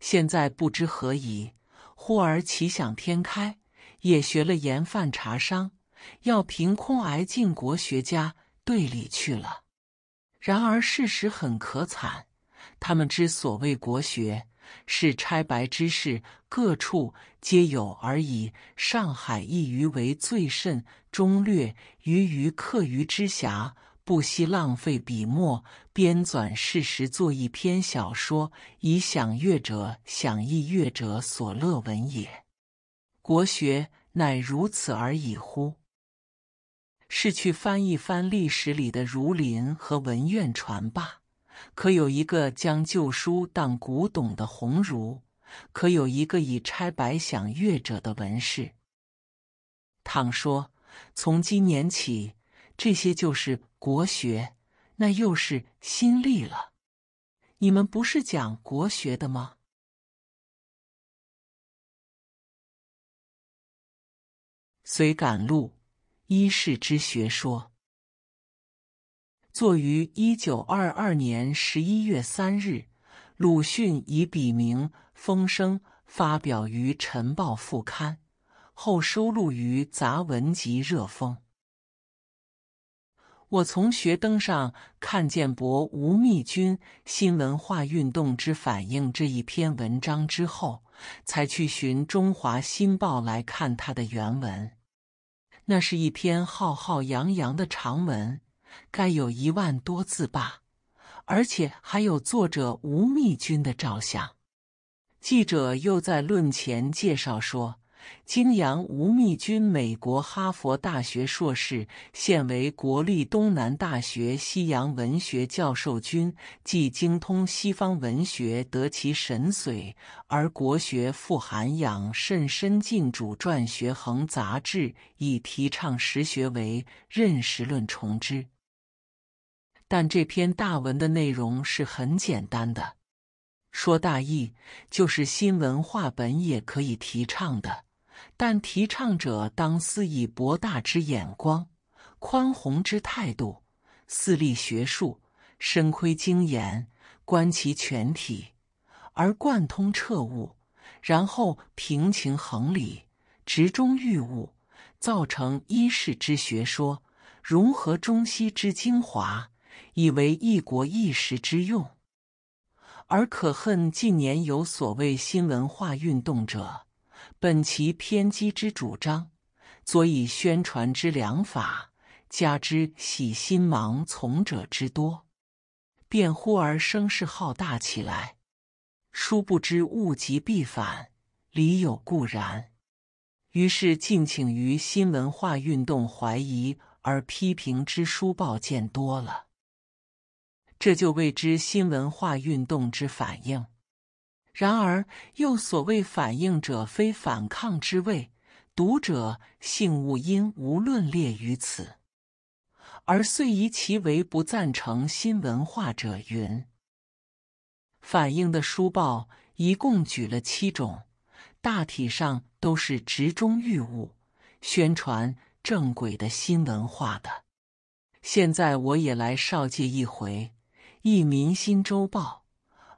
Speaker 2: 现在不知何以忽而奇想天开，也学了盐贩茶商，要凭空挨进国学家队里去了。然而事实很可惨，他们之所谓国学，是拆白之事，各处皆有而已，上海一隅为最甚，中略于于客鱼之辖。不惜浪费笔墨编纂事实，做一篇小说，以享乐者、享逸乐者所乐闻也。国学乃如此而已乎？是去翻一翻历史里的儒林和文苑传吧。可有一个将旧书当古董的鸿儒？可有一个以拆白享乐者的文士？倘说从今年起。这些就是国学，那又是
Speaker 1: 新历了。你们不是讲国学的吗？随感录一世之学说，作于一九
Speaker 2: 二二年十一月三日，鲁迅以笔名风声发表于《晨报》副刊，后收录于《杂文集·热风》。我从学灯上看见博吴宓君新文化运动之反映这一篇文章之后，才去寻中华新报来看他的原文。那是一篇浩浩扬扬的长文，该有一万多字吧，而且还有作者吴宓君的照相。记者又在论前介绍说。金阳吴密君，美国哈佛大学硕士，现为国立东南大学西洋文学教授。君既精通西方文学，得其神髓，而国学富涵养，甚深进主撰学衡杂志，以提倡实学为认识论重之。但这篇大文的内容是很简单的，说大意就是新文化本也可以提倡的。但提倡者当思以博大之眼光、宽宏之态度，四立学术，深窥精研，观其全体，而贯通彻悟，然后平情衡理，执中御物，造成一世之学说，融合中西之精华，以为一国一时之用。而可恨近年有所谓新文化运动者。本其偏激之主张，所以宣传之良法，加之喜新盲从者之多，便忽而声势浩大起来。殊不知物极必反，理有固然。于是尽请于新文化运动怀疑而批评之书报见多了，这就谓之新文化运动之反应。然而，又所谓反应者非反抗之谓，读者性物因无论列于此，而遂以其为不赞成新文化者云。反映的书报一共举了七种，大体上都是执中欲物，宣传正轨的新文化的。现在我也来绍介一回：一《民心周报》，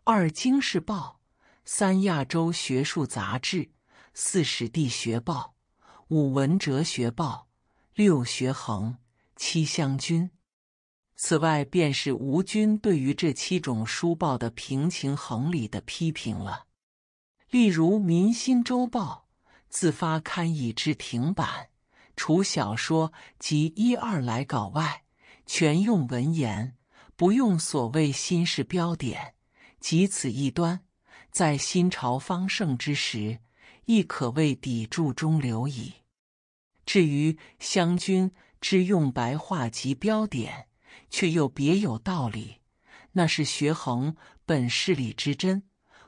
Speaker 2: 二《京世报》。三亚洲学术杂志，四史地学报，五文哲学报，六学衡，七湘军。此外便是吴军对于这七种书报的平情衡理的批评了。例如《民心周报》，自发刊以至停版，除小说及一二来稿外，全用文言，不用所谓新式标点，即此一端。在新朝方盛之时，亦可谓砥柱中流矣。至于湘军之用白话及标点，却又别有道理。那是学衡本事理之真，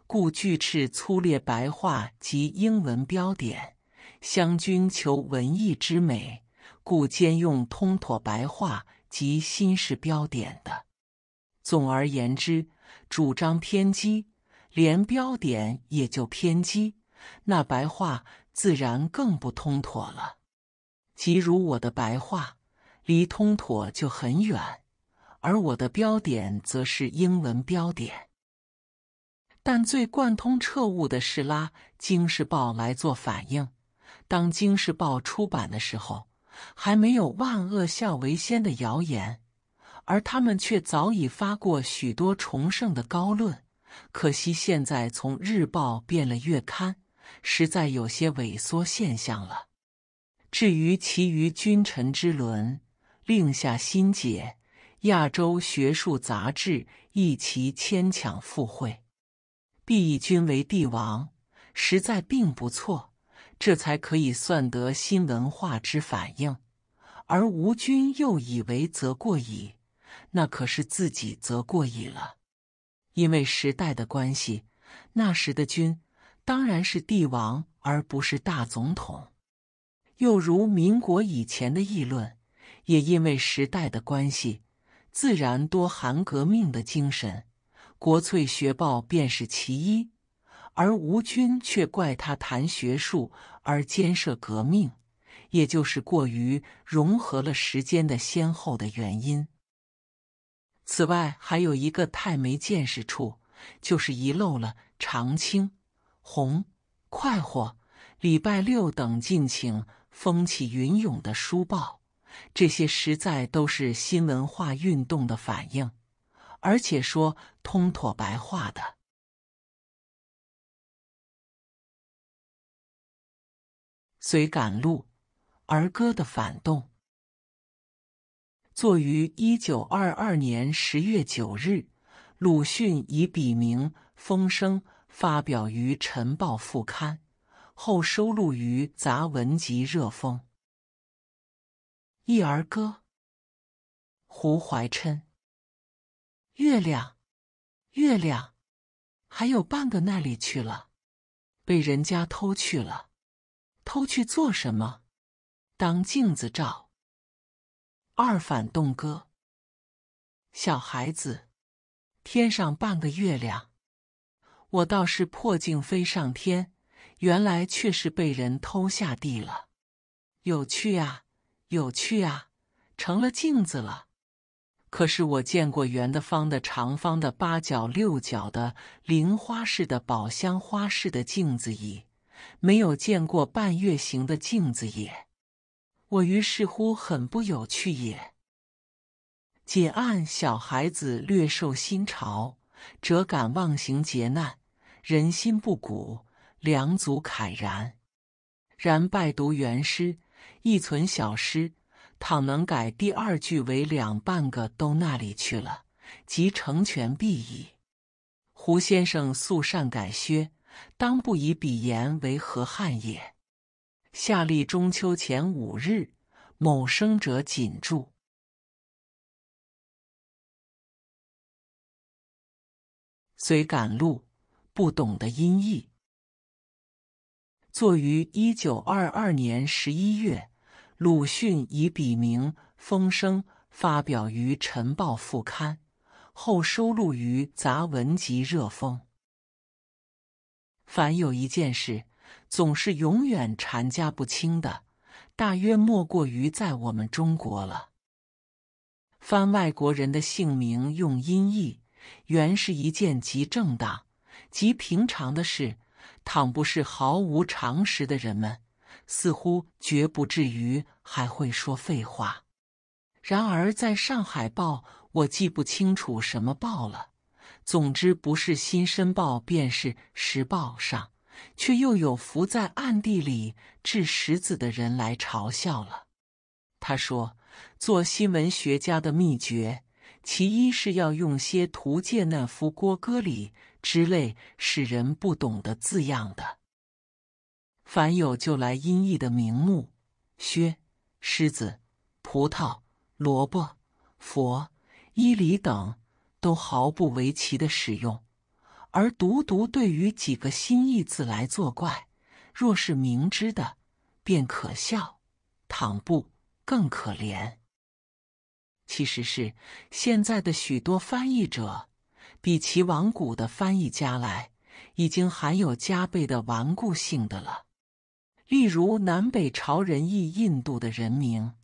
Speaker 2: 故拒斥粗劣白话及英文标点；湘军求文艺之美，故兼用通妥白话及新式标点的。总而言之，主张偏激。连标点也就偏激，那白话自然更不通妥了。即如我的白话，离通妥就很远，而我的标点则是英文标点。但最贯通彻悟的是拉《京世报》来做反应。当《京世报》出版的时候，还没有“万恶孝为先”的谣言，而他们却早已发过许多崇圣的高论。可惜现在从日报变了月刊，实在有些萎缩现象了。至于其余君臣之伦，另下新解。亚洲学术杂志一齐牵强附会，必以君为帝王，实在并不错。这才可以算得新文化之反应。而吾君又以为则过矣，那可是自己则过矣了。因为时代的关系，那时的君当然是帝王，而不是大总统。又如民国以前的议论，也因为时代的关系，自然多含革命的精神，《国粹学报》便是其一。而吴军却怪他谈学术而兼涉革命，也就是过于融合了时间的先后的原因。此外还有一个太没见识处，就是遗漏了《长青》，《红》，《快活》，《礼拜六》等尽情风起云涌的书报，这些实在都是新文化运动的反应，
Speaker 1: 而且说通妥白话的。随赶路，儿歌的反动。作于一九二二年十月九
Speaker 2: 日，鲁迅以笔名风声发表于《晨报
Speaker 1: 副刊》，后收录于杂文集《热风》。一儿歌，胡怀琛。月亮，月亮，还有半个那里去了，
Speaker 2: 被人家偷去了，偷去做什么？当镜子照。二反动歌。小孩子，天上半个月亮，我倒是破镜飞上天，原来却是被人偷下地了。有趣呀，有趣呀，成了镜子了。可是我见过圆的、方的、长方的、八角、六角的、菱花式的、宝箱花式的镜子椅，没有见过半月形的镜子也。我于是乎很不有趣也。解案：小孩子略受新潮，辄敢妄行劫难；人心不古，良足慨然。然拜读原诗，亦存小诗。倘能改第二句为“两半个都那里去了”，即成全必矣。胡先生素善改削，当不以
Speaker 1: 笔言为何憾也。夏历中秋前五日，某生者谨著。随赶路，不懂得音译。作于一九二二年十一月，鲁迅
Speaker 2: 以笔名风声发表于《晨报》副刊，后收录于《杂文集·热风》。凡有一件事。总是永远缠加不清的，大约莫过于在我们中国了。翻外国人的姓名用音译，原是一件极正当、极平常的事。倘不是毫无常识的人们，似乎绝不至于还会说废话。然而在上海报，我记不清楚什么报了，总之不是《新申报》便是《时报》上。却又有伏在暗地里掷石子的人来嘲笑了。他说：“做新闻学家的秘诀，其一是要用些图鉴那夫郭歌里之类使人不懂的字样的。凡有就来音译的名目，靴、狮子、葡萄、萝卜、佛、伊犁等，都毫不为奇的使用。”而独独对于几个新意字来作怪，若是明知的，便可笑；倘不，更可怜。其实是现在的许多翻译者，比起往古的翻译家来，已经含有加倍的顽固性的了。例如南北朝人译印度的人名：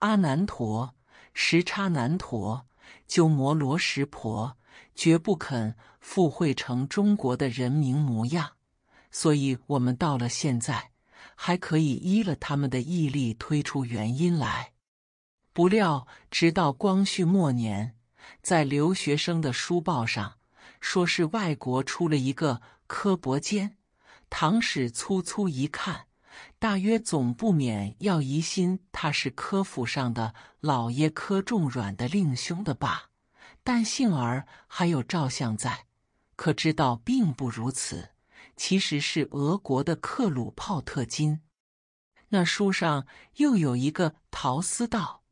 Speaker 2: 阿难陀、时叉难陀、鸠摩罗什婆。绝不肯附会成中国的人民模样，所以我们到了现在还可以依了他们的毅力推出原因来。不料直到光绪末年，在留学生的书报上说是外国出了一个柯伯坚，唐史粗粗一看，大约总不免要疑心他是科府上的老爷柯仲阮的令兄的吧。但幸而还有照相在，可知道并不如此，其实是俄国的克鲁泡特金。那书上又有一个陶斯道，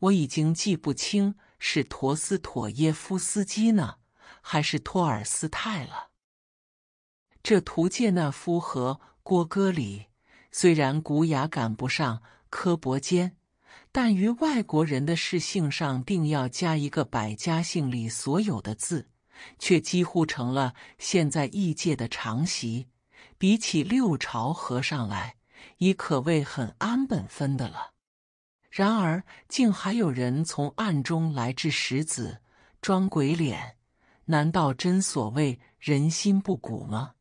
Speaker 2: 我已经记不清是陀思妥耶夫斯基呢，还是托尔斯泰了。这图介那夫和郭戈里，虽然古雅赶不上柯伯坚。但于外国人的世姓上，定要加一个百家姓里所有的字，却几乎成了现在异界的常习。比起六朝和尚来，已可谓很安本分的了。然而，竟还有人从暗中来掷石子，装鬼脸，难道真所谓人心不古吗？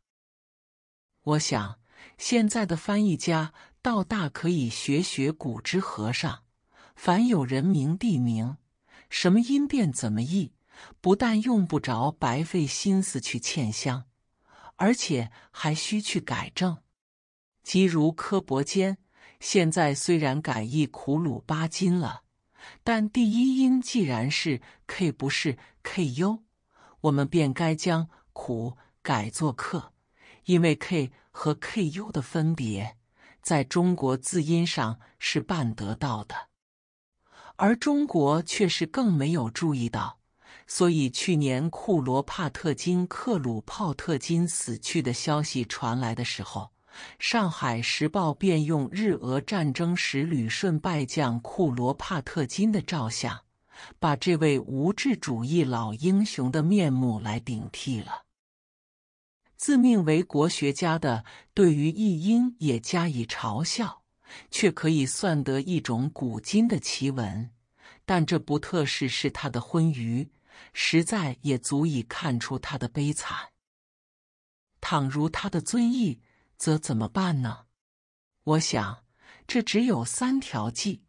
Speaker 2: 我想，现在的翻译家倒大可以学学古之和尚。凡有人名、地名，什么音变怎么译，不但用不着白费心思去欠香，而且还需去改正。即如柯伯坚，现在虽然改译苦鲁巴金了，但第一音既然是 k，不是 ku，我们便该将苦改作克，因为 k 和 ku 的分别，在中国字音上是办得到的。而中国却是更没有注意到，所以去年库罗帕特金克鲁泡特金死去的消息传来的时候，《上海时报》便用日俄战争时旅顺败将库罗帕特金的照相，把这位无志主义老英雄的面目来顶替了。自命为国学家的，对于译音也加以嘲笑。却可以算得一种古今的奇闻，但这不特是是他的昏愚，实在也足以看出他的悲惨。倘如他的遵义，则怎么办呢？我想，这只有三条计：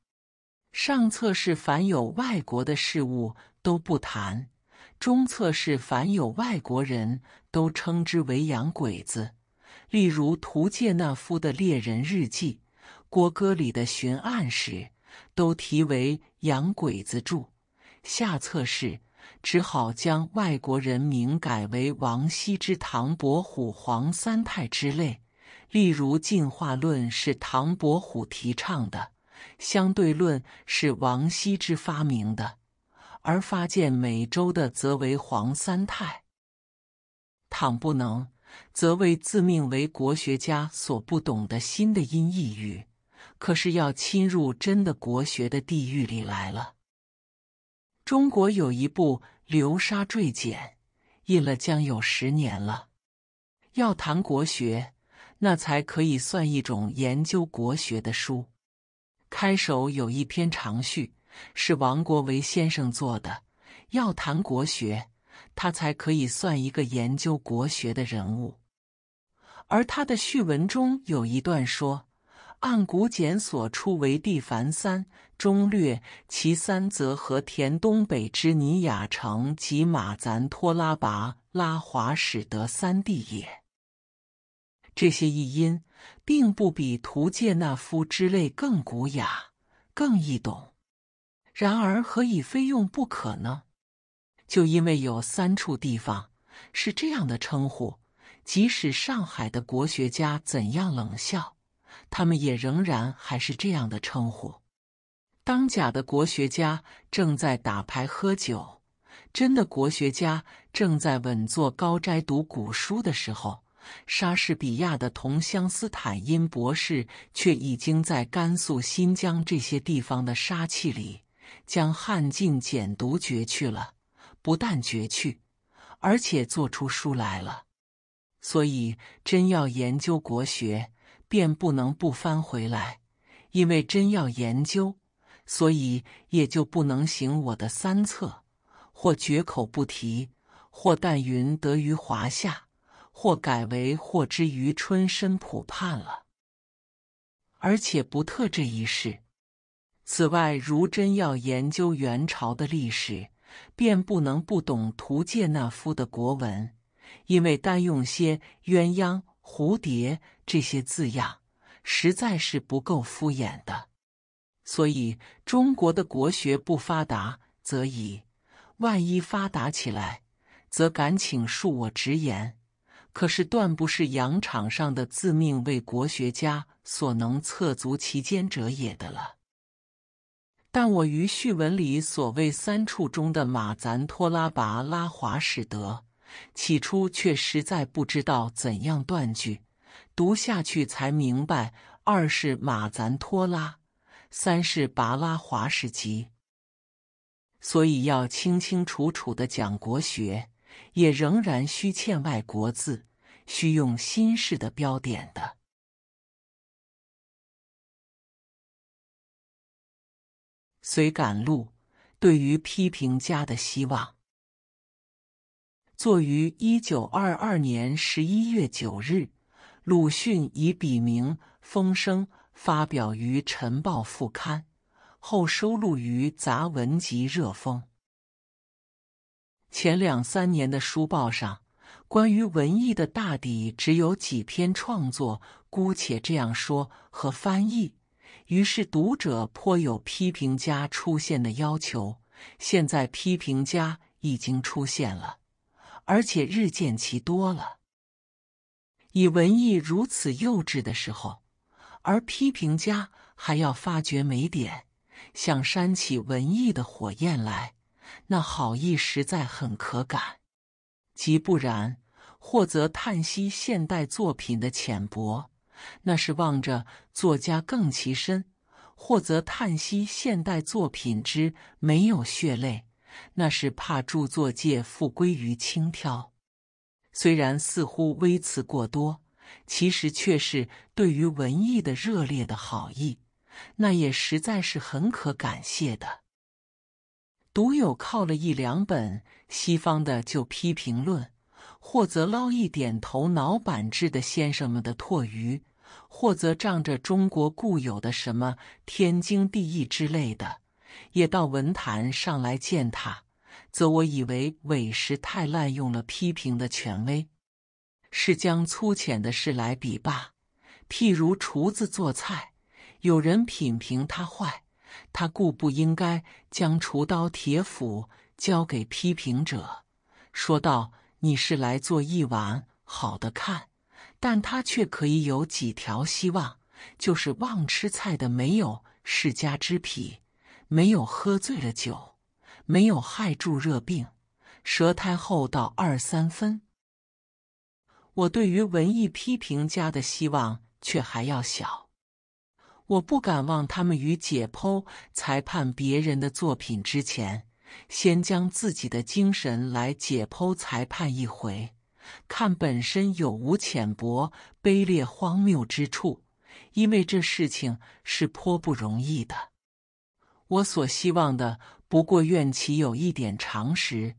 Speaker 2: 上策是凡有外国的事物都不谈；中策是凡有外国人都称之为洋鬼子，例如屠介那夫的《猎人日记》。国歌里的巡案时，都提为洋鬼子著；下册是只好将外国人名改为王羲之、唐伯虎、黄三泰之类。例如，《进化论》是唐伯虎提倡的，《相对论》是王羲之发明的，而发现美洲的则为黄三泰。倘不能，则为自命为国学家所不懂的新的音译语。可是要侵入真的国学的地狱里来了。中国有一部《流沙坠简》，印了将有十年了。要谈国学，那才可以算一种研究国学的书。开首有一篇长序，是王国维先生做的。要谈国学，他才可以算一个研究国学的人物。而他的序文中有一段说。按古简所出为地凡三，中略其三，则和田东北之尼雅城及马咱托拉拔拉华使得三地也。这些译音并不比图界那夫之类更古雅、更易懂。然而，何以非用不可呢？就因为有三处地方是这样的称呼，即使上海的国学家怎样冷笑。他们也仍然还是这样的称呼。当假的国学家正在打牌喝酒，真的国学家正在稳坐高斋读古书的时候，莎士比亚的同乡斯坦因博士却已经在甘肃、新疆这些地方的杀气里将汉晋简读绝去了。不但绝去，而且做出书来了。所以，真要研究国学。便不能不翻回来，因为真要研究，所以也就不能行我的三策，或绝口不提，或但云得于华夏，或改为或之于春申普判了。而且不特这一事，此外如真要研究元朝的历史，便不能不懂图芥那夫的国文，因为单用些鸳鸯蝴蝶。这些字样实在是不够敷衍的，所以中国的国学不发达，则已；万一发达起来，则敢请恕我直言，可是断不是洋场上的自命为国学家所能测足其间者也的了。但我于序文里所谓三处中的马咱托拉拔拉华史德，起初却实在不知道怎样断句。读下去才明白，二是马咱托拉，三是巴拉华什吉。所以要清清楚楚的讲国学，
Speaker 1: 也仍然需欠外国字，需用新式的标点的。随赶路，对于批评家的希望。
Speaker 2: 作于一九二二年十一月九日。鲁迅以笔名“风声”发表于《晨报》副刊，后收录于《杂文集·热风》。前两三年的书报上，关于文艺的大抵只有几篇创作，姑且这样说和翻译。于是读者颇有批评家出现的要求。现在批评家已经出现了，而且日渐其多了。以文艺如此幼稚的时候，而批评家还要发掘美点，想煽起文艺的火焰来，那好意实在很可感；即不然，或则叹息现代作品的浅薄，那是望着作家更其深；或则叹息现代作品之没有血泪，那是怕著作界复归于轻佻。虽然似乎微词过多，其实却是对于文艺的热烈的好意，那也实在是很可感谢的。独有靠了一两本西方的旧批评论，或则捞一点头脑板制的先生们的唾余，或则仗着中国固有的什么天经地义之类的，也到文坛上来践踏。则我以为委实太滥用了批评的权威，是将粗浅的事来比罢。譬如厨子做菜，有人品评他坏，他故不应该将厨刀铁斧交给批评者，说道：“你是来做一碗好的看。”但他却可以有几条希望，就是忘吃菜的没有世家之癖，没有喝醉了酒。没有害助热病，舌苔厚到二三分。我对于文艺批评家的希望却还要小，我不敢望他们于解剖裁判别人的作品之前，先将自己的精神来解剖裁判一回，看本身有无浅薄、卑劣、荒谬之处，因为这事情是颇不容易的。我所希望的。不过，愿其有一点常识，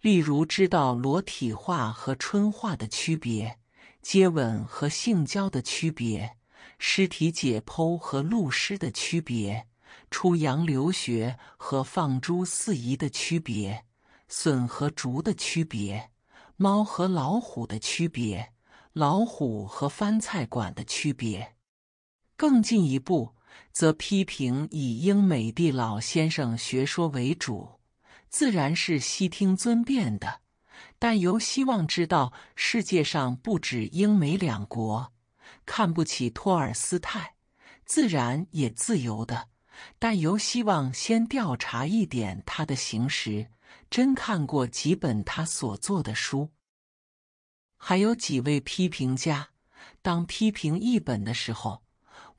Speaker 2: 例如知道裸体画和春画的区别，接吻和性交的区别，尸体解剖和露尸的区别，出洋留学和放猪四仪的区别，笋和竹的区别，猫和老虎的区别，老虎和翻菜馆的区别，更进一步。则批评以英美帝老先生学说为主，自然是悉听尊便的。但尤希望知道世界上不止英美两国看不起托尔斯泰，自然也自由的。但尤希望先调查一点他的行实，真看过几本他所做的书。还有几位批评家，当批评一本的时候。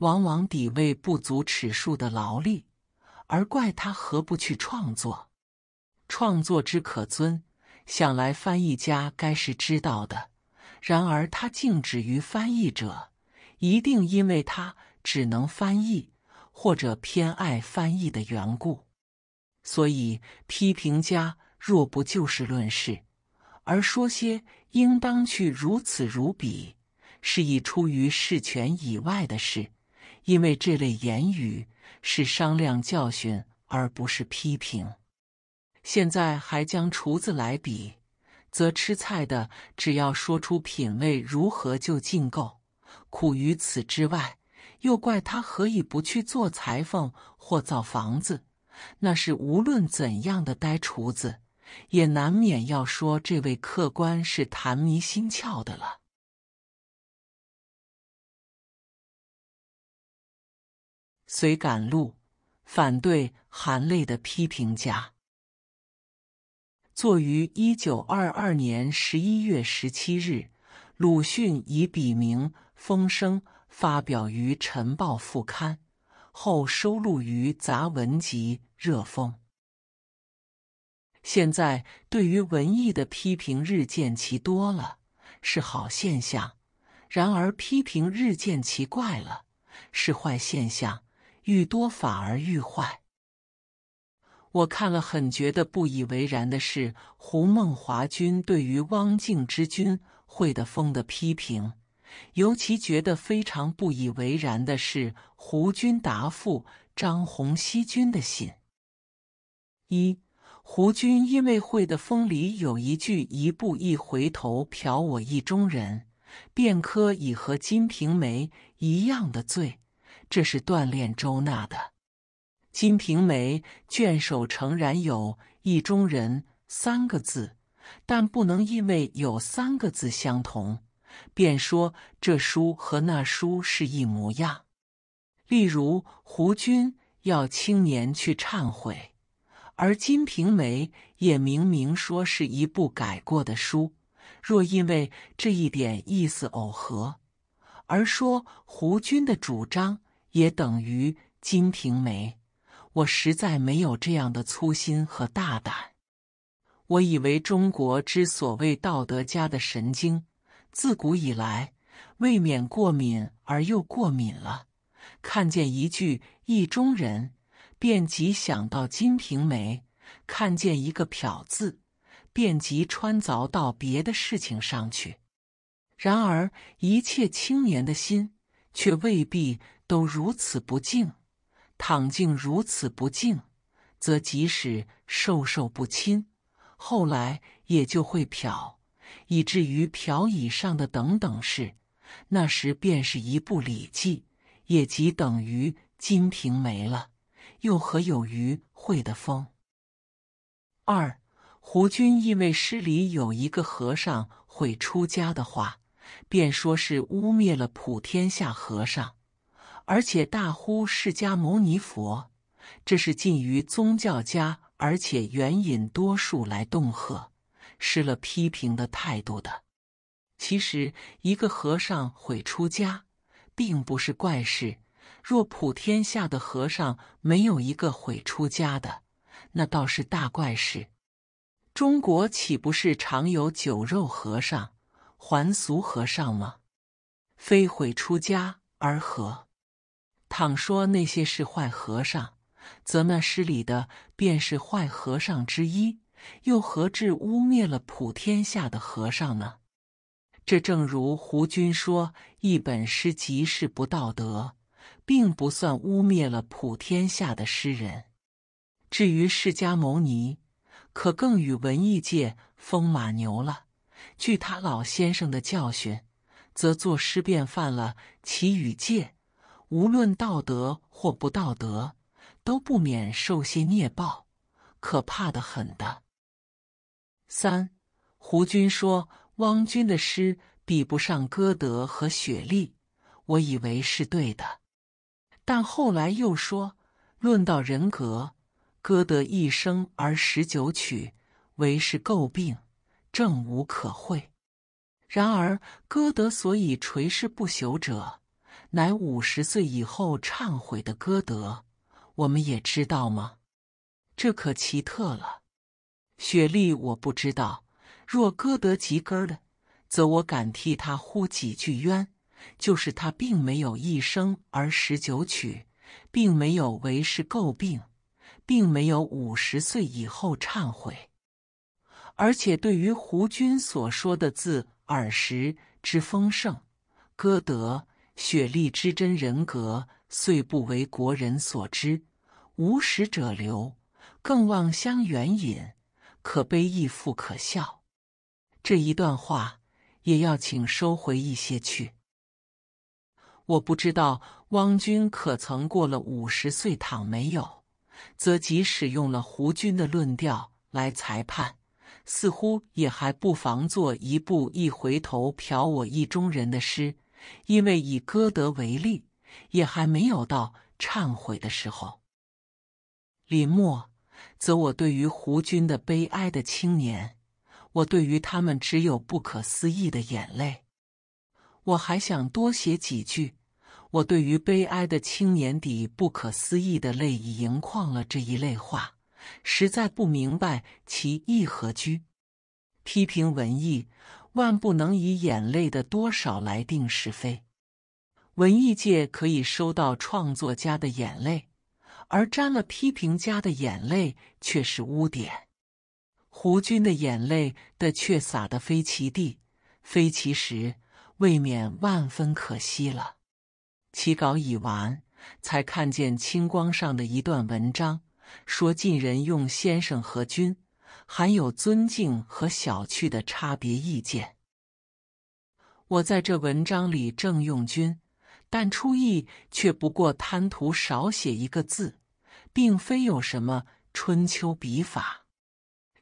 Speaker 2: 往往抵位不足尺数的劳力，而怪他何不去创作。创作之可尊，想来翻译家该是知道的。然而他静止于翻译者，一定因为他只能翻译，或者偏爱翻译的缘故。所以批评家若不就事论事，而说些应当去如此如彼，是以出于事权以外的事。因为这类言语是商量教训，而不是批评。现在还将厨子来比，则吃菜的只要说出品味如何就进购，苦于此之外，又怪他何以不去做裁缝或造房子？那是无论怎样的呆厨子，也难免要说
Speaker 1: 这位客官是谈迷心窍的了。随赶路，反对含泪的批评家。作于一九二
Speaker 2: 二年十一月十七日，鲁迅以笔名风声发表于《晨报》副刊，后收录于杂文集《热风》。现在对于文艺的批评日渐奇多了，是好现象；然而批评日渐奇怪了，是坏现象。愈多反而愈坏。我看了很觉得不以为然的是胡梦华君对于汪静之君会的风的批评，尤其觉得非常不以为然的是胡君答复张弘熙君的信。一胡君因为会的风里有一句一步一回头瞟我意中人，便可以和《金瓶梅》一样的罪。这是锻炼周娜的，《金瓶梅》卷首诚然有“意中人”三个字，但不能因为有三个字相同，便说这书和那书是一模样。例如，胡军要青年去忏悔，而《金瓶梅》也明明说是一部改过的书。若因为这一点意思耦合，而说胡军的主张，也等于金瓶梅，我实在没有这样的粗心和大胆。我以为中国之所谓道德家的神经，自古以来未免过敏而又过敏了。看见一句意中人，便即想到金瓶梅；看见一个瞟”字，便即穿凿到别的事情上去。然而一切青年的心，却未必。都如此不敬，躺竟如此不敬，则即使授受不亲，后来也就会嫖，以至于嫖以上的等等事。那时便是一部《礼记》，也即等于《金瓶梅》了。又何有余会的风？二胡君因为诗里有一个和尚会出家的话，便说是污蔑了普天下和尚。而且大呼释迦牟尼佛，这是近于宗教家，而且援引多数来恫吓，失了批评的态度的。其实，一个和尚悔出家，并不是怪事。若普天下的和尚没有一个悔出家的，那倒是大怪事。中国岂不是常有酒肉和尚、还俗和尚吗？非悔出家而何？倘说那些是坏和尚，则那诗里的便是坏和尚之一，又何至污蔑了普天下的和尚呢？这正如胡君说，一本诗集是不道德，并不算污蔑了普天下的诗人。至于释迦牟尼，可更与文艺界风马牛了。据他老先生的教训，则作诗便犯了其与戒。无论道德或不道德，都不免受些孽报，可怕的很的。三胡君说汪君的诗比不上歌德和雪莉，我以为是对的，但后来又说论到人格，歌德一生而十九曲为是诟病，正无可讳。然而歌德所以垂世不朽者。乃五十岁以后忏悔的歌德，我们也知道吗？这可奇特了。雪莉，我不知道。若歌德及根的，则我敢替他呼几句冤，就是他并没有一生而十九曲，并没有为世诟病，并没有五十岁以后忏悔。而且对于胡军所说的字“耳识之丰盛，歌德。雪莉之真人格虽不为国人所知，无识者留，更望相援引，可悲亦复可笑。这一段话也要请收回一些去。我不知道汪君可曾过了五十岁躺没有，则即使用了胡军的论调来裁判，似乎也还不妨做一步一回头瞟我意中人的诗。因为以歌德为例，也还没有到忏悔的时候。林默，则我对于胡军的悲哀的青年，我对于他们只有不可思议的眼泪。我还想多写几句，我对于悲哀的青年底不可思议的泪已盈眶了这一类话，实在不明白其意何居。批评文艺。万不能以眼泪的多少来定是非。文艺界可以收到创作家的眼泪，而沾了批评家的眼泪却是污点。胡军的眼泪的却洒的非其地，非其时，未免万分可惜了。起稿已完，才看见《清光》上的一段文章，说近人用先生和君。含有尊敬和小觑的差别意见。我在这文章里正用“君”，但初意却不过贪图少写一个字，并非有什么春秋笔法。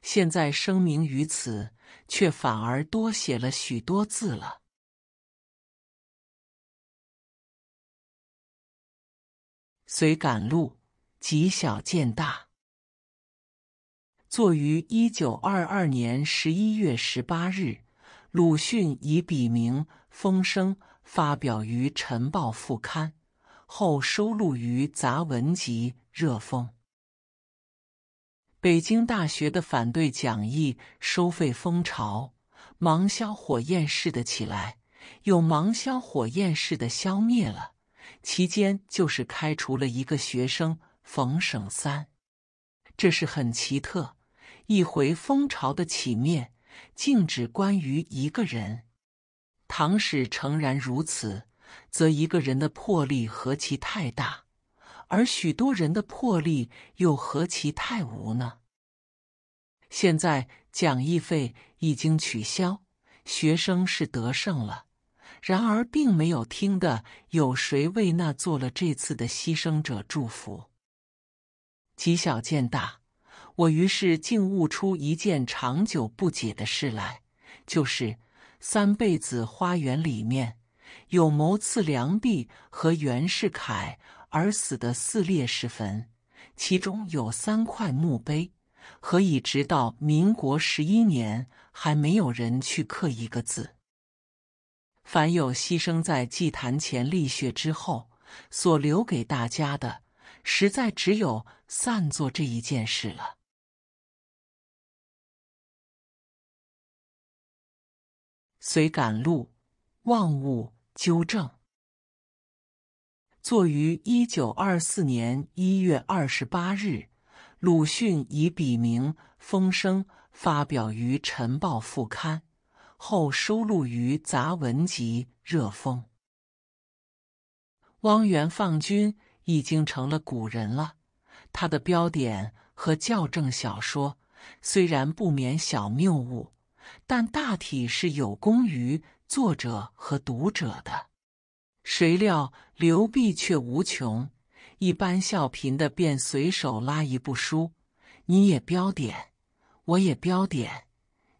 Speaker 2: 现在声明于此，却
Speaker 1: 反而多写了许多字了。随赶路，极小见大。作于一九二二年十一月十
Speaker 2: 八日，鲁迅以笔名风声发表于《晨报》副刊，后收录于杂文集《热风》。北京大学的反对讲义收费风潮，芒消火焰似的起来，又芒消火焰似的消灭了。其间就是开除了一个学生冯省三，这是很奇特。一回风潮的起灭，竟只关于一个人。唐史诚然如此，则一个人的魄力何其太大，而许多人的魄力又何其太无呢？现在讲义费已经取消，学生是得胜了，然而并没有听的有谁为那做了这次的牺牲者祝福。极小见大。我于是竟悟出一件长久不解的事来，就是三贝子花园里面有谋刺梁璧和袁世凯而死的四烈士坟，其中有三块墓碑，何以直到民国十一年还没有人去刻一个字？凡有牺牲在祭坛前立
Speaker 1: 血之后所留给大家的，实在只有散作这一件事了。随赶路，忘物纠正。
Speaker 2: 作于一九二四年一月二十八日，鲁迅以笔名风声发表于《晨报》副刊，后收录于杂文集《热风》。汪元放君已经成了古人了，他的标点和校正小说，虽然不免小谬误。但大体是有功于作者和读者的。谁料流弊却无穷，一般笑贫的便随手拉一部书，你也标点，我也标点，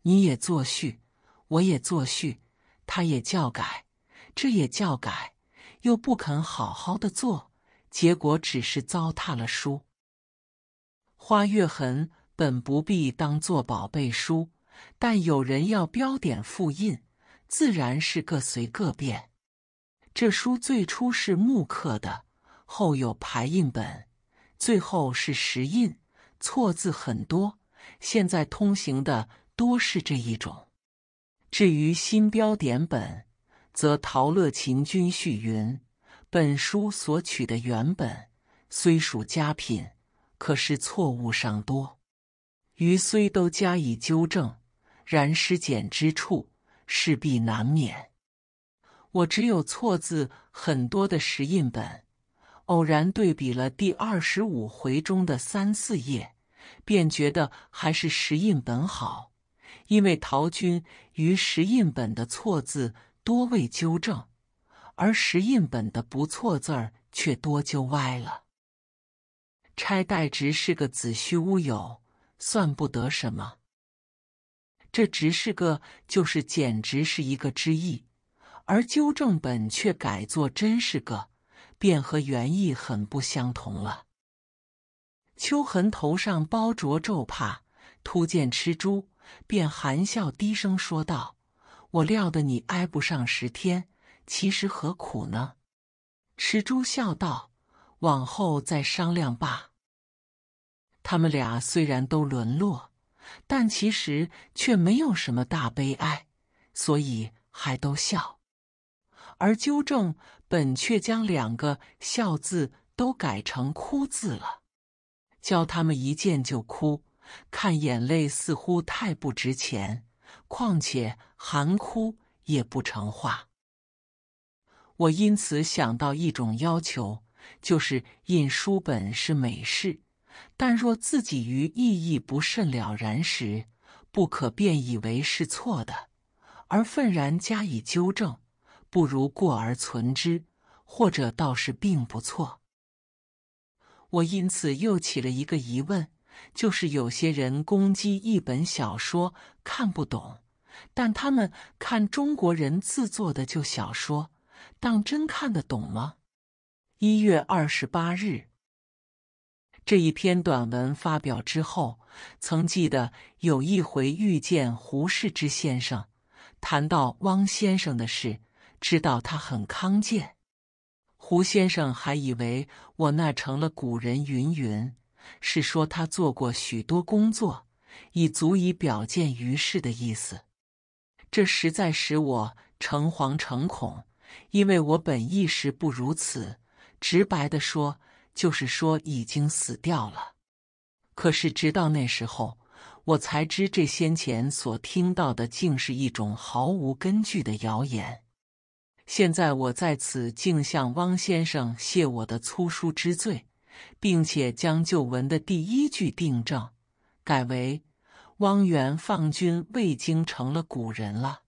Speaker 2: 你也作序，我也作序，他也教改，这也教改，又不肯好好的做，结果只是糟蹋了书。《花月痕》本不必当做宝贝书。但有人要标点复印，自然是各随各变。这书最初是木刻的，后有排印本，最后是石印，错字很多。现在通行的多是这一种。至于新标点本，则陶乐勤君序云：本书所取的原本虽属佳品，可是错误尚多，余虽都加以纠正。然失简之处势必难免。我只有错字很多的石印本，偶然对比了第二十五回中的三四页，便觉得还是石印本好，因为陶君于石印本的错字多未纠正，而石印本的不错字儿却多纠歪了。差代直是个子虚乌有，算不得什么。这只是个，就是简直是一个之意，而纠正本却改作真是个，便和原意很不相同了。秋痕头上包着皱帕，突见迟珠，便含笑低声说道：“我料得你挨不上十天，其实何苦呢？”迟珠笑道：“往后再商量罢。”他们俩虽然都沦落。但其实却没有什么大悲哀，所以还都笑。而纠正本却将两个“笑”字都改成“哭”字了，教他们一见就哭，看眼泪似乎太不值钱，况且含哭也不成话。我因此想到一种要求，就是印书本是美事。但若自己于意义不甚了然时，不可便以为是错的，而愤然加以纠正，不如过而存之，或者倒是并不错。我因此又起了一个疑问，就是有些人攻击一本小说看不懂，但他们看中国人自作的旧小说，当真看得懂吗？一月二十八日。这一篇短文发表之后，曾记得有一回遇见胡适之先生，谈到汪先生的事，知道他很康健。胡先生还以为我那成了古人云云，是说他做过许多工作，已足以表见于世的意思。这实在使我诚惶诚恐，因为我本意识不如此，直白的说。就是说已经死掉了，可是直到那时候，我才知这先前所听到的竟是一种毫无根据的谣言。现在我在此竟向汪先生谢我的粗疏之罪，并且将旧文的第一
Speaker 1: 句订正，改为“汪元放君未经成了古人了。”